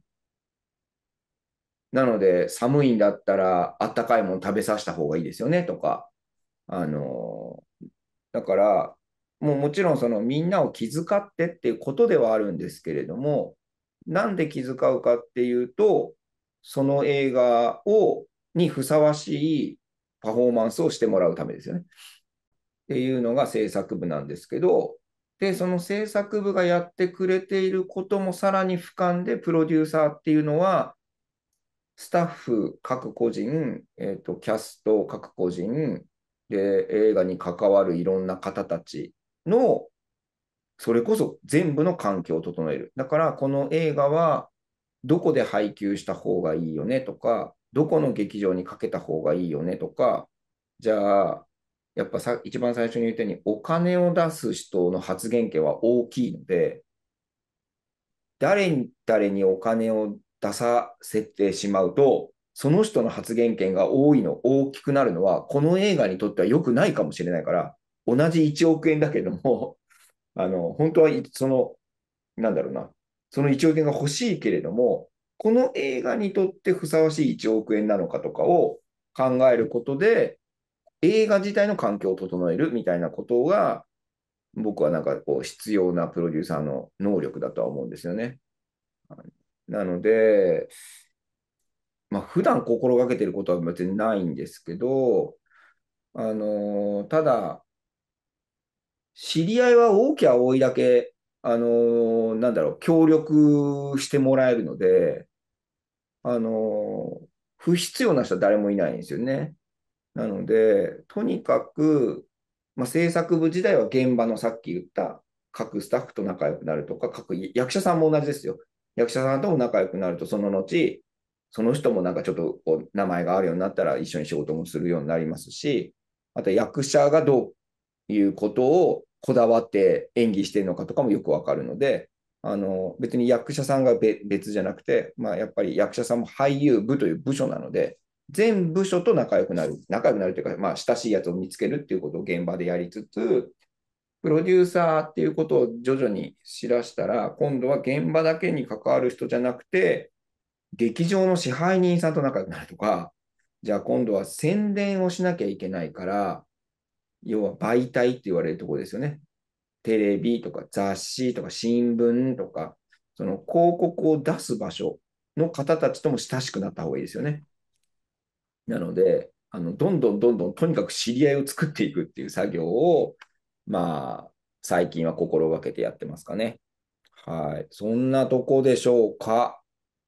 なので、寒いんだったら、あったかいもの食べさせた方がいいですよねとか、あのだから、もうもちろんそのみんなを気遣ってっていうことではあるんですけれども、なんで気遣うかっていうと、その映画をにふさわしいパフォーマンスをしてもらうためですよね。っていうのが制作部なんですけど、で、その制作部がやってくれていることもさらに俯瞰でプロデューサーっていうのは、スタッフ各個人、えーと、キャスト各個人で、映画に関わるいろんな方たちの、それこそ全部の環境を整える。だから、この映画はどこで配給した方がいいよねとか、どこの劇場にかけた方がいいよねとか、じゃあ、やっぱさ一番最初に言ったように、お金を出す人の発言権は大きいので、誰誰にお金を出させてしまうと、その人の発言権が多いの、大きくなるのは、この映画にとっては良くないかもしれないから、同じ1億円だけども、あの、本当は、その、なんだろうな、その1億円が欲しいけれども、この映画にとってふさわしい1億円なのかとかを考えることで、映画自体の環境を整えるみたいなことが、僕はなんかこう必要なプロデューサーの能力だとは思うんですよね。なので、まあ、普段心がけてることは別にないんですけど、あのただ、知り合いは多きゃ多いだけ、あのなんだろう、協力してもらえるので、あの不必要な人は誰もいないんですよね。なので、とにかく、まあ、制作部時代は現場のさっき言った各スタッフと仲良くなるとか、各役者さんも同じですよ。役者さんとも仲良くなると、その後、その人もなんかちょっとこう名前があるようになったら一緒に仕事もするようになりますし、あと役者がどういうことをこだわって演技してるのかとかもよくわかるので、あの別に役者さんが別じゃなくて、まあ、やっぱり役者さんも俳優部という部署なので、全部署と仲良くなる、仲良くなるというか、まあ、親しいやつを見つけるっていうことを現場でやりつつ、プロデューサーっていうことを徐々に知らしたら、今度は現場だけに関わる人じゃなくて、劇場の支配人さんと仲良くなるとか、じゃあ今度は宣伝をしなきゃいけないから、要は媒体って言われるところですよね。テレビとか雑誌とか新聞とか、その広告を出す場所の方たちとも親しくなった方がいいですよね。なので、あのどんどんどんどんとにかく知り合いを作っていくっていう作業をまあ、最近は心がけてやってますかね。はい。そんなとこでしょうか。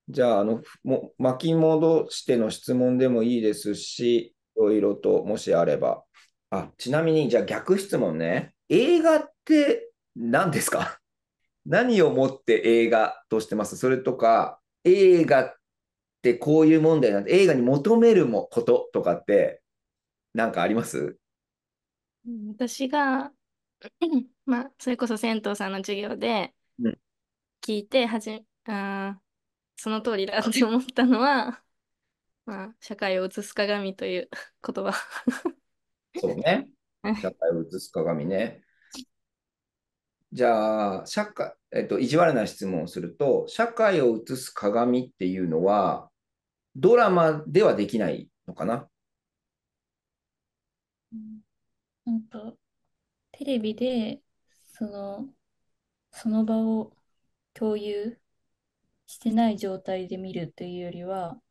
じゃあ、あの、も巻き戻しての質問でもいいですし、いろいろと、もしあれば。あ、ちなみに、じゃあ逆質問ね。映画って何ですか何をもって映画としてますそれとか、映画ってこういう問題なんて、映画に求めるもこととかって、何かあります私が まあ、それこそ銭湯さんの授業で聞いてはじ、あその通りだって思ったのは、まあ、社会を映す鏡という 言葉。そうね社会を映す鏡ね。じゃあ、社会、えっと、意地悪な質問をすると、社会を映す鏡っていうのは、ドラマではできないのかなうんと、テレビで、その、その場を共有してない状態で見るというよりは、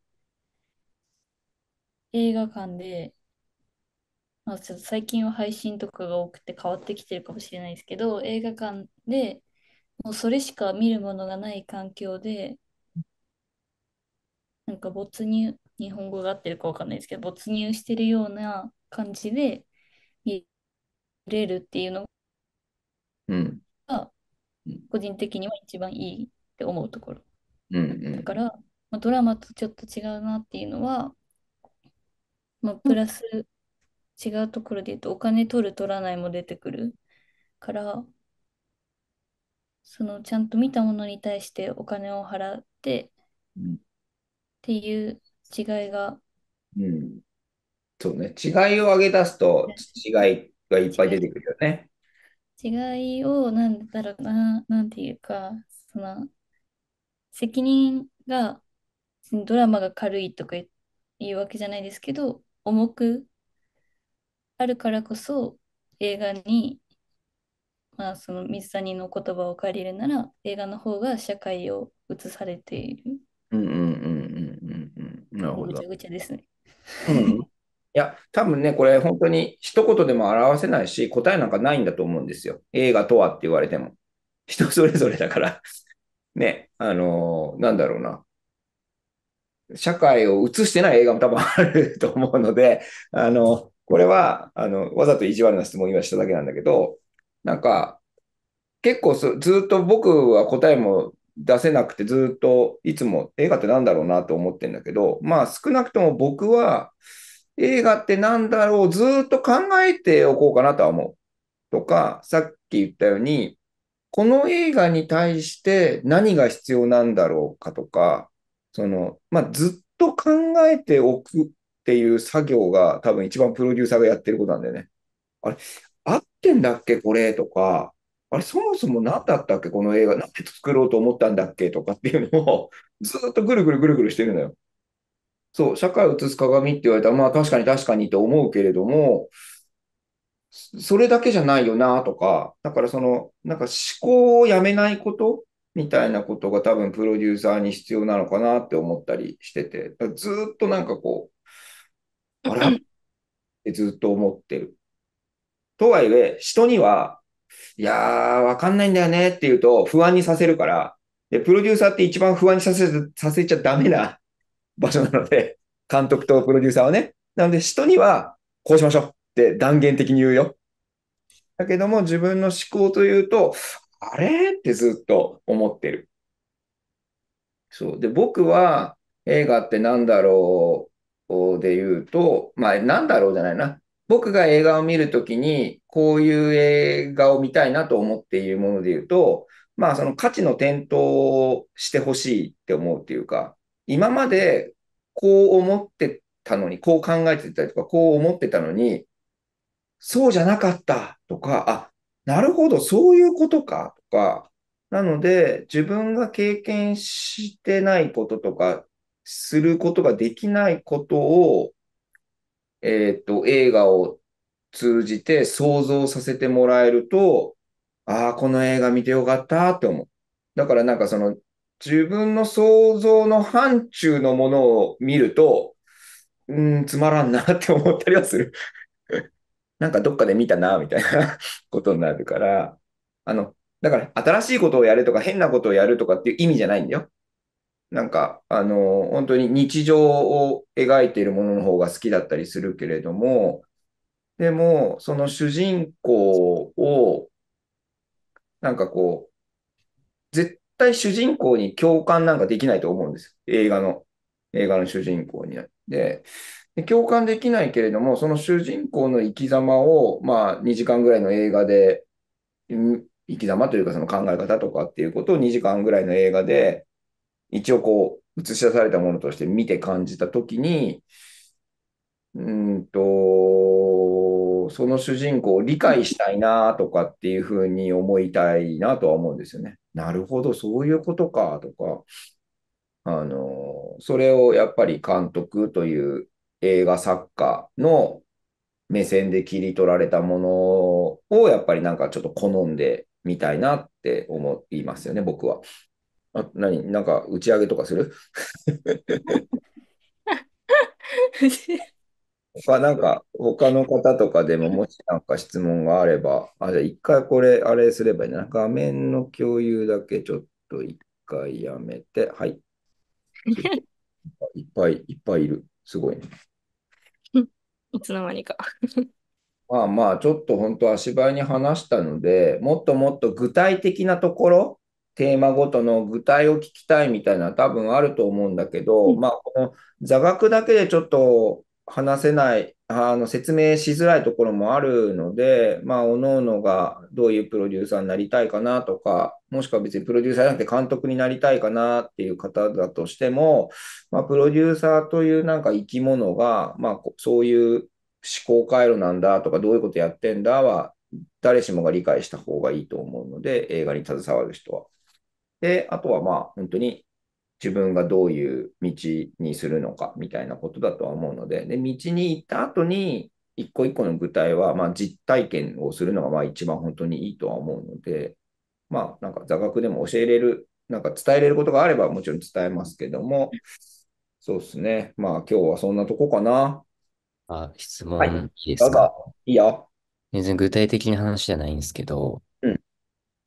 映画館で、まあ、ちょっと最近は配信とかが多くて変わってきてるかもしれないですけど、映画館でもうそれしか見るものがない環境で、なんか没入、日本語が合ってるかわかんないですけど、没入してるような感じでれるっていうのが、個人的には一番いいって思うところ。うんだから、まあ、ドラマとちょっと違うなっていうのは、まあ、プラス違うところで言うとお金取る取らないも出てくるからそのちゃんと見たものに対してお金を払って、うん、っていう違いが、うん、そうね違いを上げ出すと違いがいっぱい出てくるよね。違いを、なんだろうな、なんていうか、その、責任が、ドラマが軽いとかいうわけじゃないですけど、重くあるからこそ、映画に、まあ、その水谷の言葉を借りるなら、映画の方が社会を映されている。うんうんうんうんうんうん。なるほど。ぐちゃぐちゃですね。うん、いや、多分ね、これ本当に一言でも表せないし、答えなんかないんだと思うんですよ。映画とはって言われても。人それぞれだから ね、あのー、なんだろうな。社会を映してない映画も多分あると思うので、あの、これは、あの、わざと意地悪な質問を今しただけなんだけど、なんか、結構ずっと僕は答えも出せなくて、ずっといつも映画ってなんだろうなと思ってんだけど、まあ少なくとも僕は、映画って何だろうずっと考えておこうかなとは思う。とか、さっき言ったように、この映画に対して何が必要なんだろうかとか、その、まあ、ずっと考えておくっていう作業が多分一番プロデューサーがやってることなんだよね。あれ、合ってんだっけこれとか、あれ、そもそも何だったっけこの映画、何で作ろうと思ったんだっけとかっていうのをずっとぐるぐるぐるぐるしてるのよ。そう、社会を映す鏡って言われたら、まあ確かに確かにと思うけれども、それだけじゃないよなとか、だからその、なんか思考をやめないことみたいなことが多分プロデューサーに必要なのかなって思ったりしてて、ずっとなんかこう、あらってずっと思ってる。とはいえ、人には、いやー、わかんないんだよねって言うと不安にさせるから、で、プロデューサーって一番不安にさせさせちゃダメな場所なので、監督とプロデューサーはね。なので、人には、こうしましょうって断言的に言うよ。だけども、自分の思考というと、あれってずっと思ってる。そう。で、僕は、映画って何だろうで言うと、まあ、何だろうじゃないな。僕が映画を見るときに、こういう映画を見たいなと思っているもので言うと、まあ、その価値の転倒をしてほしいって思うっていうか、今までこう思ってたのに、こう考えてたりとか、こう思ってたのに、そうじゃなかったとか、あ、なるほど、そういうことかとか、なので、自分が経験してないこととか、することができないことを、えっ、ー、と、映画を通じて想像させてもらえると、ああ、この映画見てよかったって思う。だからなんかその自分の想像の範疇のものを見ると、うん、つまらんなって思ったりはする。なんかどっかで見たな、みたいなことになるから、あの、だから新しいことをやるとか変なことをやるとかっていう意味じゃないんだよ。なんか、あの、本当に日常を描いているものの方が好きだったりするけれども、でも、その主人公を、なんかこう、対主人公に共感なんかできないと思うんです。映画の、映画の主人公に。で、で共感できないけれども、その主人公の生き様を、まあ、2時間ぐらいの映画で、生き様というかその考え方とかっていうことを2時間ぐらいの映画で、一応こう、映し出されたものとして見て感じたときに、うんと、その主人公を理解したいなとかっていうふうに思いたいなとは思うんですよね。なるほど、そういうことか、とか、あの、それをやっぱり監督という映画作家の目線で切り取られたものをやっぱりなんかちょっと好んでみたいなって思いますよね、僕は。あ、何なんか打ち上げとかする 他なんか、他の方とかでも、もしなんか質問があれば、あ、じゃ一回これ、あれすればいいな。画面の共有だけちょっと一回やめて、はい。いっぱいいっぱいいる。すごいね。いつの間にか。まあまあ、ちょっと本当足早に話したので、もっともっと具体的なところ、テーマごとの具体を聞きたいみたいな多分あると思うんだけど、まあこの座学だけでちょっと話せない、あの説明しづらいところもあるので、まあ、おのおのがどういうプロデューサーになりたいかなとか、もしくは別にプロデューサーじゃなくて監督になりたいかなっていう方だとしても、まあ、プロデューサーというなんか生き物が、まあ、そういう思考回路なんだとか、どういうことやってんだは、誰しもが理解した方がいいと思うので、映画に携わる人は。で、あとはまあ、本当に自分がどういう道にするのかみたいなことだとは思うので、で道に行った後に、一個一個の具体は、まあ、実体験をするのがまあ一番本当にいいとは思うので、まあ、なんか座学でも教えれる、なんか伝えれることがあればもちろん伝えますけども、そうですね。まあ今日はそんなとこかな。あ、質問いいですか、はい、いいよ。全然具体的な話じゃないんですけど、うん、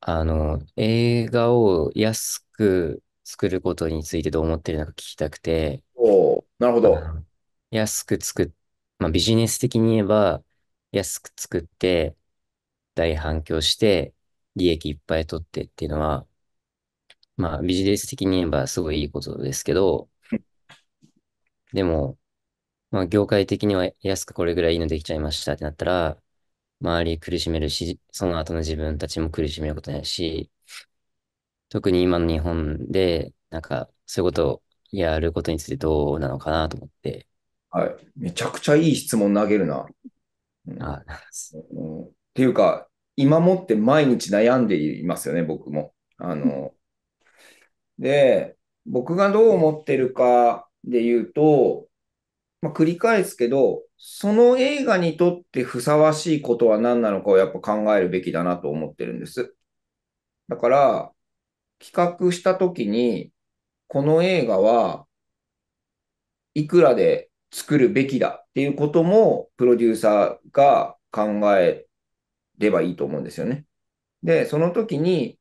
あの、映画を安く作ることについてどう思ってるのか聞きたくて、おーなるほど。安く作っ、まあ、ビジネス的に言えば、安く作って、大反響して、利益いっぱい取ってっていうのは、まあビジネス的に言えばすごいいいことですけど、でも、まあ業界的には安くこれぐらいいいのできちゃいましたってなったら、周り苦しめるし、その後の自分たちも苦しめることになるし、特に今の日本で、なんか、そういうことをやることについてどうなのかなと思って。はい。めちゃくちゃいい質問投げるな。うん、あ、うん、っていうか、今もって毎日悩んでいますよね、僕も。あの、で、僕がどう思ってるかで言うと、まあ、繰り返すけど、その映画にとってふさわしいことは何なのかをやっぱ考えるべきだなと思ってるんです。だから、企画したときに、この映画はいくらで作るべきだっていうこともプロデューサーが考えればいいと思うんですよね。で、その時に、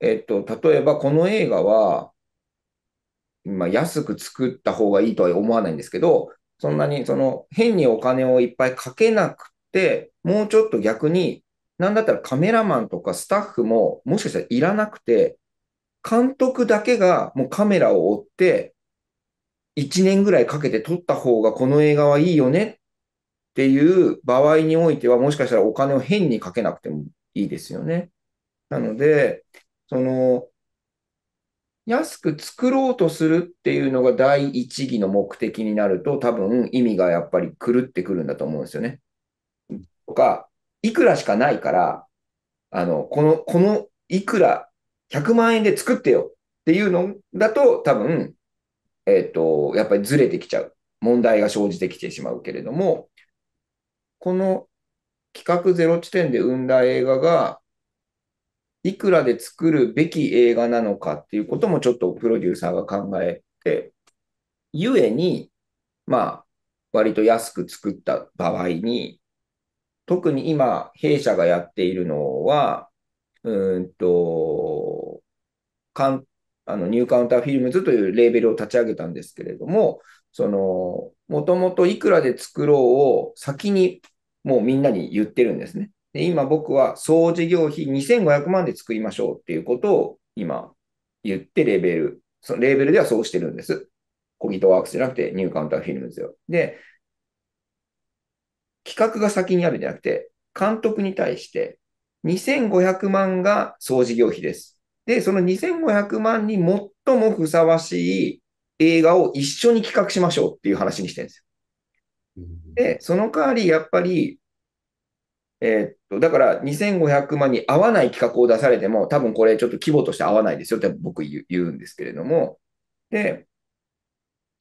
えっと、例えばこの映画は、まあ、安く作った方がいいとは思わないんですけど、そんなにその変にお金をいっぱいかけなくて、もうちょっと逆に、なんだったらカメラマンとかスタッフももしかしたらいらなくて、監督だけがもうカメラを追って、1年ぐらいかけて撮った方がこの映画はいいよねっていう場合においては、もしかしたらお金を変にかけなくてもいいですよね。なので、その、安く作ろうとするっていうのが第一義の目的になると、多分意味がやっぱり狂ってくるんだと思うんですよね。とか、いくらしかないから、あの、この、このいくら100万円で作ってよっていうのだと、多分、えっ、ー、と、やっぱりずれてきちゃう。問題が生じてきてしまうけれども、この企画ゼロ地点で生んだ映画が、いくらで作るべき映画なのかっていうこともちょっとプロデューサーが考えて、ゆえに、まあ、割と安く作った場合に、特に今、弊社がやっているのは、うんと、カンあのニューカウンターフィルムズというレーベルを立ち上げたんですけれども、その、もともといくらで作ろうを先にもうみんなに言ってるんですね。で、今僕は総事業費2500万で作りましょうっていうことを今言ってレーベル、そのレーベルではそうしてるんです。コギトワークスじゃなくてニューカウンターフィルムズよ。で、企画が先にあるんじゃなくて、監督に対して2500万が総事業費です。で、その2500万に最もふさわしい映画を一緒に企画しましょうっていう話にしてるんですよ。で、その代わりやっぱり、えー、っと、だから2500万に合わない企画を出されても、多分これちょっと規模として合わないですよって僕言うんですけれども、で、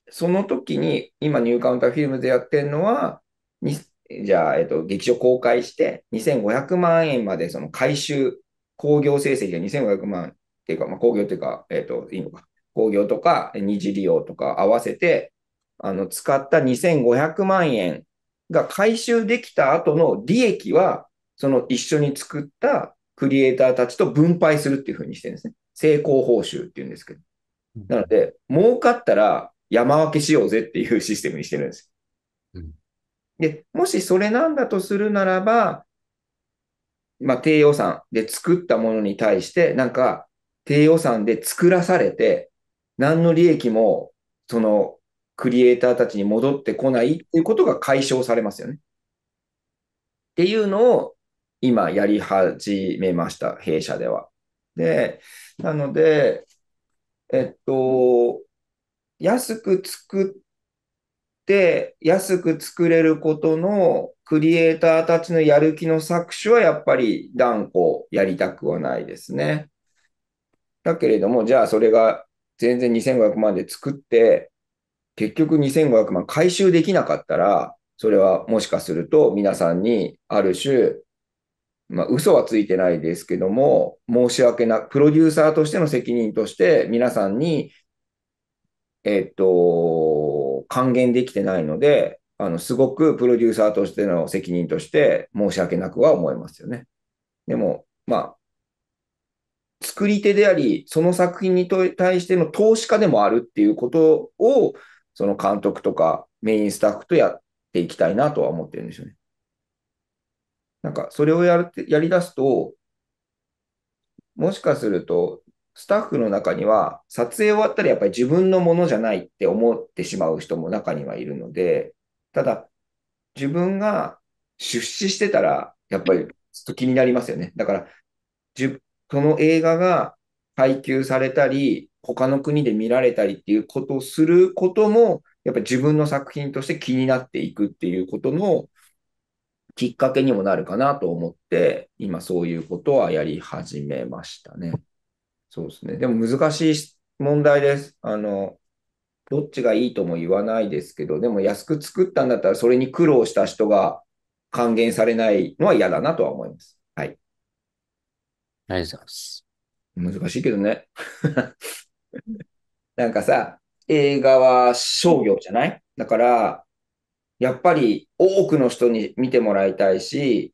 その時に今ニューカウンターフィルムズやってるのは、じゃあ、えっと、劇場公開して2500万円までその回収工業成績が2500万っていうか、まあ、工業っていうか、えっ、ー、と、いいのか。工業とか二次利用とか合わせて、あの、使った2500万円が回収できた後の利益は、その一緒に作ったクリエイターたちと分配するっていうふうにしてるんですね。成功報酬っていうんですけど。なので、儲かったら山分けしようぜっていうシステムにしてるんです。で、もしそれなんだとするならば、まあ、低予算で作ったものに対して、なんか、低予算で作らされて、何の利益も、その、クリエイターたちに戻ってこないっていうことが解消されますよね。っていうのを、今、やり始めました、弊社では。で、なので、えっと、安く作って安く作れることのクリエイターたちのやる気の搾取はやっぱり断固やりたくはないですね。だけれども、じゃあそれが全然2500万で作って、結局2500万回収できなかったら、それはもしかすると皆さんにある種、まあ、嘘はついてないですけども、申し訳なく、プロデューサーとしての責任として皆さんに、えっと、還元できてないので、あの、すごくプロデューサーとしての責任として申し訳なくは思いますよね。でも、まあ、作り手であり、その作品に対しての投資家でもあるっていうことを、その監督とかメインスタッフとやっていきたいなとは思ってるんですよね。なんか、それをやるやり出すと、もしかすると、スタッフの中には、撮影終わったらやっぱり自分のものじゃないって思ってしまう人も中にはいるので、ただ、自分が出資してたら、やっぱりちょっと気になりますよね。だから、その映画が配給されたり、他の国で見られたりっていうことをすることも、やっぱり自分の作品として気になっていくっていうことのきっかけにもなるかなと思って、今そういうことはやり始めましたね。そうですね。でも難しい問題です。あの、どっちがいいとも言わないですけど、でも安く作ったんだったら、それに苦労した人が還元されないのは嫌だなとは思います。はい。ありがとうございます。難しいけどね。なんかさ、映画は商業じゃないだから、やっぱり多くの人に見てもらいたいし、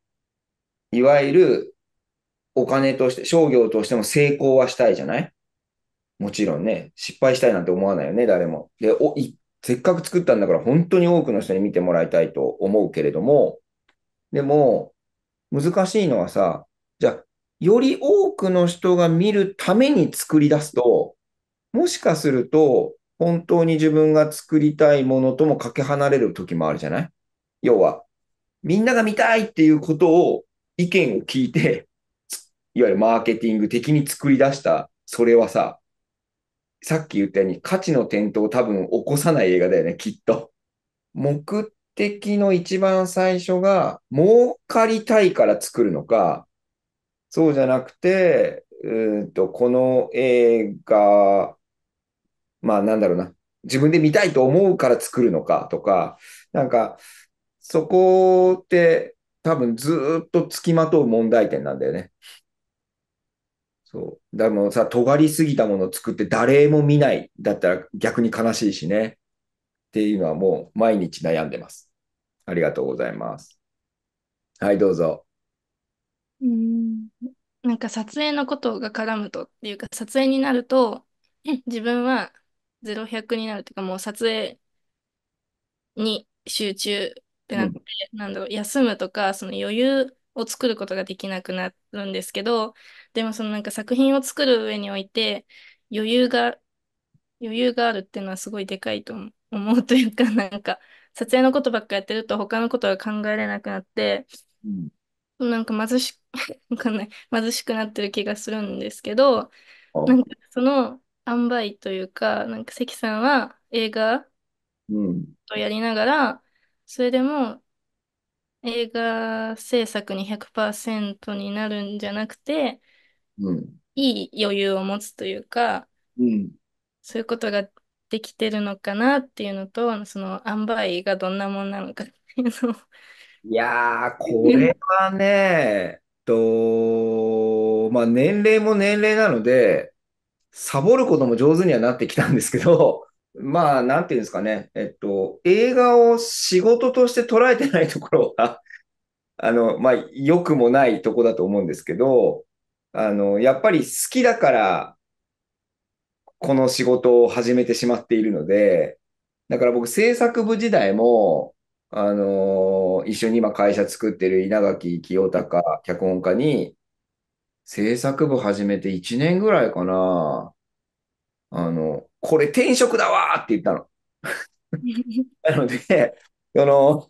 いわゆるお金として、商業としても成功はしたいじゃないもちろんね、失敗したいなんて思わないよね、誰も。で、おいせっかく作ったんだから本当に多くの人に見てもらいたいと思うけれども、でも、難しいのはさ、じゃあ、より多くの人が見るために作り出すと、もしかすると、本当に自分が作りたいものともかけ離れる時もあるじゃない要は、みんなが見たいっていうことを、意見を聞いて、いわゆるマーケティング的に作り出した、それはさ、さっき言ったように価値の転倒を多分起こさない映画だよね、きっと。目的の一番最初が、儲かりたいから作るのか、そうじゃなくて、うんと、この映画、まあなんだろうな、自分で見たいと思うから作るのかとか、なんか、そこって多分ずっと付きまとう問題点なんだよね。そう。だもうさ、尖りすぎたものを作って誰も見ないだったら逆に悲しいしね。っていうのはもう毎日悩んでます。ありがとうございます。はい、どうぞ。うん。なんか撮影のことが絡むとっていうか、撮影になると、自分は0100になるというか、もう撮影に集中ってなって、うん、なんだろう、休むとか、その余裕を作ることができなくなるんですけど、でもそのなんか作品を作る上において余裕が余裕があるっていうのはすごいでかいと思うというか なんか撮影のことばっかやってると他のことが考えれなくなって、うん、なんか貧し わかんない貧しくなってる気がするんですけどなんかその塩梅というかなんか関さんは映画をやりながら、うん、それでも映画制作に100%になるんじゃなくてうん、いい余裕を持つというか、うん、そういうことができてるのかなっていうのと、その塩梅がどんなもんなのかっていうのいやー、これはね、と、まあ、年齢も年齢なので、サボることも上手にはなってきたんですけど、まあ、なんていうんですかね、えっと、映画を仕事として捉えてないところはあの、まあ、良くもないとこだと思うんですけど、あの、やっぱり好きだから、この仕事を始めてしまっているので、だから僕制作部時代も、あのー、一緒に今会社作ってる稲垣清隆脚本家に、制作部始めて1年ぐらいかな、あの、これ転職だわって言ったの。なので、その、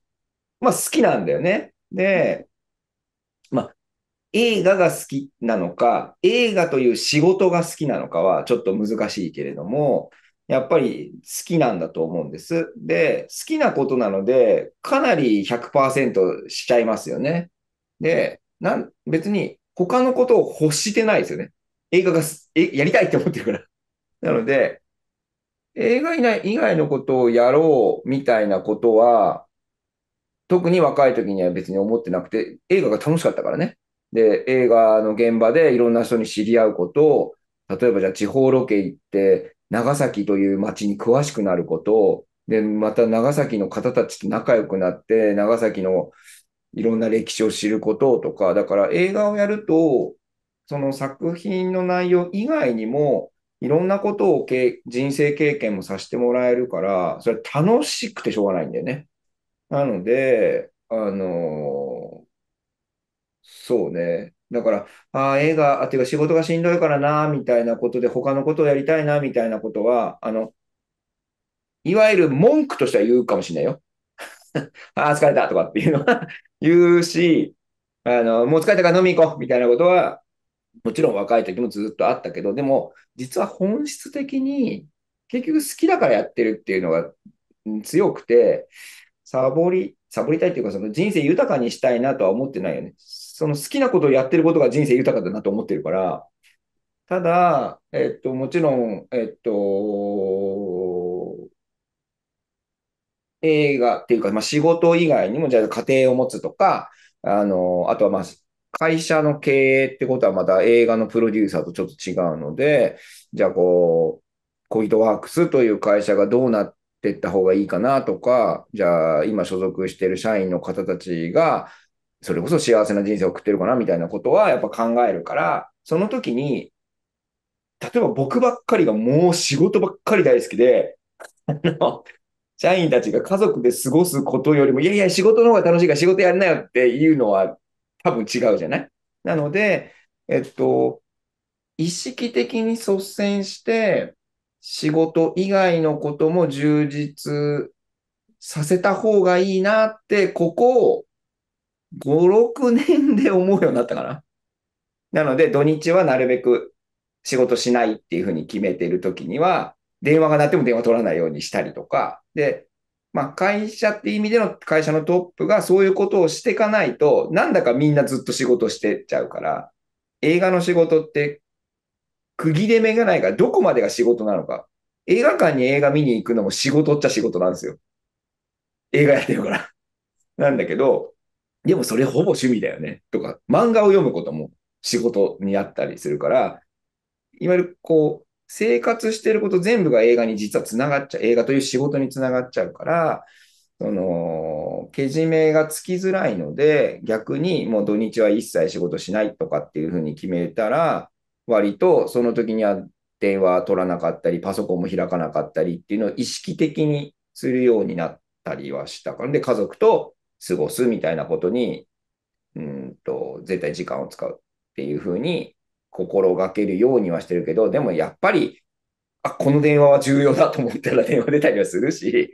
まあ好きなんだよね。で、映画が好きなのか、映画という仕事が好きなのかはちょっと難しいけれども、やっぱり好きなんだと思うんです。で、好きなことなので、かなり100%しちゃいますよね。で、なん別に他のことを欲してないですよね。映画がえやりたいって思ってるから。なので、映画以外のことをやろうみたいなことは、特に若い時には別に思ってなくて、映画が楽しかったからね。で、映画の現場でいろんな人に知り合うこと、例えばじゃあ地方ロケ行って、長崎という街に詳しくなること、で、また長崎の方たちと仲良くなって、長崎のいろんな歴史を知ることとか、だから映画をやると、その作品の内容以外にも、いろんなことをけ人生経験もさせてもらえるから、それ楽しくてしょうがないんだよね。なので、あのそうね。だから、ああ、映画、あ、ていうか仕事がしんどいからな、みたいなことで、他のことをやりたいな、みたいなことは、あの、いわゆる文句としては言うかもしれないよ。ああ、疲れたとかっていうのは言うし、あの、もう疲れたから飲み行こう、みたいなことは、もちろん若い時もずっとあったけど、でも、実は本質的に、結局好きだからやってるっていうのが強くて、サボり、サボりたいっていうか、その人生豊かにしたいなとは思ってないよね。その好きなことをやってることが人生豊かだなと思ってるから、ただ、えっと、もちろん、えっと、映画っていうか、まあ、仕事以外にも、じゃあ家庭を持つとか、あの、あとはまあ、会社の経営ってことはまた映画のプロデューサーとちょっと違うので、じゃあこう、コイドワークスという会社がどうなっていった方がいいかなとか、じゃあ今所属している社員の方たちがそれこそ幸せな人生を送ってるかなみたいなことはやっぱ考えるから、その時に、例えば僕ばっかりがもう仕事ばっかり大好きで、あの、社員たちが家族で過ごすことよりも、いやいや、仕事の方が楽しいから仕事やんなよっていうのは多分違うじゃないなので、えっと、意識的に率先して、仕事以外のことも充実させた方がいいなって、ここを5、6年で思うようになったかな。なので、土日はなるべく仕事しないっていうふうに決めてるときには、電話が鳴っても電話取らないようにしたりとか、で、まあ、会社っていう意味での会社のトップがそういうことをしていかないと、なんだかみんなずっと仕事してっちゃうから、映画の仕事って区切れ目がないから、どこまでが仕事なのか。映画館に映画見に行くのも仕事っちゃ仕事なんですよ。映画やってるから。なんだけど、でもそれほぼ趣味だよねとか、漫画を読むことも仕事にあったりするから、いわゆるこう、生活してること全部が映画に実はつながっちゃう、映画という仕事につながっちゃうから、その、けじめがつきづらいので、逆にもう土日は一切仕事しないとかっていうふうに決めたら、割とその時には電話取らなかったり、パソコンも開かなかったりっていうのを意識的にするようになったりはしたから、で、家族と過ごすみたいなことに、うんと、絶対時間を使うっていうふうに心がけるようにはしてるけど、でもやっぱり、あ、この電話は重要だと思ったら 電話出たりはするし、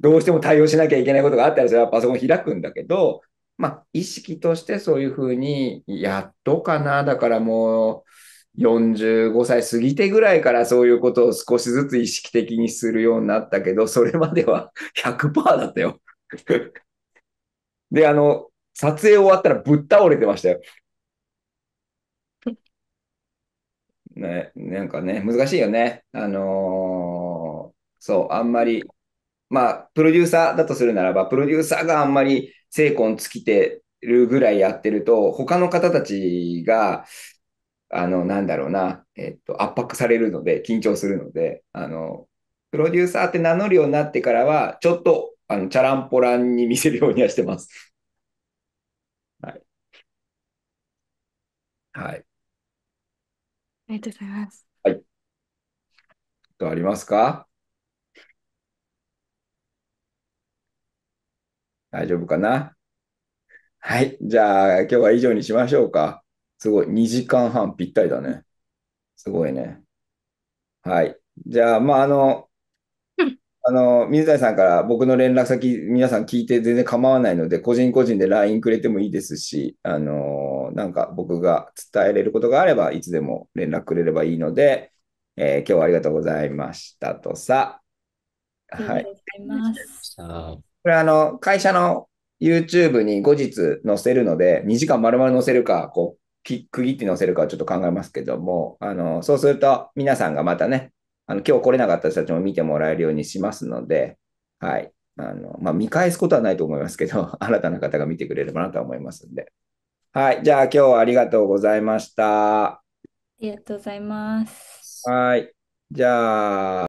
どうしても対応しなきゃいけないことがあったら、それはパソコン開くんだけど、まあ、意識としてそういうふうに、やっとかな。だからもう、45歳過ぎてぐらいからそういうことを少しずつ意識的にするようになったけど、それまでは100% だったよ。で、あの、撮影終わったらぶっ倒れてましたよ。ね、なんかね、難しいよね。あのー、そう、あんまり、まあ、プロデューサーだとするならば、プロデューサーがあんまり精魂尽きてるぐらいやってると、他の方たちが、あの、なんだろうな、えっと、圧迫されるので、緊張するので、あの、プロデューサーって名乗るようになってからは、ちょっとあの、チャランポランに見せるようにはしてます。はい。はい。ありがとうございます。はい。とありますか大丈夫かなはい。じゃあ、今日は以上にしましょうか。すごい。2時間半ぴったりだね。すごいね。はい。じゃあ、まあ、あの、あの、水谷さんから僕の連絡先、皆さん聞いて全然構わないので、個人個人で LINE くれてもいいですし、あの、なんか僕が伝えれることがあれば、いつでも連絡くれればいいので、えー、今日はありがとうございましたとさ。はい。これあの、会社の YouTube に後日載せるので、2時間丸々載せるか、こう、区切って載せるかちょっと考えますけども、あの、そうすると皆さんがまたね、あの今日来れなかった人たちも見てもらえるようにしますので、はい。あのまあ、見返すことはないと思いますけど、新たな方が見てくれればなと思いますんで。はい。じゃあ今日はありがとうございました。ありがとうございます。はい。じゃあ。